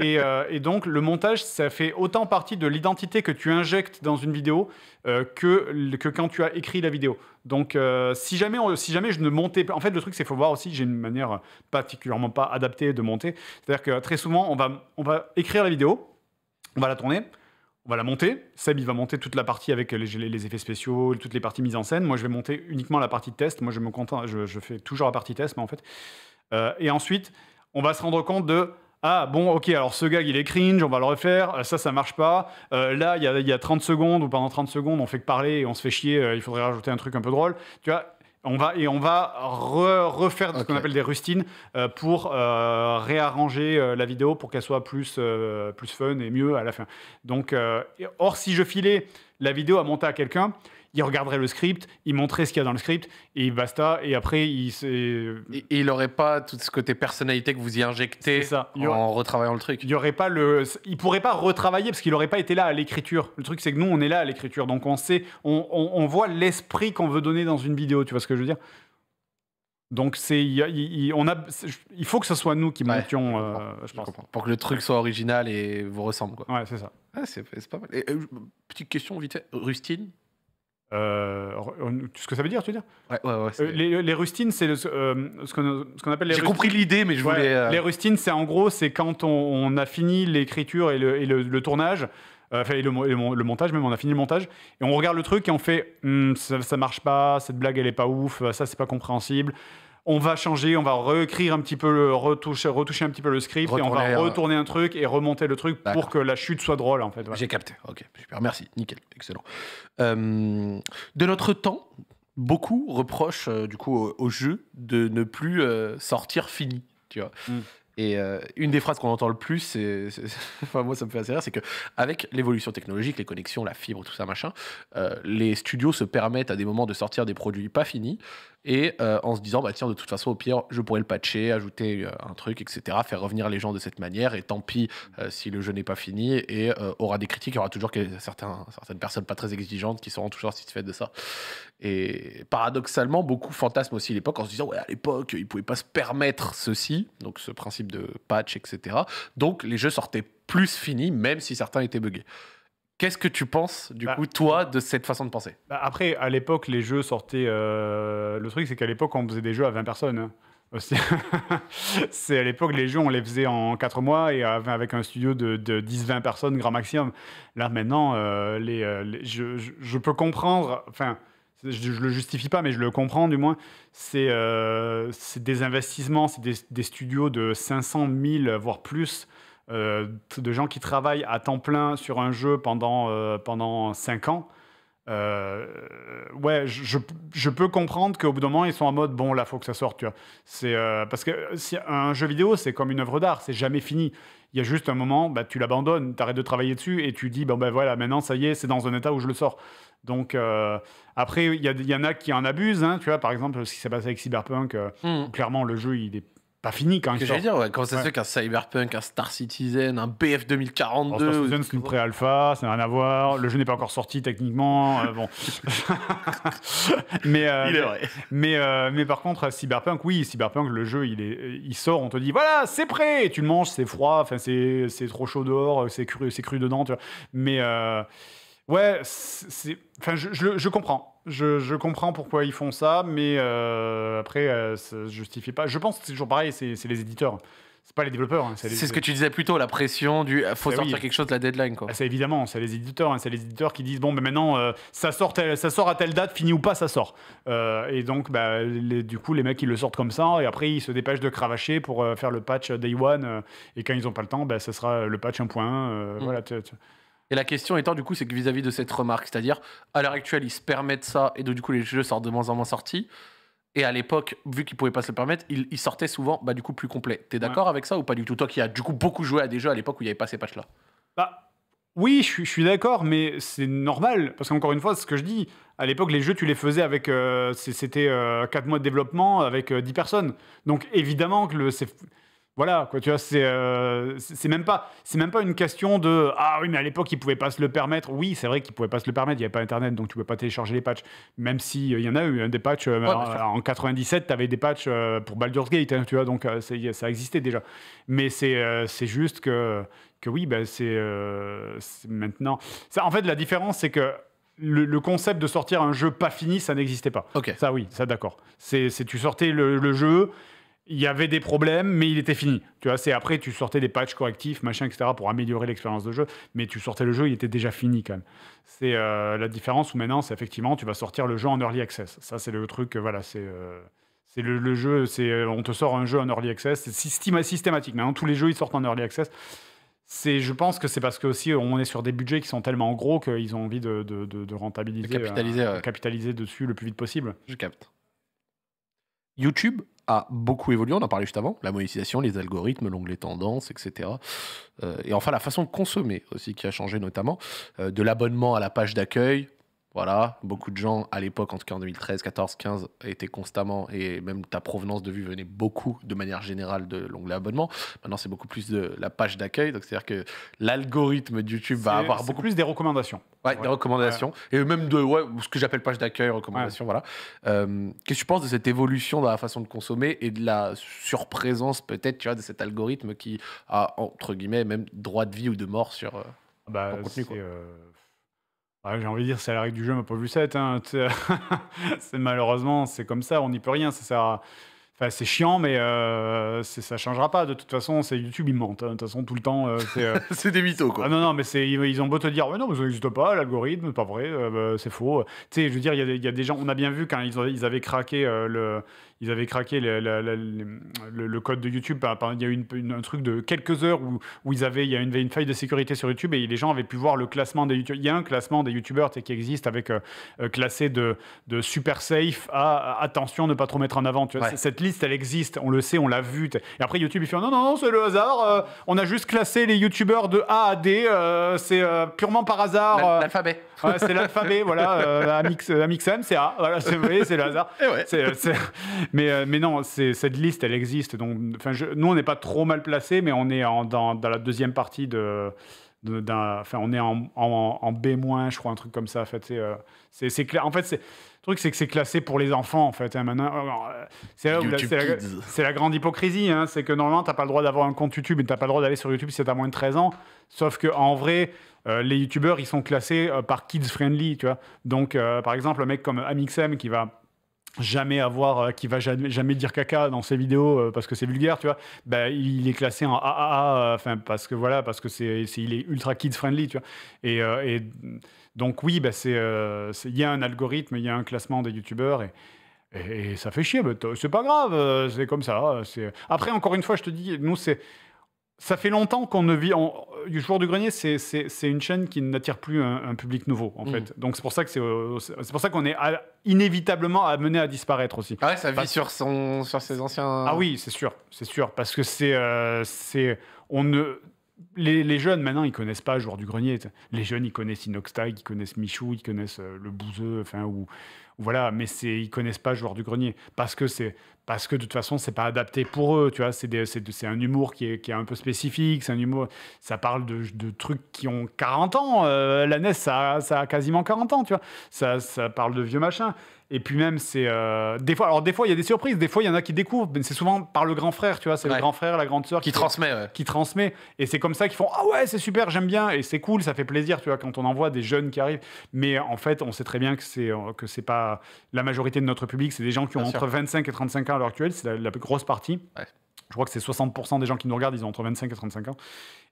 Euh, et, donc, le montage, ça fait autant partie de l'identité que tu injectes dans une vidéo euh, que, que quand tu as écrit la vidéo. Donc, euh, si, jamais si jamais je ne montais... pas En fait, le truc, c'est qu'il faut voir aussi, j'ai une manière particulièrement pas adaptée de monter. C'est-à-dire que très souvent, on va, on va écrire la vidéo, on va la tourner, on va la monter. Seb, il va monter toute la partie avec les, effets spéciaux, toutes les parties mises en scène. Moi, je vais monter uniquement la partie test. Moi, je me contente, je, fais toujours la partie test, mais en fait. et ensuite, on va se rendre compte de ah bon, ok, alors ce gag il est cringe, on va le refaire, euh, ça ça marche pas. Euh, là, il y a, y 30 secondes ou pendant 30 secondes, on fait que parler et on se fait chier, euh, il faudrait rajouter un truc un peu drôle. Tu vois, on va, et on va refaire ce qu'on appelle des rustines pour réarranger la vidéo pour qu'elle soit plus, plus fun et mieux à la fin. Donc, or, si je filais la vidéo à monter à quelqu'un, il regarderait le script, il montrait ce qu'il y a dans le script, et basta. Et après, il et, il n'aurait pas tout ce côté personnalité que vous y injectez en retravaillant le truc. Il y aurait pas le, il pourrait pas retravailler parce qu'il n'aurait pas été là à l'écriture. Le truc, c'est que nous, on est là à l'écriture, donc on sait, on, on, voit l'esprit qu'on veut donner dans une vidéo. Tu vois ce que je veux dire donc c'est il, on a il faut que ce soit nous qui montions, je, euh, pense. pour que le truc soit original et vous ressemble quoi. Ouais, c'est ça. Ah, c'est pas mal. Euh, petite question vite fait. Rustine, euh, ce que ça veut dire, tu veux dire les, rustines, c'est euh, ce qu'on appelle J'ai compris l'idée, mais je voulais. Euh, les rustines, c'est en gros, c'est quand on, a fini l'écriture et le, tournage, enfin, le, montage, même on a fini le montage, et on regarde le truc et on fait, hmm, ça, ça marche pas, cette blague elle est pas ouf, ça c'est pas compréhensible on va changer, on va réécrire un petit peu, le, retoucher, retoucher un petit peu le script et on va retourner euh, un truc et remonter le truc pour que la chute soit drôle en fait. J'ai capté, ok, super, merci, nickel, excellent. Euh, de notre temps, beaucoup reprochent euh, du coup au, jeu de ne plus sortir fini. Tu vois. Hmm. Et euh, une des phrases qu'on entend le plus, c'est, enfin, moi ça me fait assez rire, c'est que avec l'évolution technologique, les connexions, la fibre, tout ça machin, euh, les studios se permettent à des moments de sortir des produits pas finis et euh, en se disant bah tiens de toute façon au pire je pourrais le patcher, ajouter un truc, etc. Faire revenir les gens de cette manière et tant pis si le jeu n'est pas fini et aura des critiques, il y aura toujours certains, certaines personnes pas très exigeantes qui seront toujours satisfaites de ça. Et paradoxalement beaucoup fantasment aussi l'époque en se disant ouais à l'époque ils pouvaient pas se permettre ceci, donc ce principe de patch, etc. Donc les jeux sortaient plus finis, même si certains étaient buggés. Qu'est-ce que tu penses, du bah, coup, toi, de cette façon de penser bah, Après, à l'époque, les jeux sortaient. Euh, le truc, c'est qu'à l'époque, on faisait des jeux à 20 personnes. Hein. C'est à l'époque, les jeux, on les faisait en 4 mois et avec un studio de, 10-20 personnes, grand maximum. Là, maintenant, euh, les, euh, je, peux comprendre. Enfin je, le justifie pas, mais je le comprends du moins, c'est euh, des investissements, c'est des, studios de 500 000, voire plus, euh, de gens qui travaillent à temps plein sur un jeu pendant, euh, pendant 5 ans. ouais, je, je, peux comprendre qu'au bout d'un moment, ils sont en mode bon, là, faut que ça sorte, C'est parce que si, un jeu vidéo, c'est comme une œuvre d'art, c'est jamais fini il y a juste un moment, bah, tu l'abandonnes, tu arrêtes de travailler dessus et tu dis, ben voilà, maintenant ça y est, c'est dans un état où je le sors. Donc euh, après, il y, y, en a qui en abusent, hein, tu vois, par exemple, ce qui s'est passé avec Cyberpunk, euh, hmm. clairement le jeu, il est pas fini quand même. J'allais dire, ouais, ça se fait qu'un Cyberpunk, un Star Citizen, un BF 2042 Star Citizen, c'est une pré-alpha, ça n'a rien à voir. Le jeu n'est pas encore sorti techniquement. Euh, bon. mais, euh, Mais, euh, mais, par contre, Cyberpunk, oui, Cyberpunk, le jeu, il, est, il sort, on te dit, voilà, c'est prêt Tu le manges, c'est froid, c'est trop chaud dehors, c'est cru, cru dedans, tu vois. Mais. Ouais, c'est. Enfin, je, comprends. Je, comprends pourquoi ils font ça, mais euh, après, euh, ça se justifie pas. Je pense que c'est toujours pareil, c'est les éditeurs. C'est pas les développeurs. Hein, c'est ce que tu disais plus tôt, la pression du euh, faut ah sortir quelque chose de la deadline. Quoi. Ah, c'est évidemment, c'est les éditeurs. Hein, c'est les éditeurs qui disent bon, mais ben maintenant, ça, sort ça sort à telle date, fini ou pas, ça sort. et donc, bah, du coup, les mecs, ils le sortent comme ça, et après, ils se dépêchent de cravacher pour faire le patch day one. et quand ils ont pas le temps, bah, ça sera le patch 1.1. Mm. Voilà. Et la question étant, du coup, c'est que vis-à-vis de cette remarque, c'est-à-dire, à l'heure actuelle, ils se permettent ça, et donc, du coup, les jeux sortent de moins en moins sortis. Et à l'époque, vu qu'ils pouvaient pas se le permettre, ils, sortaient souvent, bah, du coup, plus complet. es d'accord avec ça ou pas du tout Toi qui as, du coup, beaucoup joué à des jeux à l'époque où il n'y avait pas ces patchs-là Bah, oui, je, suis d'accord, mais c'est normal. Parce qu'encore une fois, ce que je dis. À l'époque, les jeux, tu les faisais avec. Euh, c'était euh, 4 mois de développement, avec 10 euh, personnes. Donc, évidemment que le. Voilà, quoi, tu vois, euh, c'est même pas c'est même pas une question de ah oui, mais à l'époque ils pouvaient pas se le permettre. Oui, c'est vrai qu'ils pouvaient pas se le permettre, il y avait pas internet donc tu pouvais pas télécharger les patchs. Même s'il euh, y en a eu hein, des patchs euh, en, 97, tu avais des patchs pour Baldur's Gate, hein, tu vois, donc ça existait déjà. Mais c'est juste que que oui, ben c'est maintenant ça en fait la différence c'est que le, concept de sortir un jeu pas fini, ça n'existait pas. Ça, oui, ça, d'accord. C'est tu sortais le jeu, il y avait des problèmes, mais il était fini. Tu vois, c'est après, tu sortais des patchs correctifs, machin, etc., pour améliorer l'expérience de jeu, mais tu sortais le jeu, il était déjà fini quand même. C'est euh, la différence où maintenant, c'est effectivement, tu vas sortir le jeu en early access. Ça, c'est le truc, voilà, c'est. Euh, c'est le, jeu, c'est, euh, on te sort un jeu en early access, c'est systématique. Maintenant, tous les jeux, ils sortent en early access. C'est, je pense que c'est parce que aussi on est sur des budgets qui sont tellement gros qu'ils ont envie de, de, rentabiliser, de capitaliser, capitaliser dessus le plus vite possible. Je capte. YouTube a beaucoup évolué, on en parlait juste avant, la monétisation, les algorithmes, l'onglet tendance, etc. Euh, et enfin la façon de consommer aussi qui a changé notamment, euh, de l'abonnement à la page d'accueil, voilà, beaucoup de gens à l'époque, en tout cas en 2013, 14, 15, étaient constamment, et même ta provenance de vue venait beaucoup de manière générale de l'onglet abonnement. Maintenant, c'est beaucoup plus de la page d'accueil. Donc, c'est-à-dire que l'algorithme de YouTube va avoir beaucoup plus des recommandations. Ouais, des recommandations. Et même de ouais, ce que j'appelle page d'accueil, recommandations, voilà. Euh, qu'est-ce que tu penses de cette évolution dans la façon de consommer et de la surprésence, peut-être, tu vois, de cet algorithme qui a, entre guillemets, même droit de vie ou de mort sur euh, bah, contenu, euh, j'ai envie de dire, c'est la règle du jeu, ma pauvre Lucette. Hein. c'est malheureusement, c'est comme ça, on n'y peut rien. Ça Enfin, c'est chiant, mais euh, ça changera pas. De toute façon, c'est YouTube, ils mentent. Hein, de toute façon, tout le temps, euh, euh, c'est. des mythos, quoi. Ah, non, non, mais ils ont beau te dire, mais non, mais ça n'existe pas, l'algorithme, pas vrai, euh, bah, c'est faux. Tu sais, je veux dire, il y, a des gens, on a bien vu quand ils, ils avaient craqué le ils avaient craqué le, code de YouTube. il y a eu un truc de quelques heures où, ils avaient, il y a une, une, faille de sécurité sur YouTube et les gens avaient pu voir le classement des YouTubeurs. Il y a un classement des YouTubeurs qui existe avec euh, euh, classé de, de, super safe à attention, ne pas trop mettre en avant. Cette liste, elle existe, on le sait, on l'a vu. Et après, YouTube, il fait oh, non, non, non, c'est le hasard. Euh, on a juste classé les YouTubeurs de A à D. c'est purement par hasard. L'alphabet. c'est l'alphabet, voilà. Amix, Amixem, c'est A. Voilà, vous voyez, c'est le hasard. Et eh euh, mais, non, cette liste, elle existe. Donc, nous, on n'est pas trop mal placé, mais on est dans, la deuxième partie de. Enfin, on est en, B-, je crois, un truc comme ça. En fait, c'est, euh, c'est, en fait c'est, le truc, c'est que c'est classé pour les enfants, en fait. Hein, euh, c'est, la, grande hypocrisie. Hein, c'est que normalement, tu n'as pas le droit d'avoir un compte YouTube et tu n'as pas le droit d'aller sur YouTube si tu as moins de 13 ans. Sauf qu'en vrai, les YouTubeurs, ils sont classés par kids friendly, tu vois. Donc, par exemple, un mec comme Amixem qui va jamais avoir euh, qui va jamais, jamais, dire caca dans ses vidéos euh, parce que c'est vulgaire tu vois bah, il est classé en AAA euh, enfin parce que voilà parce que c'est il est ultra kids friendly tu vois et, donc oui ben c'est il y a un algorithme il y a un classement des youtubeurs et, et, ça fait chier c'est pas grave c'est comme ça après encore une fois je te dis nous c'est ça fait longtemps qu'on ne vit. Le euh, joueur du grenier, c'est, une chaîne qui n'attire plus un, public nouveau, en mm. fait. Donc c'est pour ça que c'est, euh, c'est pour ça qu'on est inévitablement amené à disparaître aussi. Ah ouais, ça vit sur son sur ses anciens. Ah oui, c'est sûr, c'est sûr. Parce que c'est euh, c'est on ne les, jeunes maintenant ils connaissent pas joueur du grenier. Les jeunes ils connaissent Inoxtag, ils connaissent Michou, ils connaissent le Bouzeux, enfin ou voilà, mais c'est ils connaissent pas Joueur du Grenier parce que c'est parce que de toute façon c'est pas adapté pour eux, tu vois. C'est un humour qui est, qui est, un peu spécifique, c'est un humour, ça parle de, trucs qui ont 40 ans. Euh, la NES ça, a quasiment 40 ans, tu vois. Ça, ça parle de vieux machins. Et puis même, c'est euh, des fois. Alors des fois, il y a des surprises. Des fois, il y en a qui découvrent. Mais c'est souvent par le grand frère, tu vois. C'est le grand frère, la grande sœur qui, transmet, qui transmet. Et c'est comme ça qu'ils font. Ah ouais, c'est super, j'aime bien. Et c'est cool, ça fait plaisir, tu vois, quand on envoie des jeunes qui arrivent. Mais en fait, on sait très bien que c'est que c'est pas la, majorité de notre public, c'est des gens qui ont entre 25 et 35 ans à l'heure actuelle, c'est la, plus grosse partie. Je crois que c'est 60% des gens qui nous regardent, ils ont entre 25 et 35 ans.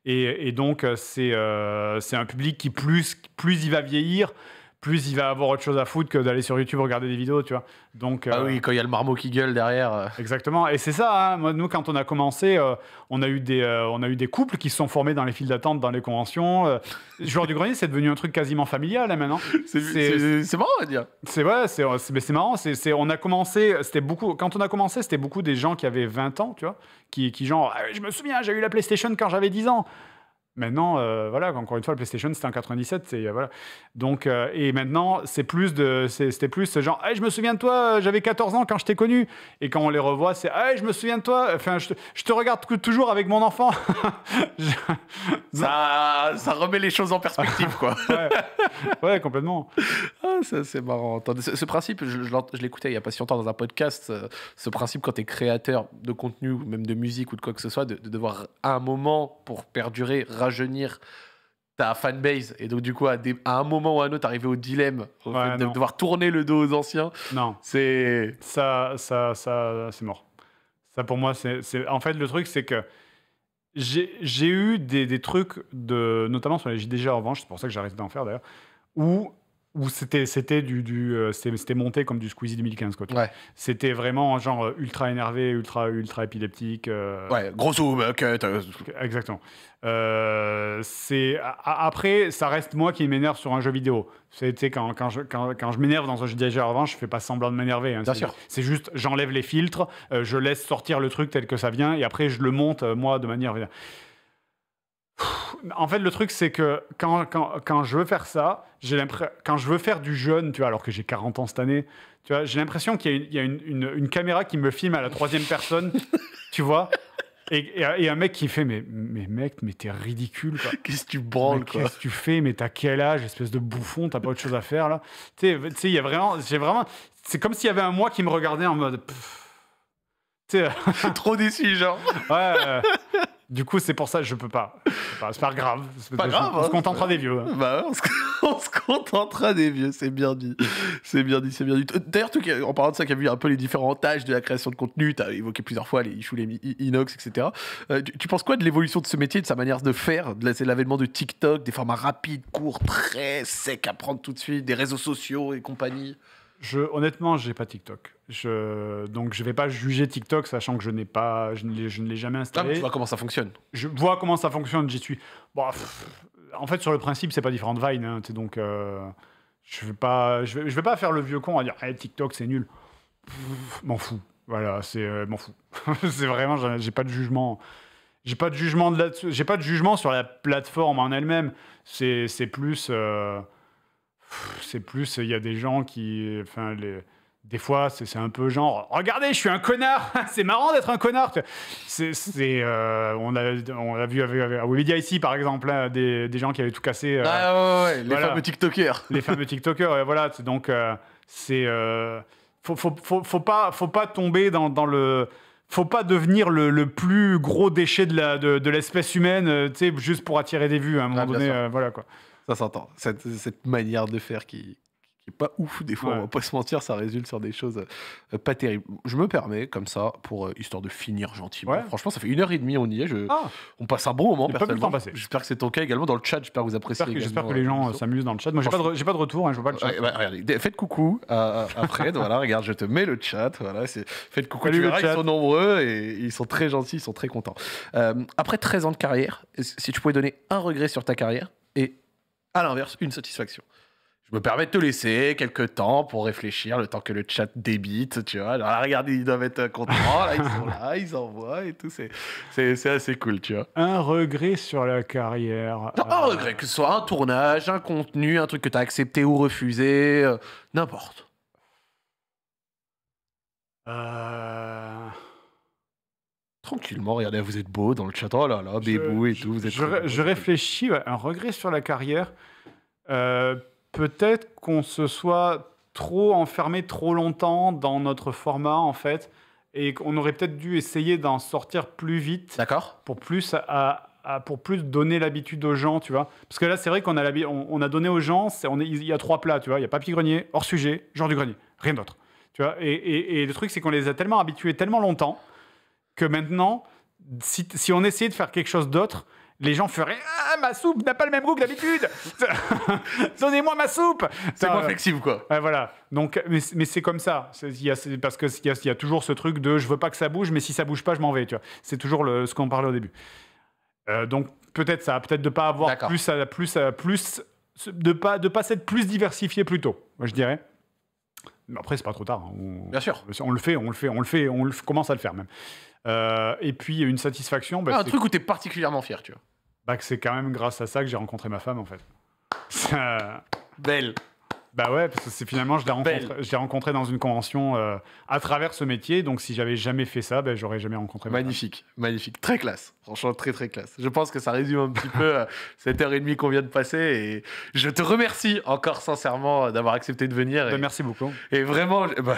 Et, donc, euh, euh, c'est un public qui, plus, plus il va vieillir, plus il va avoir autre chose à foutre que d'aller sur YouTube regarder des vidéos, tu vois. Donc, ah euh, oui, quand il y a le marmot qui gueule derrière. Euh. Exactement. Et c'est ça, hein. Moi, nous, quand on a commencé, euh, on, a eu des, on a eu des couples qui se sont formés dans les files d'attente, dans les conventions. Joueur du grenier, c'est devenu un truc quasiment familial là, hein, maintenant. C'est marrant va dire. C'est vrai c'est marrant. C'est on a commencé, c'était beaucoup, quand on a commencé, c'était beaucoup des gens qui avaient 20 ans, tu vois, qui, qui genre, ah je me souviens, j'ai eu la PlayStation quand j'avais 10 ans. Maintenant, euh, voilà, encore une fois, le PlayStation, c'était en 97, et, euh, voilà. Donc, euh, et maintenant, c'est plus de, c'était plus genre, hey, je me souviens de toi, j'avais 14 ans quand je t'ai connu, et quand on les revoit, c'est, hey, je me souviens de toi, enfin, je, te regarde toujours avec mon enfant. ça, ça, remet les choses en perspective, quoi. ouais. complètement. Ah, c'est marrant. Ce, principe, je, l'écoutais il y a pas si longtemps dans un podcast, ce principe quand tu es créateur de contenu, ou même de musique ou de quoi que ce soit, de, devoir à un moment pour perdurer rajeunir ta fanbase. Et donc, du coup, à, un moment ou à un autre, arriver au dilemme de devoir tourner le dos aux anciens. Non. C'est. Ça, ça, ça, c'est mort. Ça, pour moi, c'est. En fait, le truc, c'est que. J'ai eu des, des, trucs, de, notamment sur les JDG en revanche, c'est pour ça que j'ai arrêté d'en faire d'ailleurs, où ou c'était c'était du, du euh, c'était monté comme du Squeezie 2015 quoi. C'était vraiment genre euh, ultra énervé, ultra ultra épileptique. Euh. Ouais, gros zoom, Exactement. c'est après ça reste moi qui m'énerve sur un jeu vidéo. C'était quand quand je quand, quand je m'énerve dans un jeu déjà avant, je fais pas semblant de m'énerver. Hein. Bien sûr. C'est juste j'enlève les filtres, je laisse sortir le truc tel que ça vient et après je le monte moi de manière en fait, le truc, c'est que quand, je veux faire ça, j'ai quand je veux faire du jeûne, tu vois, alors que j'ai 40 ans cette année, tu vois, j'ai l'impression qu'il y a, une, caméra qui me filme à la troisième personne, tu vois, et, un mec qui fait Mais, mais mec, mais t'es ridicule, Qu'est-ce que tu branles, quoi Qu'est-ce que tu fais Mais t'as quel âge, espèce de bouffon, t'as pas autre chose à faire, là Tu sais, il y a vraiment. vraiment c'est comme s'il y avait un moi qui me regardait en mode. Pff, trop déçu, genre. Ouais. Du coup, c'est pour ça que je peux pas. C'est pas, pas grave. Pas grave. On, se hein. contentera des vieux. Hein. Bah, on, se, contentera des vieux, c'est bien dit. C'est bien dit, c'est bien dit. Euh, d'ailleurs, en parlant de ça, qui a vu un peu les différents tâches de la création de contenu, tu as évoqué plusieurs fois les les inox, etc. Euh, tu, tu, penses quoi de l'évolution de ce métier, de sa manière de faire de l'avènement de TikTok, des formats rapides, courts, très secs à prendre tout de suite, des réseaux sociaux et compagnie je, Honnêtement, j'ai pas TikTok. Je, donc je ne vais pas juger TikTok, sachant que je n'ai pas, je ne l'ai jamais installé. tu vois comment ça fonctionne. Je vois comment ça fonctionne. J'y suis. en fait, sur le principe, c'est pas différent de Vine. Hein, donc euh, je vais pas, je vais, pas faire le vieux con à dire hey, eh, TikTok c'est nul. M'en fous. Voilà, c'est euh, m'en fous. c'est vraiment, j'ai pas de jugement. J'ai pas de jugement de J'ai pas de jugement sur la plateforme en elle-même. C'est plus, euh, c'est plus, il y a des gens qui, enfin les des fois, c'est un peu genre, regardez, je suis un connard, c'est marrant d'être un connard. Euh, on, a, on a vu à Wikipédia ici, par exemple, hein, des, gens qui avaient tout cassé. Euh, ah ouais, les fameux TikTokers. les fameux TikTokers, et voilà. Donc, euh, c'est. Faut, pas, faut pas tomber dans, dans le faut pas devenir le, plus gros déchet de, de, l'espèce humaine, tu juste pour attirer des vues à un ah, moment donné. voilà quoi. Ça s'entend, cette, manière de faire qui, pas ouf. Des fois, on va pas se mentir, ça résulte sur des choses euh, pas terribles. Je me permets, comme ça, pour euh, histoire de finir gentiment. Franchement, ça fait une heure et demie, on y est. Ah. On passe un bon moment. Personnellement. J'espère que c'est ton cas également dans le chat. J'espère que vous appréciez. J'espère que, les euh, gens s'amusent dans le chat. Moi, j'ai pas, de, retour. Hein, je vois pas le chat. Bah, faites coucou à, voilà, regarde, je te mets le chat. Voilà, faites coucou. Salut tu ils sont nombreux et ils sont très gentils, ils sont très contents. après 13 ans de carrière, si tu pouvais donner un regret sur ta carrière et à l'inverse, une satisfaction je me permets de te laisser quelques temps pour réfléchir, le temps que le chat débite, tu vois. Alors, regardez, ils doivent être contents, là, ils sont là, ils envoient et tout, c'est assez cool, tu vois. Un regret sur la carrière. un euh. regret, que ce soit un tournage, un contenu, un truc que tu as accepté ou refusé, euh, n'importe. Euh. Tranquillement, regardez, vous êtes beau dans le chat, oh là là, bébou et tout, vous êtes... Je, réfléchis, un regret sur la carrière peut-être qu'on se soit trop enfermé trop longtemps dans notre format, en fait, et qu'on aurait peut-être dû essayer d'en sortir plus vite. D'accord. Pour plus à, pour plus donner l'habitude aux gens, tu vois. Parce que là, c'est vrai qu'on a, on, a donné aux gens, on il y a trois plats, tu vois. Il y a papier grenier, hors sujet, genre du grenier, rien d'autre. Tu vois. Et, le truc, c'est qu'on les a tellement habitués tellement longtemps que maintenant, si, si on essayait de faire quelque chose d'autre, les gens feraient Ah, ma soupe n'a pas le même goût que d'habitude Donnez-moi ma soupe C'est moins euh, flexible, quoi. voilà. Donc, mais, c'est comme ça. parce qu'il y, a, toujours ce truc de Je veux pas que ça bouge, mais si ça bouge pas, je m'en vais. C'est toujours ce qu'on parlait au début. Euh, donc, peut-être ça. Peut-être de pas avoir plus à, plus à, plus. De pas, de pas s'être plus diversifié plus tôt, je dirais. Mais après, c'est pas trop tard. Hein. Bien sûr. On le fait, on le fait, on le fait, on commence à le faire même. Euh, et puis une satisfaction. Bah, ah, un truc où tu particulièrement fier, tu vois. Bah, c'est quand même grâce à ça que j'ai rencontré ma femme, en fait. Belle. Bah ouais, parce que c'est finalement, je l'ai rencontré, rencontré dans une convention euh, à travers ce métier. Donc si j'avais jamais fait ça, ben, j'aurais jamais rencontré. Magnifique, magnifique. Très classe. Franchement, très très classe. Je pense que ça résume un petit peu euh, cette heure et demie qu'on vient de passer. Et je te remercie encore sincèrement euh, d'avoir accepté de venir. Ben, et, merci beaucoup. Et vraiment, bah,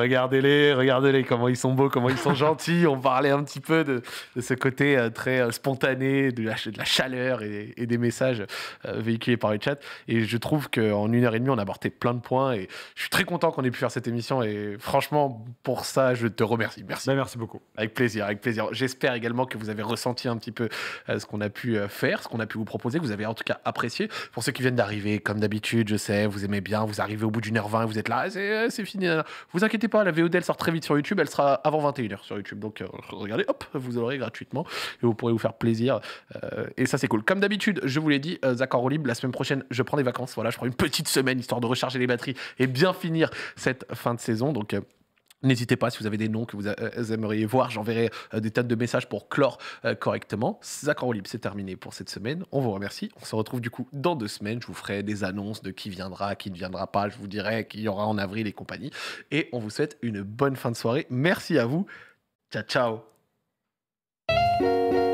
regardez-les, regardez-les, comment ils sont beaux, comment ils sont gentils. On parlait un petit peu de, de ce côté très spontané, de la, de la chaleur et, des messages véhiculés par le chat. Et je trouve qu'en une heure et demie, on a plein de points et je suis très content qu'on ait pu faire cette émission et franchement, pour ça, je te remercie. Merci. Ben, merci beaucoup. Avec plaisir, avec plaisir. J'espère également que vous avez ressenti un petit peu euh, ce qu'on a pu euh, faire, ce qu'on a pu vous proposer, que vous avez en tout cas apprécié. Pour ceux qui viennent d'arriver, comme d'habitude, je sais, vous aimez bien, vous arrivez au bout d'une heure vingt, vous êtes là, c'est euh, fini. Vous inquiétez pas, la VOD, elle sort très vite sur YouTube, elle sera avant 21h sur YouTube. Donc regardez, hop, vous aurez gratuitement et vous pourrez vous faire plaisir. et ça, c'est cool. Comme d'habitude, je vous l'ai dit, Zach la semaine prochaine, je prends des vacances. Voilà, je prends une petite semaine histoire de recharger les batteries et bien finir cette fin de saison. Donc, euh, N'hésitez pas si vous avez des noms que vous, euh, aimeriez voir. J'enverrai euh, des tas de messages pour clore correctement. Accords au c'est terminé pour cette semaine. On vous remercie. On se retrouve du coup dans deux semaines. Je vous ferai des annonces de qui viendra, qui ne viendra pas. Je vous dirai qu'il y aura en avril et compagnie. Et on vous souhaite une bonne fin de soirée. Merci à vous. Ciao, ciao.